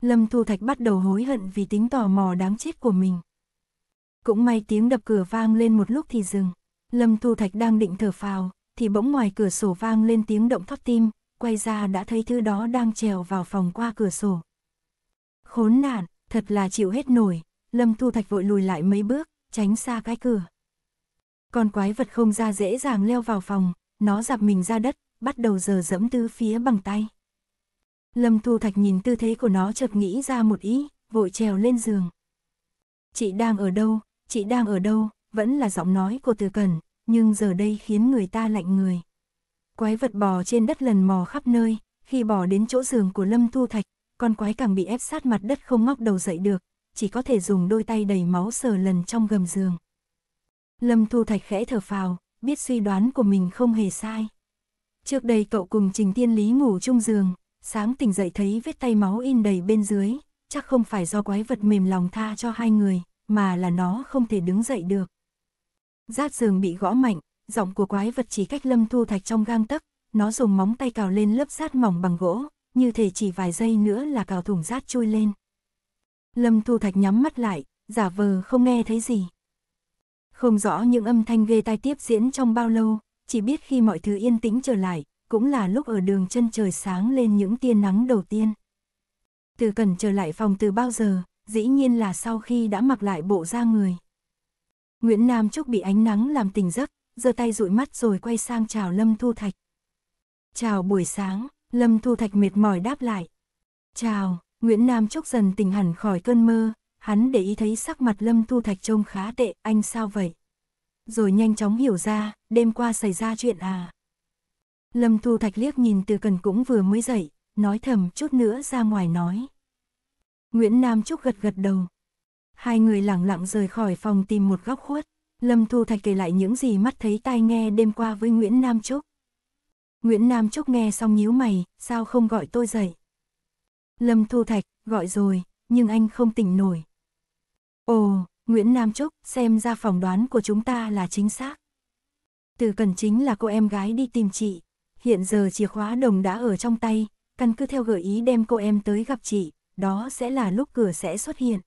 Lâm Thu Thạch bắt đầu hối hận vì tính tò mò đáng chết của mình. Cũng may tiếng đập cửa vang lên một lúc thì dừng. Lâm Thu Thạch đang định thở phào, thì bỗng ngoài cửa sổ vang lên tiếng động thót tim, quay ra đã thấy thứ đó đang trèo vào phòng qua cửa sổ. Khốn nạn, thật là chịu hết nổi, Lâm Thu Thạch vội lùi lại mấy bước, tránh xa cái cửa. Con quái vật không ra dễ dàng leo vào phòng, nó dạp mình ra đất, bắt đầu giờ dẫm tư phía bằng tay. Lâm Thu Thạch nhìn tư thế của nó chợt nghĩ ra một ý, vội trèo lên giường. Chị đang ở đâu, chị đang ở đâu, vẫn là giọng nói của Từ Cần, nhưng giờ đây khiến người ta lạnh người. Quái vật bò trên đất lần mò khắp nơi, khi bò đến chỗ giường của Lâm Thu Thạch, con quái càng bị ép sát mặt đất không ngóc đầu dậy được, chỉ có thể dùng đôi tay đầy máu sờ lần trong gầm giường. Lâm Thu Thạch khẽ thở phào, biết suy đoán của mình không hề sai. Trước đây cậu cùng Trình Tiên Lý ngủ chung giường, sáng tỉnh dậy thấy vết tay máu in đầy bên dưới, chắc không phải do quái vật mềm lòng tha cho hai người, mà là nó không thể đứng dậy được. Rát giường bị gõ mạnh, giọng của quái vật chỉ cách lâm thu thạch trong gang tấc, nó dùng móng tay cào lên lớp rát mỏng bằng gỗ, như thể chỉ vài giây nữa là cào thủng rát chui lên. Lâm thu thạch nhắm mắt lại, giả vờ không nghe thấy gì. Không rõ những âm thanh ghê tai tiếp diễn trong bao lâu, chỉ biết khi mọi thứ yên tĩnh trở lại, cũng là lúc ở đường chân trời sáng lên những tia nắng đầu tiên. Từ cần trở lại phòng từ bao giờ, dĩ nhiên là sau khi đã mặc lại bộ da người. Nguyễn Nam Trúc bị ánh nắng làm tỉnh giấc, giơ tay dụi mắt rồi quay sang chào Lâm Thu Thạch. Chào buổi sáng, Lâm Thu Thạch mệt mỏi đáp lại. Chào, Nguyễn Nam Trúc dần tỉnh hẳn khỏi cơn mơ, hắn để ý thấy sắc mặt Lâm Thu Thạch trông khá tệ, anh sao vậy? Rồi nhanh chóng hiểu ra, đêm qua xảy ra chuyện à? Lâm Thu Thạch liếc nhìn từ cần cũng vừa mới dậy, nói thầm chút nữa ra ngoài nói. Nguyễn Nam Trúc gật gật đầu, Hai người lẳng lặng rời khỏi phòng tìm một góc khuất. Lâm Thu Thạch kể lại những gì mắt thấy tai nghe đêm qua với Nguyễn Nam Trúc. Nguyễn Nam Trúc nghe xong nhíu mày, sao không gọi tôi dậy? Lâm Thu Thạch, gọi rồi, nhưng anh không tỉnh nổi. Ồ, Nguyễn Nam Trúc, xem ra phỏng đoán của chúng ta là chính xác. Từ Cần Chính là cô em gái đi tìm chị, hiện giờ chìa khóa đồng đã ở trong tay, căn cứ theo gợi ý đem cô em tới gặp chị, đó sẽ là lúc cửa sẽ xuất hiện.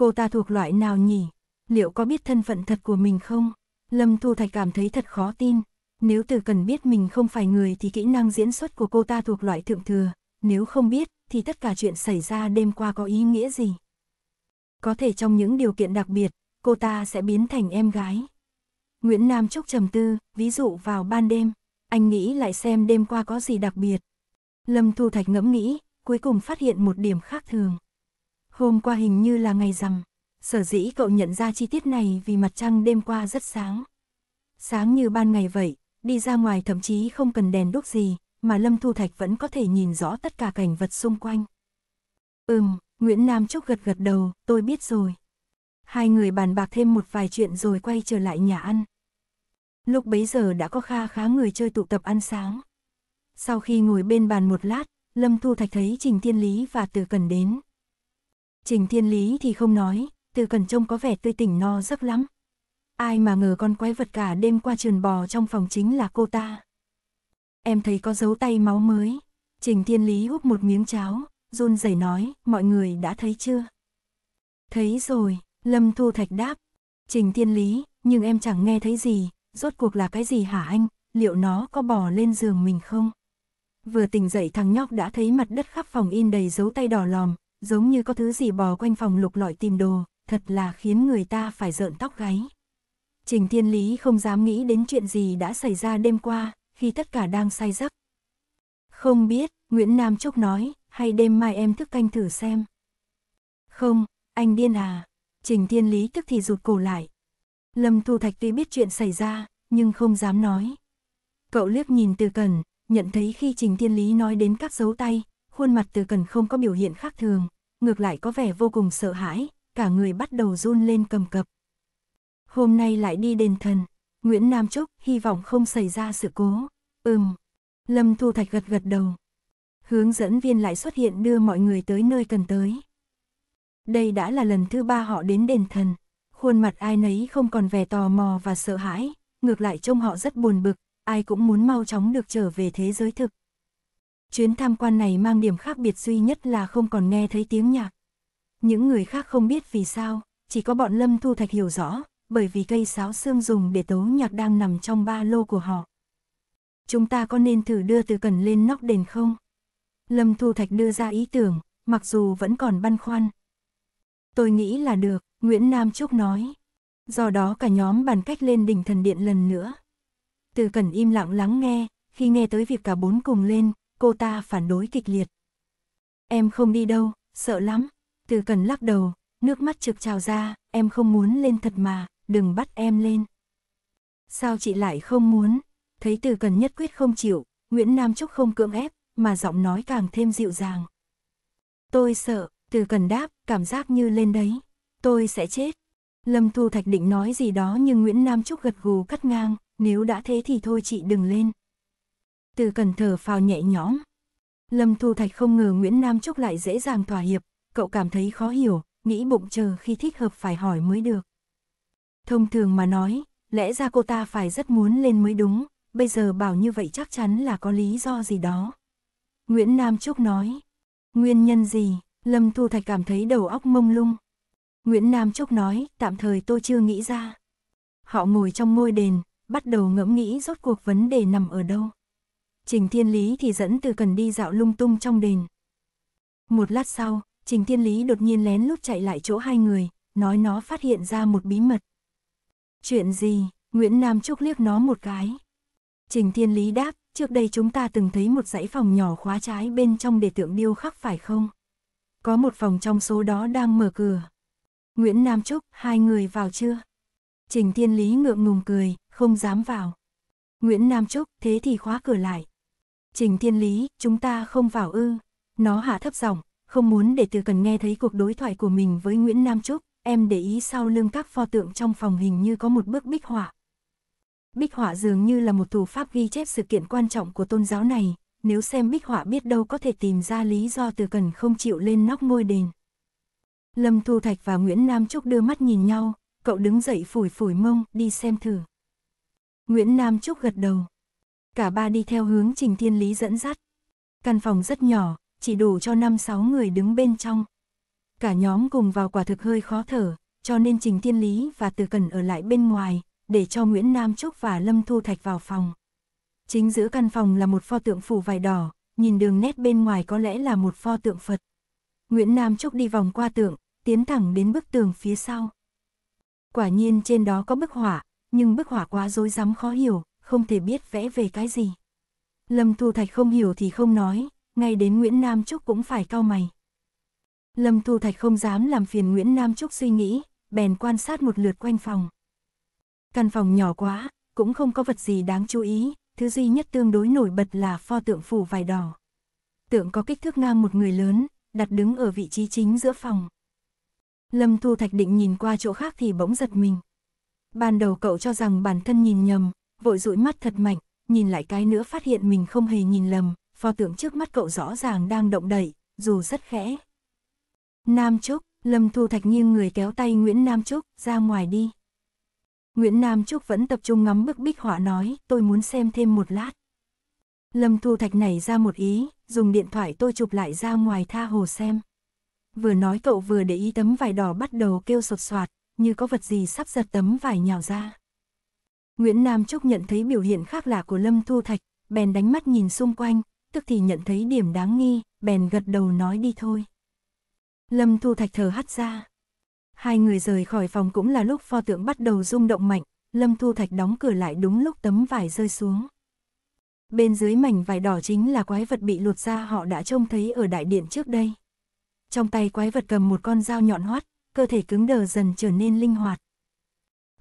Cô ta thuộc loại nào nhỉ? Liệu có biết thân phận thật của mình không? Lâm Thu Thạch cảm thấy thật khó tin. Nếu từ cần biết mình không phải người thì kỹ năng diễn xuất của cô ta thuộc loại thượng thừa. Nếu không biết thì tất cả chuyện xảy ra đêm qua có ý nghĩa gì? Có thể trong những điều kiện đặc biệt, cô ta sẽ biến thành em gái. Nguyễn Nam Trúc trầm tư, ví dụ vào ban đêm, anh nghĩ lại xem đêm qua có gì đặc biệt. Lâm Thu Thạch ngẫm nghĩ, cuối cùng phát hiện một điểm khác thường. Hôm qua hình như là ngày rằm, sở dĩ cậu nhận ra chi tiết này vì mặt trăng đêm qua rất sáng. Sáng như ban ngày vậy, đi ra ngoài thậm chí không cần đèn đốt gì, mà Lâm Thu Thạch vẫn có thể nhìn rõ tất cả cảnh vật xung quanh. Ừm, Nguyễn Nam Trúc gật gật đầu, tôi biết rồi. Hai người bàn bạc thêm một vài chuyện rồi quay trở lại nhà ăn. Lúc bấy giờ đã có kha khá người chơi tụ tập ăn sáng. Sau khi ngồi bên bàn một lát, Lâm Thu Thạch thấy Trình Thiên Lý và Từ Cần đến. Trình Thiên Lý thì không nói, Từ Cần trông có vẻ tươi tỉnh no giấc lắm. Ai mà ngờ con quái vật cả đêm qua trườn bò trong phòng chính là cô ta. Em thấy có dấu tay máu mới. Trình Thiên Lý hút một miếng cháo, run rẩy nói, mọi người đã thấy chưa? Thấy rồi, Lâm Thu Thạch đáp. Trình Thiên Lý, nhưng em chẳng nghe thấy gì, rốt cuộc là cái gì hả anh, liệu nó có bò lên giường mình không? Vừa tỉnh dậy thằng nhóc đã thấy mặt đất khắp phòng in đầy dấu tay đỏ lòm, giống như có thứ gì bò quanh phòng lục lọi tìm đồ, thật là khiến người ta phải rợn tóc gáy. Trình Thiên Lý không dám nghĩ đến chuyện gì đã xảy ra đêm qua, khi tất cả đang say giấc. Không biết, Nguyễn Nam Trúc nói, hay đêm mai em thức canh thử xem. Không, anh điên à. Trình Thiên Lý tức thì rụt cổ lại. Lâm Thu Thạch tuy biết chuyện xảy ra, nhưng không dám nói. Cậu liếc nhìn từ cần, nhận thấy khi Trình Thiên Lý nói đến các dấu tay, khuôn mặt từ cần không có biểu hiện khác thường, ngược lại có vẻ vô cùng sợ hãi, cả người bắt đầu run lên cầm cập. Hôm nay lại đi đền thần, Nguyễn Nam Trúc hy vọng không xảy ra sự cố, ừm, Lâm Thu Thạch gật gật đầu. Hướng dẫn viên lại xuất hiện đưa mọi người tới nơi cần tới. Đây đã là lần thứ ba họ đến đền thần, khuôn mặt ai nấy không còn vẻ tò mò và sợ hãi, ngược lại trông họ rất buồn bực, ai cũng muốn mau chóng được trở về thế giới thực. Chuyến tham quan này mang điểm khác biệt duy nhất là không còn nghe thấy tiếng nhạc. Những người khác không biết vì sao, chỉ có bọn Lâm Thu Thạch hiểu rõ, bởi vì cây sáo xương dùng để tấu nhạc đang nằm trong ba lô của họ. Chúng ta có nên thử đưa từ cần lên nóc đền không? Lâm Thu Thạch đưa ra ý tưởng, mặc dù vẫn còn băn khoăn. Tôi nghĩ là được, Nguyễn Nam Trúc nói. Do đó cả nhóm bàn cách lên đỉnh thần điện lần nữa. Từ Cần im lặng lắng nghe, khi nghe tới việc cả bốn cùng lên, cô ta phản đối kịch liệt. Em không đi đâu, sợ lắm. Từ cần lắc đầu, nước mắt trực trào ra, em không muốn lên thật mà, đừng bắt em lên. Sao chị lại không muốn? Thấy từ cần nhất quyết không chịu, Nguyễn Nam Trúc không cưỡng ép, mà giọng nói càng thêm dịu dàng. Tôi sợ, từ cần đáp, cảm giác như lên đấy. Tôi sẽ chết. Lâm Thu Thạch định nói gì đó nhưng Nguyễn Nam Trúc gật gù cắt ngang, nếu đã thế thì thôi chị đừng lên. Từ Cần thở phào nhẹ nhõm. Lâm Thu Thạch không ngờ Nguyễn Nam Trúc lại dễ dàng thỏa hiệp, cậu cảm thấy khó hiểu, nghĩ bụng chờ khi thích hợp phải hỏi mới được. Thông thường mà nói, lẽ ra cô ta phải rất muốn lên mới đúng, bây giờ bảo như vậy chắc chắn là có lý do gì đó. Nguyễn Nam Trúc nói, nguyên nhân gì, Lâm Thu Thạch cảm thấy đầu óc mông lung. Nguyễn Nam Trúc nói, tạm thời tôi chưa nghĩ ra. Họ ngồi trong ngôi đền, bắt đầu ngẫm nghĩ rốt cuộc vấn đề nằm ở đâu. Trình Thiên Lý thì dẫn Từ Cần đi dạo lung tung trong đền. Một lát sau, Trình Thiên Lý đột nhiên lén lút chạy lại chỗ hai người, nói nó phát hiện ra một bí mật. Chuyện gì? Nguyễn Nam Trúc liếc nó một cái. Trình Thiên Lý đáp, trước đây chúng ta từng thấy một dãy phòng nhỏ khóa trái bên trong để tượng điêu khắc phải không? Có một phòng trong số đó đang mở cửa. Nguyễn Nam Trúc, hai người vào chưa? Trình Thiên Lý ngượng ngùng cười, không dám vào. Nguyễn Nam Trúc, thế thì khóa cửa lại, Trình Thiên Lý, chúng ta không vào ư. Nó hạ thấp giọng, không muốn để Từ Cần nghe thấy cuộc đối thoại của mình với Nguyễn Nam Trúc, em để ý sau lưng các pho tượng trong phòng hình như có một bức bích họa. Bích họa dường như là một thủ pháp ghi chép sự kiện quan trọng của tôn giáo này, nếu xem bích họa biết đâu có thể tìm ra lý do Từ Cần không chịu lên nóc ngôi đền. Lâm Thu Thạch và Nguyễn Nam Trúc đưa mắt nhìn nhau, cậu đứng dậy phủi phủi mông, đi xem thử. Nguyễn Nam Trúc gật đầu, Cả ba đi theo hướng Trình Thiên Lý dẫn dắt. Căn phòng rất nhỏ, chỉ đủ cho 5-6 người đứng bên trong. Cả nhóm cùng vào quả thực hơi khó thở, cho nên Trình Thiên Lý và Từ Cần ở lại bên ngoài, để cho Nguyễn Nam Trúc và Lâm Thu Thạch vào phòng. Chính giữa căn phòng là một pho tượng phủ vải đỏ, nhìn đường nét bên ngoài có lẽ là một pho tượng Phật. Nguyễn Nam Trúc đi vòng qua tượng, tiến thẳng đến bức tường phía sau. Quả nhiên trên đó có bức họa, nhưng bức họa quá rối rắm khó hiểu, không thể biết vẽ về cái gì. Lâm Thu Thạch không hiểu thì không nói, ngay đến Nguyễn Nam Trúc cũng phải cau mày. Lâm Thu Thạch không dám làm phiền Nguyễn Nam Trúc suy nghĩ, bèn quan sát một lượt quanh phòng. Căn phòng nhỏ quá, cũng không có vật gì đáng chú ý, thứ duy nhất tương đối nổi bật là pho tượng phủ vải đỏ. Tượng có kích thước ngang một người lớn, đặt đứng ở vị trí chính giữa phòng. Lâm Thu Thạch định nhìn qua chỗ khác thì bỗng giật mình. Ban đầu cậu cho rằng bản thân nhìn nhầm, vội dụi mắt thật mạnh, nhìn lại cái nữa phát hiện mình không hề nhìn lầm, pho tượng trước mắt cậu rõ ràng đang động đẩy, dù rất khẽ. Nam Trúc, Lâm Thu Thạch nghiêng người kéo tay Nguyễn Nam Trúc, ra ngoài đi. Nguyễn Nam Trúc vẫn tập trung ngắm bức bích họa nói, tôi muốn xem thêm một lát. Lâm Thu Thạch này ra một ý, dùng điện thoại tôi chụp lại ra ngoài tha hồ xem. Vừa nói cậu vừa để ý tấm vải đỏ bắt đầu kêu sột soạt, như có vật gì sắp giật tấm vải nhào ra. Nguyễn Nam Trúc nhận thấy biểu hiện khác lạ của Lâm Thu Thạch, bèn đánh mắt nhìn xung quanh, tức thì nhận thấy điểm đáng nghi, bèn gật đầu nói đi thôi. Lâm Thu Thạch thở hắt ra. Hai người rời khỏi phòng cũng là lúc pho tượng bắt đầu rung động mạnh, Lâm Thu Thạch đóng cửa lại đúng lúc tấm vải rơi xuống. Bên dưới mảnh vải đỏ chính là quái vật bị lột ra họ đã trông thấy ở đại điện trước đây. Trong tay quái vật cầm một con dao nhọn hoắt, cơ thể cứng đờ dần trở nên linh hoạt.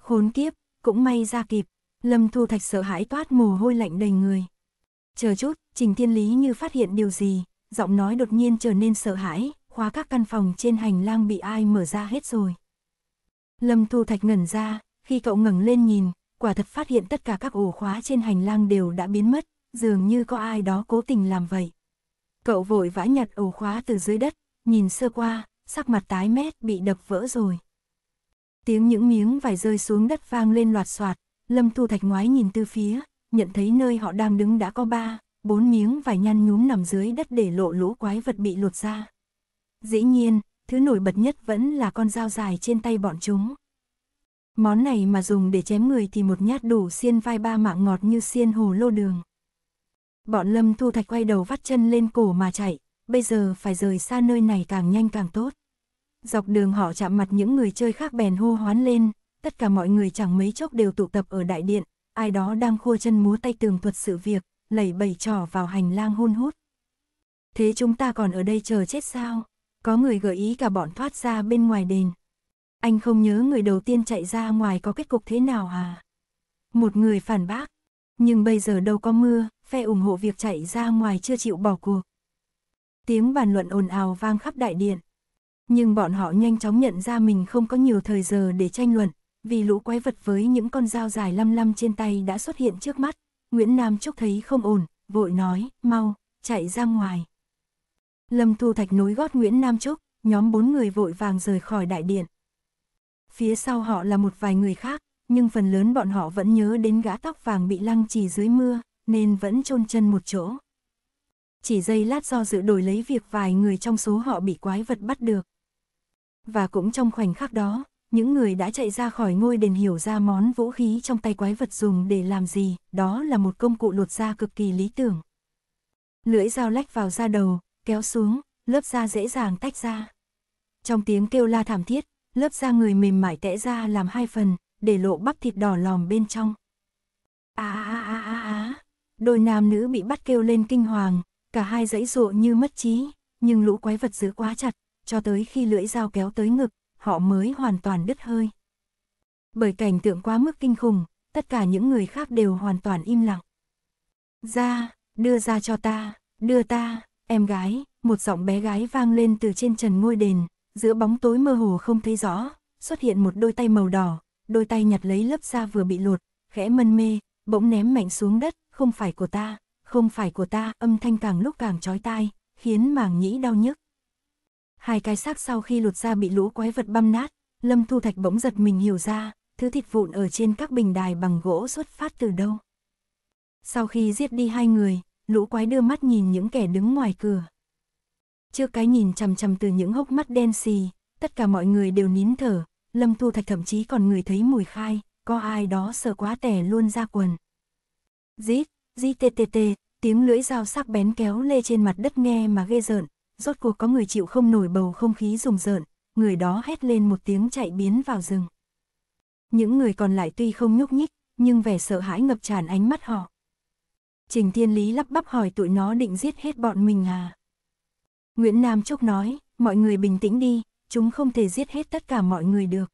Khốn kiếp, cũng may ra kịp. Lâm Thu Thạch sợ hãi toát mồ hôi lạnh đầy người. Chờ chút, Trình Thiên Lý như phát hiện điều gì, giọng nói đột nhiên trở nên sợ hãi, khóa các căn phòng trên hành lang bị ai mở ra hết rồi. Lâm Thu Thạch ngẩn ra, khi cậu ngẩng lên nhìn, quả thật phát hiện tất cả các ổ khóa trên hành lang đều đã biến mất, dường như có ai đó cố tình làm vậy. Cậu vội vã nhặt ổ khóa từ dưới đất, nhìn sơ qua, sắc mặt tái mét bị đập vỡ rồi. Tiếng những miếng vải rơi xuống đất vang lên loạt soạt, Lâm Thu Thạch ngoái nhìn tư phía, nhận thấy nơi họ đang đứng đã có ba, bốn miếng vải nhăn nhúm nằm dưới đất để lộ lũ quái vật bị lột ra. Dĩ nhiên, thứ nổi bật nhất vẫn là con dao dài trên tay bọn chúng. Món này mà dùng để chém người thì một nhát đủ xiên vai ba mạng ngọt như xiên hồ lô đường. Bọn Lâm Thu Thạch quay đầu vắt chân lên cổ mà chạy, bây giờ phải rời xa nơi này càng nhanh càng tốt. Dọc đường họ chạm mặt những người chơi khác bèn hô hoán lên, tất cả mọi người chẳng mấy chốc đều tụ tập ở đại điện, ai đó đang khua chân múa tay tường thuật sự việc, lẩy bẩy trò vào hành lang hun hút. Thế chúng ta còn ở đây chờ chết sao? Có người gợi ý cả bọn thoát ra bên ngoài đền. Anh không nhớ người đầu tiên chạy ra ngoài có kết cục thế nào à? Một người phản bác. Nhưng bây giờ đâu có mưa, phe ủng hộ việc chạy ra ngoài chưa chịu bỏ cuộc. Tiếng bàn luận ồn ào vang khắp đại điện nhưng bọn họ nhanh chóng nhận ra mình không có nhiều thời giờ để tranh luận, vì lũ quái vật với những con dao dài lăm lăm trên tay đã xuất hiện trước mắt. Nguyễn Nam Trúc thấy không ổn, vội nói, mau, chạy ra ngoài. Lâm Thu Thạch nối gót Nguyễn Nam Trúc, nhóm bốn người vội vàng rời khỏi đại điện. Phía sau họ là một vài người khác, nhưng phần lớn bọn họ vẫn nhớ đến gã tóc vàng bị lăng trì dưới mưa, nên vẫn chôn chân một chỗ. Chỉ giây lát do dự đổi lấy việc vài người trong số họ bị quái vật bắt được, và cũng trong khoảnh khắc đó, những người đã chạy ra khỏi ngôi đền hiểu ra món vũ khí trong tay quái vật dùng để làm gì, đó là một công cụ lột da cực kỳ lý tưởng. Lưỡi dao lách vào da đầu, kéo xuống, lớp da dễ dàng tách ra. Trong tiếng kêu la thảm thiết, lớp da người mềm mại tẽ ra làm hai phần, để lộ bắp thịt đỏ lòm bên trong. Á á á á á, đôi nam nữ bị bắt kêu lên kinh hoàng, cả hai dãy dụa như mất trí, nhưng lũ quái vật giữ quá chặt, cho tới khi lưỡi dao kéo tới ngực, họ mới hoàn toàn đứt hơi. Bởi cảnh tượng quá mức kinh khủng, tất cả những người khác đều hoàn toàn im lặng. Ra, đưa ra cho ta, đưa ta, em gái, một giọng bé gái vang lên từ trên trần ngôi đền, giữa bóng tối mơ hồ không thấy rõ, xuất hiện một đôi tay màu đỏ, đôi tay nhặt lấy lớp da vừa bị lột, khẽ mân mê, bỗng ném mạnh xuống đất, không phải của ta, không phải của ta, âm thanh càng lúc càng chói tai, khiến màng nhĩ đau nhức hai cái xác sau khi lột ra bị lũ quái vật băm nát, Lâm Thu Thạch bỗng giật mình hiểu ra, thứ thịt vụn ở trên các bình đài bằng gỗ xuất phát từ đâu. Sau khi giết đi hai người, lũ quái đưa mắt nhìn những kẻ đứng ngoài cửa. Chưa cái nhìn chằm chằm từ những hốc mắt đen xì, tất cả mọi người đều nín thở, Lâm Thu Thạch thậm chí còn người thấy mùi khai, có ai đó sợ quá tẻ luôn ra quần. Rít, di tê tê tê, tiếng lưỡi dao sắc bén kéo lê trên mặt đất nghe mà ghê rợn, rốt cuộc có người chịu không nổi bầu không khí rùng rợn, người đó hét lên một tiếng chạy biến vào rừng. Những người còn lại tuy không nhúc nhích, nhưng vẻ sợ hãi ngập tràn ánh mắt họ. Trình Thiên Lý lắp bắp hỏi tụi nó định giết hết bọn mình à? Nguyễn Nam Trúc nói, mọi người bình tĩnh đi, chúng không thể giết hết tất cả mọi người được.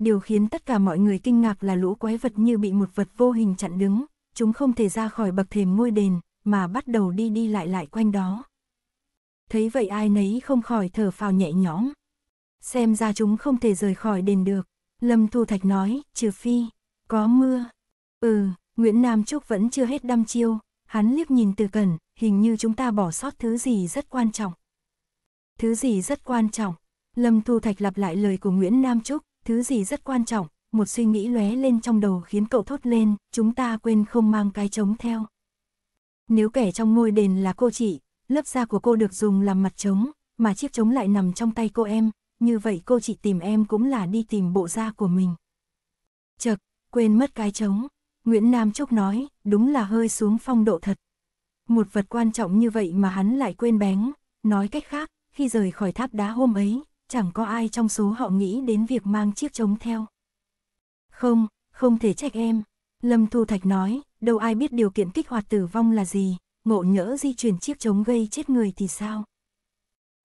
Điều khiến tất cả mọi người kinh ngạc là lũ quái vật như bị một vật vô hình chặn đứng, chúng không thể ra khỏi bậc thềm ngôi đền, mà bắt đầu đi đi lại lại quanh đó thấy vậy ai nấy không khỏi thở phào nhẹ nhõm. Xem ra chúng không thể rời khỏi đền được, Lâm Thu Thạch nói, trừ phi, có mưa. Ừ, Nguyễn Nam Trúc vẫn chưa hết đăm chiêu, hắn liếc nhìn từ cẩn, hình như chúng ta bỏ sót thứ gì rất quan trọng. Thứ gì rất quan trọng, Lâm Thu Thạch lặp lại lời của Nguyễn Nam Trúc, thứ gì rất quan trọng, một suy nghĩ lóe lên trong đầu khiến cậu thốt lên, chúng ta quên không mang cái trống theo. Nếu kẻ trong ngôi đền là cô chị, lớp da của cô được dùng làm mặt trống, mà chiếc trống lại nằm trong tay cô em, như vậy cô chỉ tìm em cũng là đi tìm bộ da của mình. Chật, quên mất cái trống, Nguyễn Nam Trúc nói, đúng là hơi xuống phong độ thật. Một vật quan trọng như vậy mà hắn lại quên bén, nói cách khác, khi rời khỏi tháp đá hôm ấy, chẳng có ai trong số họ nghĩ đến việc mang chiếc trống theo. Không, không thể trách em, Lâm Thu Thạch nói, đâu ai biết điều kiện kích hoạt tử vong là gì, ngộ nhỡ di chuyển chiếc trống gây chết người thì sao?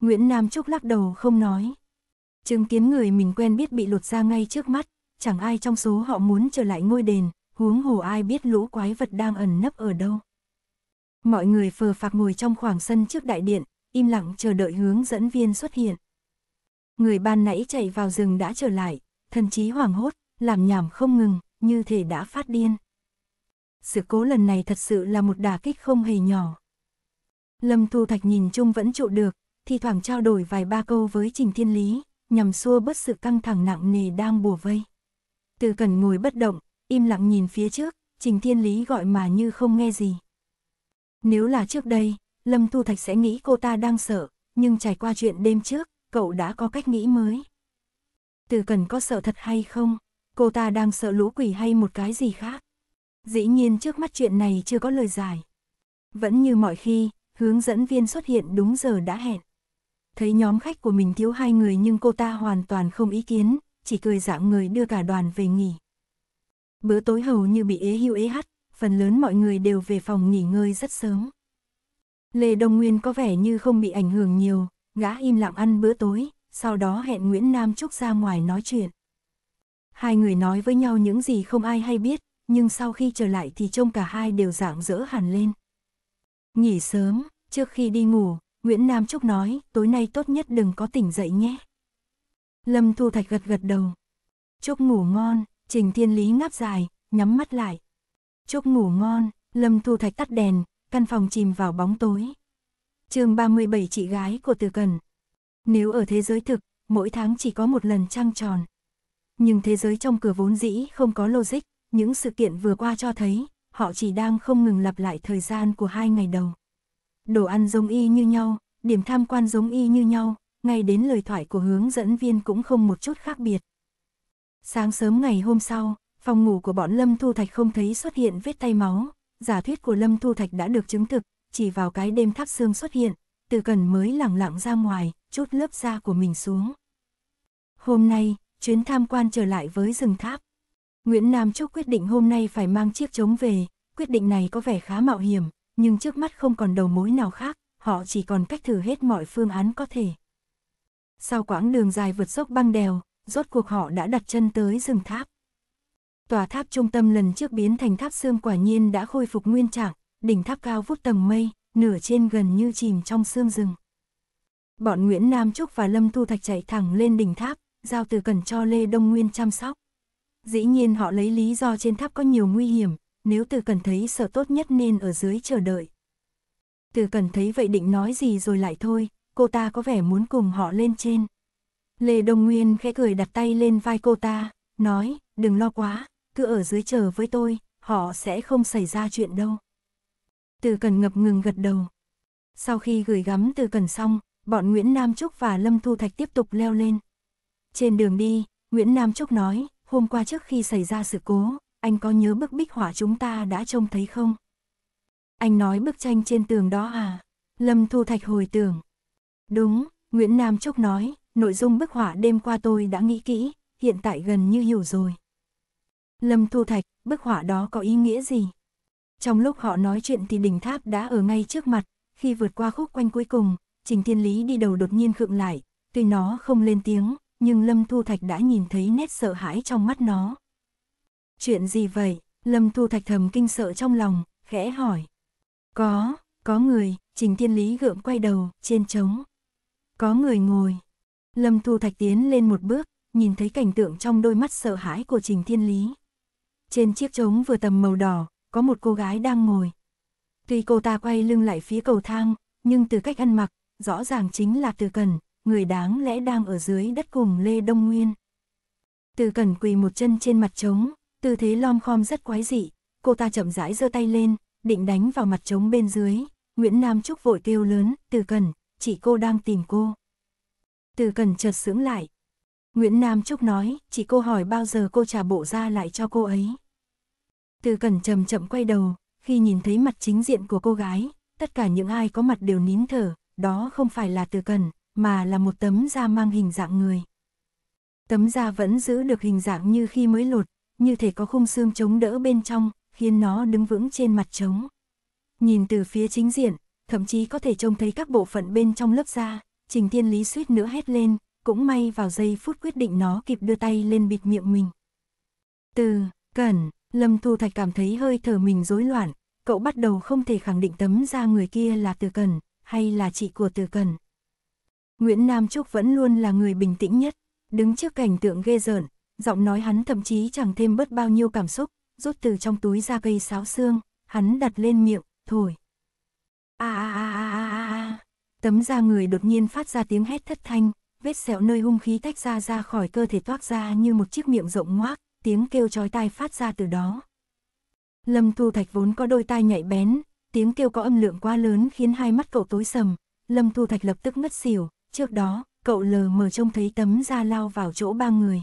Nguyễn Nam Trúc lắc đầu không nói. Chứng kiến người mình quen biết bị lột ra ngay trước mắt, chẳng ai trong số họ muốn trở lại ngôi đền, huống hồ ai biết lũ quái vật đang ẩn nấp ở đâu. Mọi người phờ phạc ngồi trong khoảng sân trước đại điện, im lặng chờ đợi hướng dẫn viên xuất hiện. Người ban nãy chạy vào rừng đã trở lại, thần chí hoảng hốt, làm nhảm không ngừng, như thể đã phát điên sự cố lần này thật sự là một đả kích không hề nhỏ. Lâm Thu Thạch nhìn chung vẫn trụ được, thi thoảng trao đổi vài ba câu với Trình Thiên Lý, nhằm xua bớt sự căng thẳng nặng nề đang bùa vây. Từ cần ngồi bất động, im lặng nhìn phía trước, Trình Thiên Lý gọi mà như không nghe gì. Nếu là trước đây, Lâm Thu Thạch sẽ nghĩ cô ta đang sợ, nhưng trải qua chuyện đêm trước, cậu đã có cách nghĩ mới. Từ cần có sợ thật hay không? Cô ta đang sợ lũ quỷ hay một cái gì khác? Dĩ nhiên trước mắt chuyện này chưa có lời giải. Vẫn như mọi khi, hướng dẫn viên xuất hiện đúng giờ đã hẹn. Thấy nhóm khách của mình thiếu hai người nhưng cô ta hoàn toàn không ý kiến, chỉ cười dạng người đưa cả đoàn về nghỉ. Bữa tối hầu như bị ế hưu ế hắt, phần lớn mọi người đều về phòng nghỉ ngơi rất sớm. Lê Đông Nguyên có vẻ như không bị ảnh hưởng nhiều, gã im lặng ăn bữa tối, sau đó hẹn Nguyễn Nam Trúc ra ngoài nói chuyện. Hai người nói với nhau những gì không ai hay biết, nhưng sau khi trở lại thì trông cả hai đều rạng rỡ hẳn lên. Nghỉ sớm, trước khi đi ngủ, Nguyễn Nam Trúc nói, tối nay tốt nhất đừng có tỉnh dậy nhé. Lâm Thu Thạch gật gật đầu. Trúc ngủ ngon, Trình Thiên Lý ngáp dài, nhắm mắt lại. Trúc ngủ ngon, Lâm Thu Thạch tắt đèn, căn phòng chìm vào bóng tối. chương 37 chị gái của Từ Cần. Nếu ở thế giới thực, mỗi tháng chỉ có một lần trăng tròn. Nhưng thế giới trong cửa vốn dĩ không có logic, những sự kiện vừa qua cho thấy, họ chỉ đang không ngừng lặp lại thời gian của hai ngày đầu. Đồ ăn giống y như nhau, điểm tham quan giống y như nhau, ngay đến lời thoại của hướng dẫn viên cũng không một chút khác biệt. Sáng sớm ngày hôm sau, phòng ngủ của bọn Lâm Thu Thạch không thấy xuất hiện vết tay máu, giả thuyết của Lâm Thu Thạch đã được chứng thực, chỉ vào cái đêm thắp xương xuất hiện, từ cần mới lẳng lặng ra ngoài, chút lớp da của mình xuống. Hôm nay, chuyến tham quan trở lại với rừng tháp, Nguyễn Nam Trúc quyết định hôm nay phải mang chiếc trống về, quyết định này có vẻ khá mạo hiểm, nhưng trước mắt không còn đầu mối nào khác, họ chỉ còn cách thử hết mọi phương án có thể. Sau quãng đường dài vượt dốc băng đèo, rốt cuộc họ đã đặt chân tới rừng tháp. Tòa tháp trung tâm lần trước biến thành tháp xương quả nhiên đã khôi phục nguyên trạng, đỉnh tháp cao vút tầng mây, nửa trên gần như chìm trong xương rừng. Bọn Nguyễn Nam Trúc và Lâm Thu Thạch chạy thẳng lên đỉnh tháp, giao từ cần cho Lê Đông Nguyên chăm sóc. Dĩ nhiên họ lấy lý do trên tháp có nhiều nguy hiểm, nếu từ cần thấy sợ tốt nhất nên ở dưới chờ đợi. Từ cần thấy vậy định nói gì rồi lại thôi, cô ta có vẻ muốn cùng họ lên trên. Lê Đông Nguyên khẽ cười đặt tay lên vai cô ta, nói, đừng lo quá, cứ ở dưới chờ với tôi, họ sẽ không xảy ra chuyện đâu. Từ cần ngập ngừng gật đầu. Sau khi gửi gắm từ cần xong, bọn Nguyễn Nam Trúc và Lâm Thu Thạch tiếp tục leo lên. Trên đường đi, Nguyễn Nam Trúc nói, hôm qua trước khi xảy ra sự cố, anh có nhớ bức bích họa chúng ta đã trông thấy không? Anh nói bức tranh trên tường đó à? Lâm Thu Thạch hồi tưởng. Đúng, Nguyễn Nam Trúc nói, nội dung bức họa đêm qua tôi đã nghĩ kỹ, hiện tại gần như hiểu rồi. Lâm Thu Thạch, bức họa đó có ý nghĩa gì? Trong lúc họ nói chuyện thì đỉnh tháp đã ở ngay trước mặt, khi vượt qua khúc quanh cuối cùng, Trình Thiên Lý đi đầu đột nhiên khựng lại, tuy nó không lên tiếng, nhưng Lâm Thu Thạch đã nhìn thấy nét sợ hãi trong mắt nó. Chuyện gì vậy? Lâm Thu Thạch thầm kinh sợ trong lòng, khẽ hỏi. Có, có người, Trình Thiên Lý gượng quay đầu, trên trống. Có người ngồi. Lâm Thu Thạch tiến lên một bước, nhìn thấy cảnh tượng trong đôi mắt sợ hãi của Trình Thiên Lý. Trên chiếc trống vừa tầm màu đỏ, có một cô gái đang ngồi. Tuy cô ta quay lưng lại phía cầu thang, nhưng từ cách ăn mặc, rõ ràng chính là từ cần, người đáng lẽ đang ở dưới đất cùng Lê Đông Nguyên. Từ cần quỳ một chân trên mặt trống, tư thế lom khom rất quái dị, cô ta chậm rãi giơ tay lên, định đánh vào mặt trống bên dưới, Nguyễn Nam Trúc vội kêu lớn, từ cần chỉ cô đang tìm cô. Từ cần chợt sững lại. Nguyễn Nam Trúc nói, chỉ cô hỏi bao giờ cô trả bộ ra lại cho cô ấy. Từ cần chậm chậm quay đầu, khi nhìn thấy mặt chính diện của cô gái, tất cả những ai có mặt đều nín thở, đó không phải là từ cần mà là một tấm da mang hình dạng người. Tấm da vẫn giữ được hình dạng như khi mới lột, như thể có khung xương chống đỡ bên trong, khiến nó đứng vững trên mặt trống. Nhìn từ phía chính diện, thậm chí có thể trông thấy các bộ phận bên trong lớp da, Trình Thiên Lý suýt nữa hét lên, cũng may vào giây phút quyết định nó kịp đưa tay lên bịt miệng mình. Từ, cẩn, Lâm Thu Thạch cảm thấy hơi thở mình rối loạn, cậu bắt đầu không thể khẳng định tấm da người kia là Từ Cẩn, hay là chị của Từ Cẩn. Nguyễn Nam Trúc vẫn luôn là người bình tĩnh nhất, đứng trước cảnh tượng ghê rợn, giọng nói hắn thậm chí chẳng thêm bớt bao nhiêu cảm xúc, rút từ trong túi ra cây sáo xương, hắn đặt lên miệng, thổi. A a a a a a. Tấm da người đột nhiên phát ra tiếng hét thất thanh, vết sẹo nơi hung khí tách ra ra khỏi cơ thể toát ra như một chiếc miệng rộng ngoác, tiếng kêu chói tai phát ra từ đó. Lâm Thu Thạch vốn có đôi tai nhạy bén, tiếng kêu có âm lượng quá lớn khiến hai mắt cậu tối sầm, Lâm Thu Thạch lập tức ngất xỉu, Trước đó, cậu lờ mờ trông thấy tấm da lao vào chỗ ba người.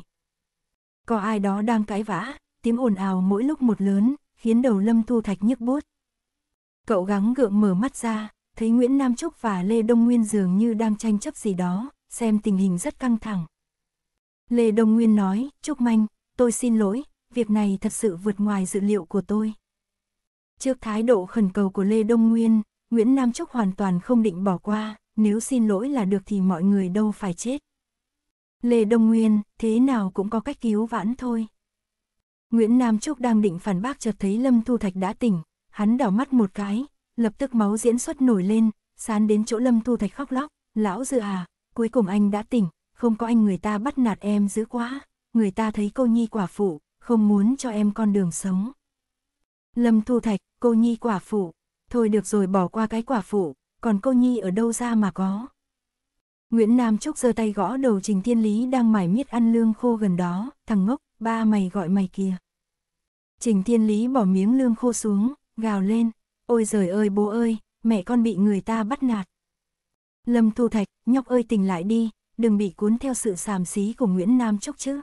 Có ai đó đang cãi vã, tiếng ồn ào mỗi lúc một lớn, khiến đầu Lâm Thu Thạch nhức bút. Cậu gắng gượng mở mắt ra, thấy Nguyễn Nam Trúc và Lê Đông Nguyên dường như đang tranh chấp gì đó, xem tình hình rất căng thẳng. Lê Đông Nguyên nói, Trúc Manh, tôi xin lỗi, việc này thật sự vượt ngoài dự liệu của tôi. Trước thái độ khẩn cầu của Lê Đông Nguyên, Nguyễn Nam Trúc hoàn toàn không định bỏ qua, nếu xin lỗi là được thì mọi người đâu phải chết. Lê Đông Nguyên, thế nào cũng có cách cứu vãn thôi. Nguyễn Nam Trúc đang định phản bác chợt thấy Lâm Thu Thạch đã tỉnh, hắn đảo mắt một cái, lập tức máu diễn xuất nổi lên, sán đến chỗ Lâm Thu Thạch khóc lóc, lão dự à, cuối cùng anh đã tỉnh, không có anh người ta bắt nạt em dữ quá, người ta thấy cô nhi quả phụ, không muốn cho em con đường sống. Lâm Thu Thạch, cô nhi quả phụ, thôi được rồi bỏ qua cái quả phụ, còn cô Nhi ở đâu ra mà có. Nguyễn Nam Trúc giơ tay gõ đầu Trình Thiên Lý đang mải miết ăn lương khô gần đó, thằng ngốc, ba mày gọi mày kìa. Trình Thiên Lý bỏ miếng lương khô xuống, gào lên, ôi giời ơi bố ơi, mẹ con bị người ta bắt nạt. Lâm Thu Thạch, nhóc ơi tỉnh lại đi, đừng bị cuốn theo sự xàm xí của Nguyễn Nam Trúc chứ.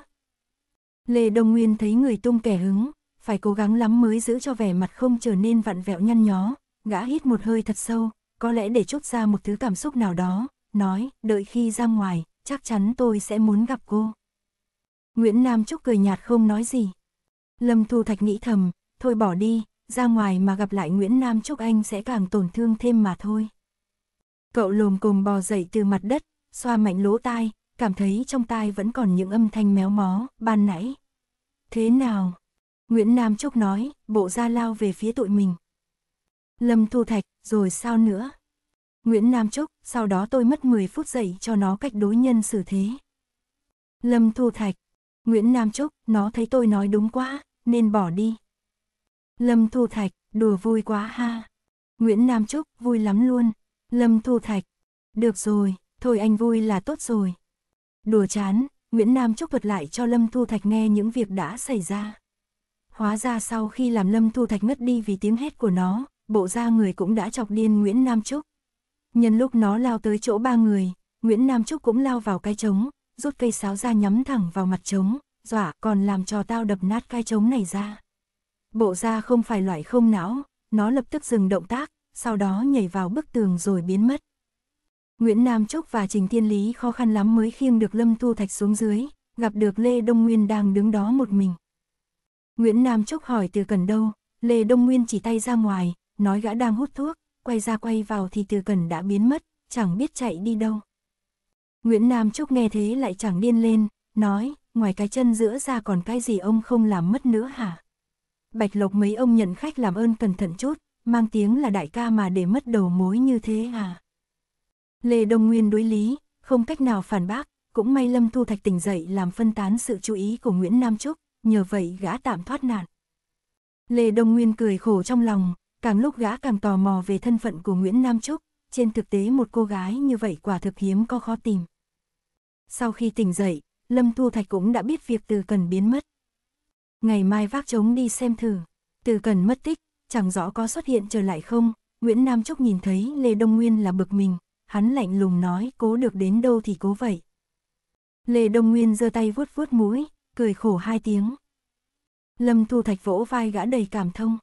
Lê Đông Nguyên thấy người tung kẻ hứng, phải cố gắng lắm mới giữ cho vẻ mặt không trở nên vặn vẹo nhăn nhó, gã hít một hơi thật sâu, có lẽ để chốt ra một thứ cảm xúc nào đó, nói, đợi khi ra ngoài, chắc chắn tôi sẽ muốn gặp cô. Nguyễn Nam Trúc cười nhạt không nói gì. Lâm Thu Thạch nghĩ thầm, thôi bỏ đi, ra ngoài mà gặp lại Nguyễn Nam Trúc anh sẽ càng tổn thương thêm mà thôi. Cậu lồm cồm bò dậy từ mặt đất, xoa mạnh lỗ tai, cảm thấy trong tai vẫn còn những âm thanh méo mó, ban nãy. Thế nào? Nguyễn Nam Trúc nói, bộ ra lao về phía tụi mình. Lâm Thu Thạch, rồi sao nữa? Nguyễn Nam Trúc, sau đó tôi mất 10 phút dạy cho nó cách đối nhân xử thế. Lâm Thu Thạch, Nguyễn Nam Trúc, nó thấy tôi nói đúng quá, nên bỏ đi. Lâm Thu Thạch, đùa vui quá ha. Nguyễn Nam Trúc, vui lắm luôn. Lâm Thu Thạch, được rồi, thôi anh vui là tốt rồi. Đùa chán, Nguyễn Nam Trúc thuật lại cho Lâm Thu Thạch nghe những việc đã xảy ra. Hóa ra sau khi làm Lâm Thu Thạch ngất đi vì tiếng hét của nó, bộ ra người cũng đã chọc điên Nguyễn Nam Trúc. Nhân lúc nó lao tới chỗ ba người, Nguyễn Nam Trúc cũng lao vào cái trống, rút cây sáo ra nhắm thẳng vào mặt trống, dọa còn làm cho tao đập nát cái trống này ra. Bộ ra không phải loại không não, nó lập tức dừng động tác, sau đó nhảy vào bức tường rồi biến mất. Nguyễn Nam Trúc và Trình Thiên Lý khó khăn lắm mới khiêng được Lâm Thu Thạch xuống dưới, gặp được Lê Đông Nguyên đang đứng đó một mình. Nguyễn Nam Trúc hỏi từ cần đâu, Lê Đông Nguyên chỉ tay ra ngoài, nói gã đang hút thuốc, quay ra quay vào thì từ cần đã biến mất, chẳng biết chạy đi đâu. Nguyễn Nam Trúc nghe thế lại chẳng điên lên, nói, ngoài cái chân giữa ra còn cái gì ông không làm mất nữa hả? Bạch Lộc mấy ông nhận khách làm ơn cẩn thận chút, mang tiếng là đại ca mà để mất đầu mối như thế hả? Lê Đông Nguyên đối lý, không cách nào phản bác, cũng may Lâm Thu Thạch tỉnh dậy làm phân tán sự chú ý của Nguyễn Nam Trúc, nhờ vậy gã tạm thoát nạn. Lê Đông Nguyên cười khổ trong lòng, Càng lúc gã càng tò mò về thân phận của Nguyễn Nam Trúc, trên thực tế một cô gái như vậy quả thực hiếm có khó tìm. Sau khi tỉnh dậy, Lâm Thu Thạch cũng đã biết việc Từ Cần biến mất. Ngày mai vác trống đi xem thử, Từ Cần mất tích, chẳng rõ có xuất hiện trở lại không, Nguyễn Nam Trúc nhìn thấy Lê Đông Nguyên là bực mình, hắn lạnh lùng nói cố được đến đâu thì cố vậy. Lê Đông Nguyên giơ tay vuốt vuốt mũi, cười khổ hai tiếng. Lâm Thu Thạch vỗ vai gã đầy cảm thông.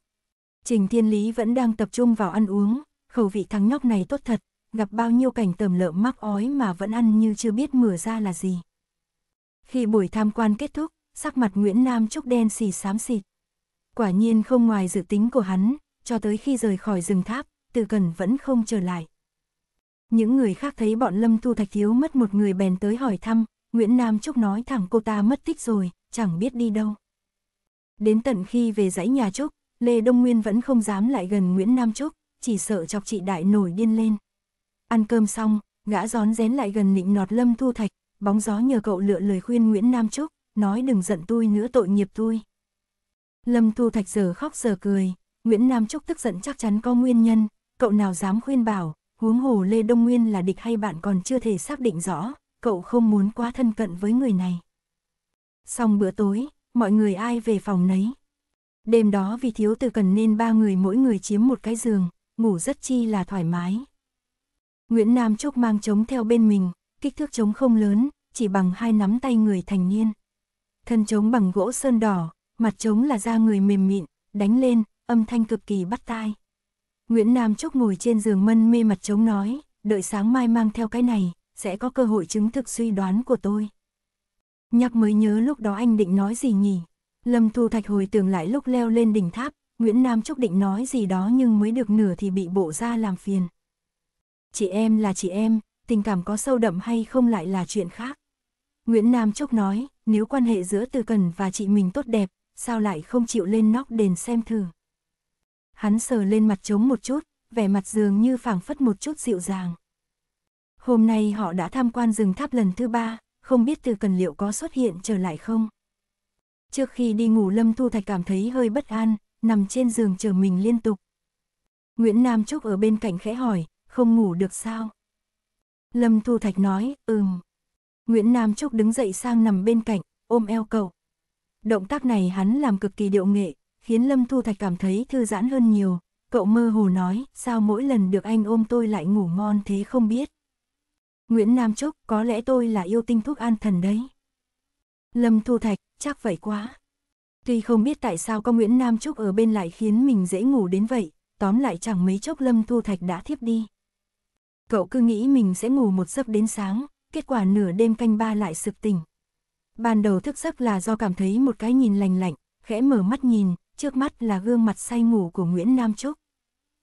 Trình Thiên Lý vẫn đang tập trung vào ăn uống, khẩu vị thằng nhóc này tốt thật, gặp bao nhiêu cảnh tầm lợm mắc ói mà vẫn ăn như chưa biết mửa ra là gì. Khi buổi tham quan kết thúc, sắc mặt Nguyễn Nam Trúc đen xì xám xịt. Quả nhiên không ngoài dự tính của hắn, cho tới khi rời khỏi rừng tháp, Từ Cần vẫn không trở lại. Những người khác thấy bọn Lâm Thu Thạch Thiếu mất một người bèn tới hỏi thăm, Nguyễn Nam Trúc nói thẳng cô ta mất tích rồi, chẳng biết đi đâu. Đến tận khi về dãy nhà Trúc, Lê Đông Nguyên vẫn không dám lại gần Nguyễn Nam Trúc, chỉ sợ chọc chị Đại nổi điên lên. Ăn cơm xong, gã gión rén lại gần nịnh nọt Lâm Thu Thạch, bóng gió nhờ cậu lựa lời khuyên Nguyễn Nam Trúc, nói đừng giận tôi nữa tội nghiệp tôi. Lâm Thu Thạch giờ khóc giờ cười, Nguyễn Nam Trúc tức giận chắc chắn có nguyên nhân, cậu nào dám khuyên bảo, huống hồ Lê Đông Nguyên là địch hay bạn còn chưa thể xác định rõ, cậu không muốn quá thân cận với người này. Xong bữa tối, mọi người ai về phòng nấy. Đêm đó vì thiếu từ cần nên ba người mỗi người chiếm một cái giường, ngủ rất chi là thoải mái. Nguyễn Nam Trúc mang trống theo bên mình, kích thước trống không lớn, chỉ bằng hai nắm tay người thành niên. Thân trống bằng gỗ sơn đỏ, mặt trống là da người mềm mịn, đánh lên, âm thanh cực kỳ bắt tai. Nguyễn Nam Trúc ngồi trên giường mân mê mặt trống nói, đợi sáng mai mang theo cái này, sẽ có cơ hội chứng thực suy đoán của tôi. Nhắc mới nhớ lúc đó anh định nói gì nhỉ? Lâm Thu Thạch hồi tưởng lại lúc leo lên đỉnh tháp, Nguyễn Nam Trúc định nói gì đó nhưng mới được nửa thì bị bộ ra làm phiền. Chị em là chị em, tình cảm có sâu đậm hay không lại là chuyện khác. Nguyễn Nam Trúc nói, nếu quan hệ giữa Từ Cần và chị mình tốt đẹp, sao lại không chịu lên nóc đền xem thử. Hắn sờ lên mặt trống một chút, vẻ mặt dường như phảng phất một chút dịu dàng. Hôm nay họ đã tham quan rừng tháp lần thứ ba, không biết Từ Cần liệu có xuất hiện trở lại không? Trước khi đi ngủ Lâm Thu Thạch cảm thấy hơi bất an, nằm trên giường chờ mình liên tục. Nguyễn Nam Trúc ở bên cạnh khẽ hỏi, không ngủ được sao? Lâm Thu Thạch nói, ừm. Nguyễn Nam Trúc đứng dậy sang nằm bên cạnh, ôm eo cậu. Động tác này hắn làm cực kỳ điệu nghệ, khiến Lâm Thu Thạch cảm thấy thư giãn hơn nhiều. Cậu mơ hồ nói, sao mỗi lần được anh ôm tôi lại ngủ ngon thế không biết. Nguyễn Nam Trúc, có lẽ tôi là yêu tinh thuốc an thần đấy. Lâm Thu Thạch, chắc vậy quá. Tuy không biết tại sao có Nguyễn Nam Trúc ở bên lại khiến mình dễ ngủ đến vậy, tóm lại chẳng mấy chốc Lâm Thu Thạch đã thiếp đi. Cậu cứ nghĩ mình sẽ ngủ một giấc đến sáng, kết quả nửa đêm canh ba lại sực tỉnh. Ban đầu thức giấc là do cảm thấy một cái nhìn lành lạnh, khẽ mở mắt nhìn, trước mắt là gương mặt say ngủ của Nguyễn Nam Trúc.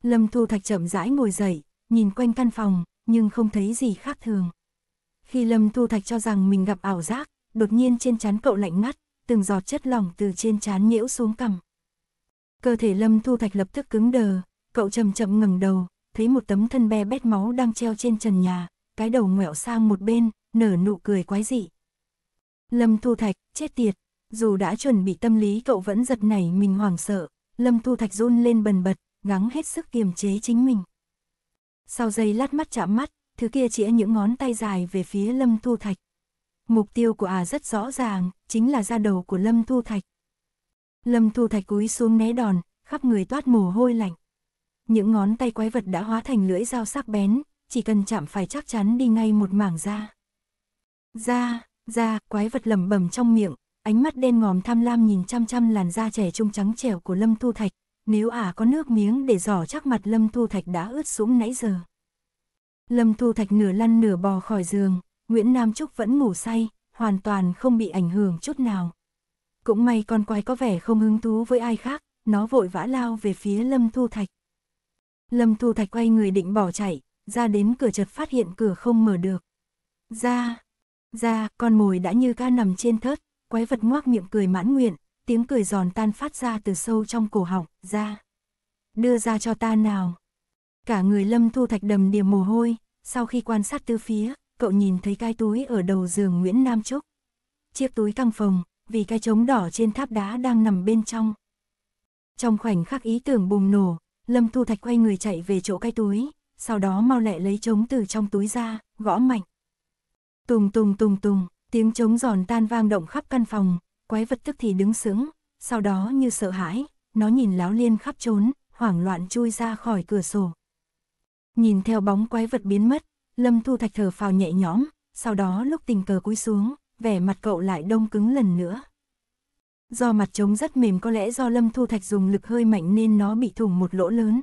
Lâm Thu Thạch chậm rãi ngồi dậy, nhìn quanh căn phòng, nhưng không thấy gì khác thường. Khi Lâm Thu Thạch cho rằng mình gặp ảo giác, đột nhiên trên trán cậu lạnh ngắt, từng giọt chất lỏng từ trên trán nhiễu xuống cằm. Cơ thể Lâm Thu Thạch lập tức cứng đờ, cậu chậm chậm ngẩng đầu, thấy một tấm thân be bét máu đang treo trên trần nhà, cái đầu ngoẹo sang một bên, nở nụ cười quái dị. Lâm Thu Thạch, chết tiệt, dù đã chuẩn bị tâm lý cậu vẫn giật nảy mình hoảng sợ, Lâm Thu Thạch run lên bần bật, gắng hết sức kiềm chế chính mình. Sau giây lát mắt chạm mắt, thứ kia chĩa những ngón tay dài về phía Lâm Thu Thạch. Mục tiêu của à rất rõ ràng, chính là da đầu của Lâm Thu Thạch. Lâm Thu Thạch cúi xuống né đòn, khắp người toát mồ hôi lạnh. Những ngón tay quái vật đã hóa thành lưỡi dao sắc bén, chỉ cần chạm phải chắc chắn đi ngay một mảng da. Da, da, quái vật lẩm bẩm trong miệng, ánh mắt đen ngòm tham lam nhìn chăm chăm làn da trẻ trung trắng trẻo của Lâm Thu Thạch, nếu ả à có nước miếng để giỏ chắc mặt Lâm Thu Thạch đã ướt sũng nãy giờ. Lâm Thu Thạch nửa lăn nửa bò khỏi giường, Nguyễn Nam Trúc vẫn ngủ say, hoàn toàn không bị ảnh hưởng chút nào. Cũng may con quái có vẻ không hứng thú với ai khác, nó vội vã lao về phía Lâm Thu Thạch. Lâm Thu Thạch quay người định bỏ chạy, ra đến cửa chợt phát hiện cửa không mở được. Ra, ra, con mồi đã như ca nằm trên thớt, quái vật ngoác miệng cười mãn nguyện, tiếng cười giòn tan phát ra từ sâu trong cổ họng, ra. Đưa ra cho ta nào. Cả người Lâm Thu Thạch đầm đìa mồ hôi, sau khi quan sát tứ phía, cậu nhìn thấy cái túi ở đầu giường Nguyễn Nam Trúc. Chiếc túi căng phồng, vì cái trống đỏ trên tháp đá đang nằm bên trong. Trong khoảnh khắc ý tưởng bùng nổ, Lâm Thu Thạch quay người chạy về chỗ cái túi, sau đó mau lẹ lấy trống từ trong túi ra, gõ mạnh. Tùng tùng tùng tùng, tiếng trống giòn tan vang động khắp căn phòng, quái vật tức thì đứng sững, sau đó như sợ hãi, nó nhìn láo liên khắp trốn, hoảng loạn chui ra khỏi cửa sổ. Nhìn theo bóng quái vật biến mất, Lâm Thu Thạch thở phào nhẹ nhõm, sau đó lúc tình cờ cúi xuống, vẻ mặt cậu lại đông cứng lần nữa. Do mặt trống rất mềm có lẽ do Lâm Thu Thạch dùng lực hơi mạnh nên nó bị thủng một lỗ lớn.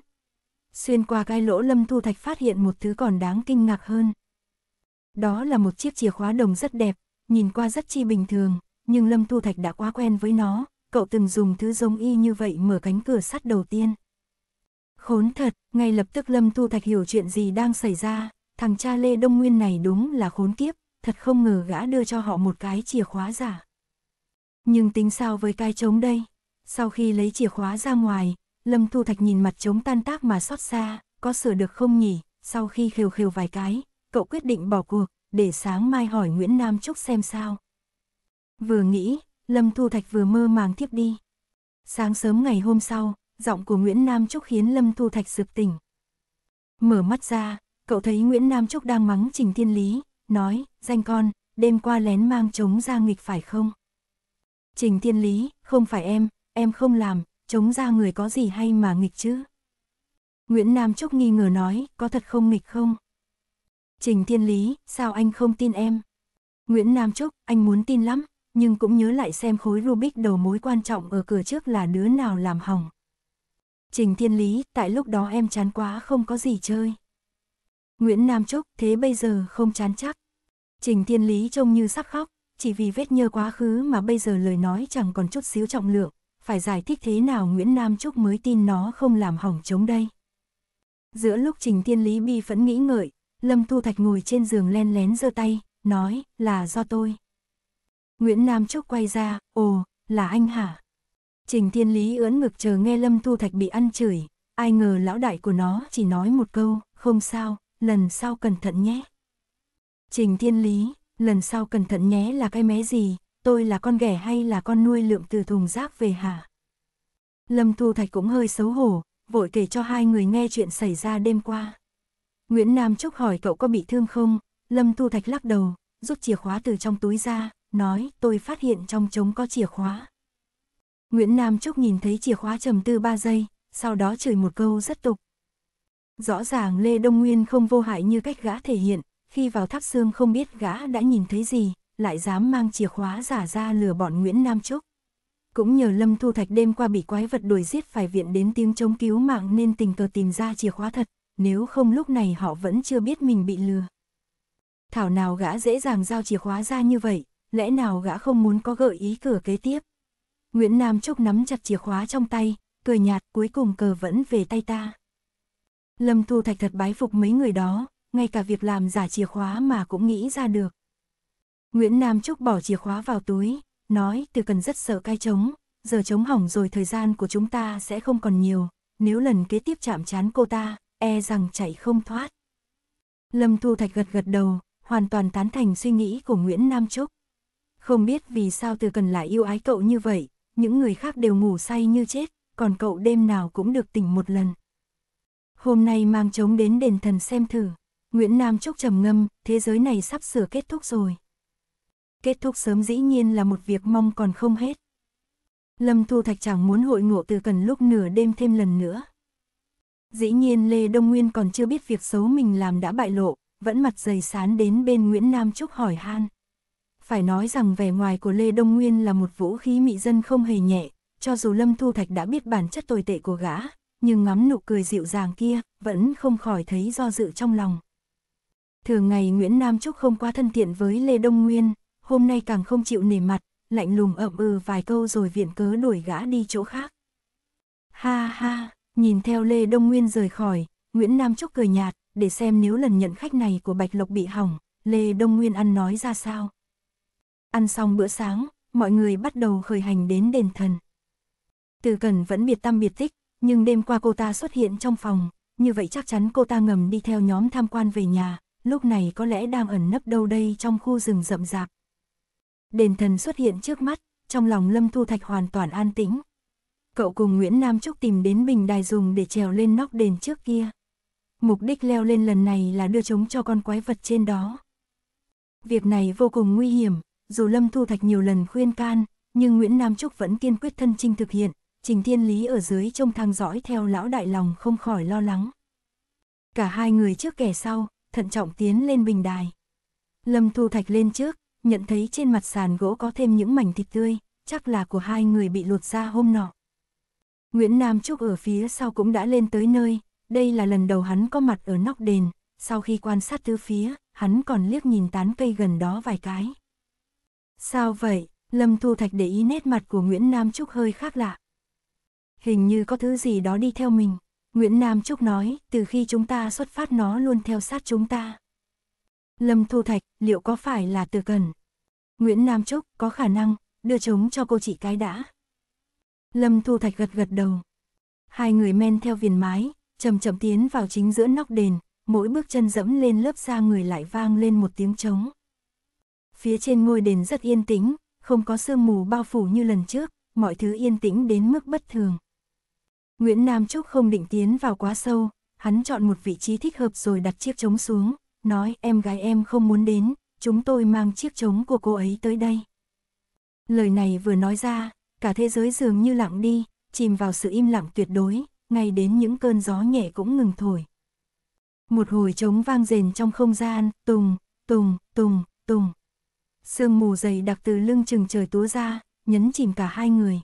Xuyên qua cái lỗ Lâm Thu Thạch phát hiện một thứ còn đáng kinh ngạc hơn. Đó là một chiếc chìa khóa đồng rất đẹp, nhìn qua rất chi bình thường, nhưng Lâm Thu Thạch đã quá quen với nó, cậu từng dùng thứ giống y như vậy mở cánh cửa sắt đầu tiên. Khốn thật, ngay lập tức Lâm Thu Thạch hiểu chuyện gì đang xảy ra, thằng cha Lê Đông Nguyên này đúng là khốn kiếp, thật không ngờ gã đưa cho họ một cái chìa khóa giả. Nhưng tính sao với cái trống đây? Sau khi lấy chìa khóa ra ngoài, Lâm Thu Thạch nhìn mặt trống tan tác mà xót xa, có sửa được không nhỉ? Sau khi khều khều vài cái, cậu quyết định bỏ cuộc, để sáng mai hỏi Nguyễn Nam Trúc xem sao. Vừa nghĩ, Lâm Thu Thạch vừa mơ màng tiếp đi. Sáng sớm ngày hôm sau, giọng của Nguyễn Nam Trúc khiến Lâm Thu Thạch sực tỉnh. Mở mắt ra, cậu thấy Nguyễn Nam Trúc đang mắng Trình Thiên Lý, nói, danh con, đêm qua lén mang trống ra nghịch phải không? Trình Thiên Lý, không phải em, em không làm, trống ra người có gì hay mà nghịch chứ? Nguyễn Nam Trúc nghi ngờ nói, có thật không nghịch không? Trình Thiên Lý, sao anh không tin em? Nguyễn Nam Trúc, anh muốn tin lắm, nhưng cũng nhớ lại xem khối Rubik đầu mối quan trọng ở cửa trước là đứa nào làm hỏng. Trình Thiên Lý, tại lúc đó em chán quá không có gì chơi. Nguyễn Nam Trúc thế bây giờ không chán chắc. Trình Thiên Lý trông như sắp khóc, chỉ vì vết nhơ quá khứ mà bây giờ lời nói chẳng còn chút xíu trọng lượng, phải giải thích thế nào Nguyễn Nam Trúc mới tin nó không làm hỏng chống đây. Giữa lúc Trình Thiên Lý bi phẫn nghĩ ngợi, Lâm Thu Thạch ngồi trên giường len lén giơ tay, nói, là do tôi. Nguyễn Nam Trúc quay ra, ồ, là anh hả? Trình Thiên Lý ưỡn ngực chờ nghe Lâm Thu Thạch bị ăn chửi, ai ngờ lão đại của nó chỉ nói một câu, không sao, lần sau cẩn thận nhé. Trình Thiên Lý, lần sau cẩn thận nhé là cái mé gì, tôi là con ghẻ hay là con nuôi lượm từ thùng rác về hả? Lâm Thu Thạch cũng hơi xấu hổ, vội kể cho hai người nghe chuyện xảy ra đêm qua. Nguyễn Nam Trúc hỏi cậu có bị thương không, Lâm Thu Thạch lắc đầu, rút chìa khóa từ trong túi ra, nói tôi phát hiện trong trống có chìa khóa. Nguyễn Nam Trúc nhìn thấy chìa khóa trầm tư 3 giây, sau đó chửi một câu rất tục. Rõ ràng Lê Đông Nguyên không vô hại như cách gã thể hiện, khi vào tháp xương không biết gã đã nhìn thấy gì, lại dám mang chìa khóa giả ra lừa bọn Nguyễn Nam Trúc. Cũng nhờ Lâm Thu Thạch đêm qua bị quái vật đuổi giết phải viện đến tiếng chống cứu mạng nên tình cờ tìm ra chìa khóa thật, nếu không lúc này họ vẫn chưa biết mình bị lừa. Thảo nào gã dễ dàng giao chìa khóa ra như vậy, lẽ nào gã không muốn có gợi ý cửa kế tiếp. Nguyễn Nam Trúc nắm chặt chìa khóa trong tay, cười nhạt cuối cùng cờ vẫn về tay ta. Lâm Thu Thạch thật bái phục mấy người đó, ngay cả việc làm giả chìa khóa mà cũng nghĩ ra được. Nguyễn Nam Trúc bỏ chìa khóa vào túi, nói từ cần rất sợ cai trống, giờ trống hỏng rồi thời gian của chúng ta sẽ không còn nhiều, nếu lần kế tiếp chạm chán cô ta, e rằng chạy không thoát. Lâm Thu Thạch gật gật đầu, hoàn toàn tán thành suy nghĩ của Nguyễn Nam Trúc. Không biết vì sao từ cần lại yêu ái cậu như vậy, những người khác đều ngủ say như chết, còn cậu đêm nào cũng được tỉnh một lần. Hôm nay mang trống đến đền thần xem thử. Nguyễn Nam Trúc trầm ngâm, thế giới này sắp sửa kết thúc rồi. Kết thúc sớm dĩ nhiên là một việc mong còn không hết. Lâm Thu Thạch chẳng muốn hội ngộ từ cần lúc nửa đêm thêm lần nữa. Dĩ nhiên Lê Đông Nguyên còn chưa biết việc xấu mình làm đã bại lộ, vẫn mặt dày sán đến bên Nguyễn Nam Trúc hỏi han. Phải nói rằng vẻ ngoài của Lê Đông Nguyên là một vũ khí mị dân không hề nhẹ, cho dù Lâm Thu Thạch đã biết bản chất tồi tệ của gã, nhưng ngắm nụ cười dịu dàng kia, vẫn không khỏi thấy do dự trong lòng. Thường ngày Nguyễn Nam Trúc không qua thân thiện với Lê Đông Nguyên, hôm nay càng không chịu nể mặt, lạnh lùng ậm ừ vài câu rồi viện cớ đuổi gã đi chỗ khác. Ha ha, nhìn theo Lê Đông Nguyên rời khỏi, Nguyễn Nam Trúc cười nhạt, để xem nếu lần nhận khách này của Bạch Lộc bị hỏng, Lê Đông Nguyên ăn nói ra sao. Ăn xong bữa sáng, mọi người bắt đầu khởi hành đến đền thần. Từ Cần vẫn biệt tâm biệt tích, nhưng đêm qua cô ta xuất hiện trong phòng, như vậy chắc chắn cô ta ngầm đi theo nhóm tham quan về nhà, lúc này có lẽ đang ẩn nấp đâu đây trong khu rừng rậm rạp. Đền thần xuất hiện trước mắt, trong lòng Lâm Thu Thạch hoàn toàn an tĩnh. Cậu cùng Nguyễn Nam Trúc tìm đến bình đài dùng để trèo lên nóc đền trước kia. Mục đích leo lên lần này là đưa chống cho con quái vật trên đó. Việc này vô cùng nguy hiểm, dù Lâm Thu Thạch nhiều lần khuyên can, nhưng Nguyễn Nam Trúc vẫn kiên quyết thân chinh thực hiện, Trình Thiên Lý ở dưới trông thang dõi theo lão đại lòng không khỏi lo lắng. Cả hai người trước kẻ sau, thận trọng tiến lên bình đài. Lâm Thu Thạch lên trước, nhận thấy trên mặt sàn gỗ có thêm những mảnh thịt tươi, chắc là của hai người bị lột ra hôm nọ. Nguyễn Nam Trúc ở phía sau cũng đã lên tới nơi, đây là lần đầu hắn có mặt ở nóc đền, sau khi quan sát tứ phía, hắn còn liếc nhìn tán cây gần đó vài cái. Sao vậy? Lâm Thu Thạch để ý nét mặt của Nguyễn Nam Trúc hơi khác lạ hình như có thứ gì đó đi theo mình. Nguyễn Nam Trúc nói, từ khi chúng ta xuất phát nó luôn theo sát chúng ta. Lâm Thu Thạch, liệu có phải là từ cần? Nguyễn Nam Trúc, có khả năng, đưa chúng cho cô chị cái đã. Lâm Thu Thạch gật gật đầu. Hai người men theo viền mái, chậm chậm tiến vào chính giữa nóc đền, mỗi bước chân dẫm lên lớp da người lại vang lên một tiếng trống. Phía trên ngôi đền rất yên tĩnh, không có sương mù bao phủ như lần trước, mọi thứ yên tĩnh đến mức bất thường. Nguyễn Nam Trúc không định tiến vào quá sâu, hắn chọn một vị trí thích hợp rồi đặt chiếc trống xuống, nói em gái em không muốn đến, chúng tôi mang chiếc trống của cô ấy tới đây. Lời này vừa nói ra, cả thế giới dường như lặng đi, chìm vào sự im lặng tuyệt đối, ngay đến những cơn gió nhẹ cũng ngừng thổi. Một hồi trống vang rền trong không gian, tùng, tùng, tùng, tùng. Sương mù dày đặc từ lưng chừng trời túa ra, nhấn chìm cả hai người.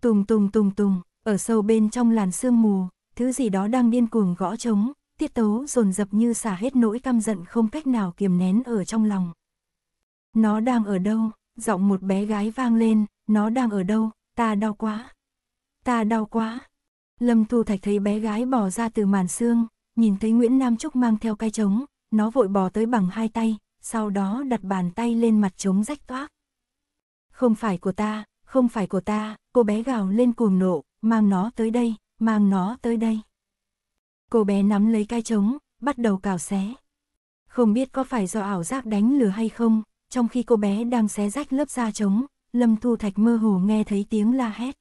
Tùng tùng tùng tùng. Ở sâu bên trong làn sương mù, thứ gì đó đang điên cuồng gõ trống, tiết tấu dồn dập như xả hết nỗi căm giận không cách nào kiềm nén ở trong lòng. Nó đang ở đâu? Giọng một bé gái vang lên, nó đang ở đâu? Ta đau quá. Ta đau quá. Lâm Thu Thạch thấy bé gái bò ra từ màn xương, nhìn thấy Nguyễn Nam Trúc mang theo cái trống, nó vội bò tới bằng hai tay, sau đó đặt bàn tay lên mặt trống rách toác. Không phải của ta, không phải của ta, cô bé gào lên cuồng nộ, mang nó tới đây, mang nó tới đây. Cô bé nắm lấy cái trống, bắt đầu cào xé. Không biết có phải do ảo giác đánh lừa hay không, trong khi cô bé đang xé rách lớp da trống, Lâm Thu Thạch mơ hồ nghe thấy tiếng la hét.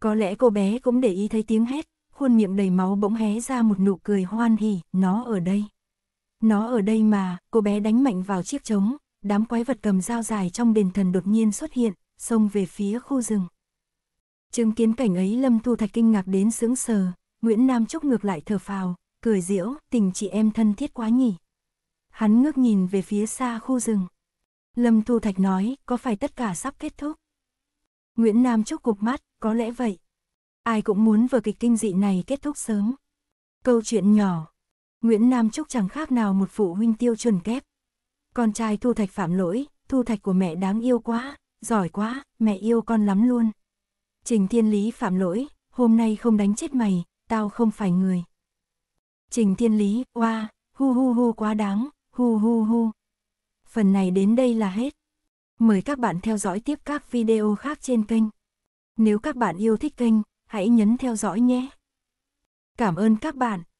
Có lẽ cô bé cũng để ý thấy tiếng hét, khuôn miệng đầy máu bỗng hé ra một nụ cười hoan hỉ, nó ở đây. Nó ở đây mà, cô bé đánh mạnh vào chiếc trống, đám quái vật cầm dao dài trong đền thần đột nhiên xuất hiện, xông về phía khu rừng. Chứng kiến cảnh ấy Lâm Thu Thạch kinh ngạc đến sững sờ, Nguyễn Nam Trúc ngược lại thở phào, cười diễu, tình chị em thân thiết quá nhỉ. Hắn ngước nhìn về phía xa khu rừng. Lâm Thu Thạch nói, có phải tất cả sắp kết thúc? Nguyễn Nam Trúc cục mắt, có lẽ vậy. Ai cũng muốn vở kịch kinh dị này kết thúc sớm. Câu chuyện nhỏ. Nguyễn Nam Trúc chẳng khác nào một phụ huynh tiêu chuẩn kép. Con trai Thu Thạch phạm lỗi, Thu Thạch của mẹ đáng yêu quá, giỏi quá, mẹ yêu con lắm luôn. Trình Thiên Lý phạm lỗi, hôm nay không đánh chết mày, tao không phải người. Trình Thiên Lý, oa, hu hu hu quá đáng, hu hu hu. Phần này đến đây là hết. Mời các bạn theo dõi tiếp các video khác trên kênh. Nếu các bạn yêu thích kênh, hãy nhấn theo dõi nhé. Cảm ơn các bạn.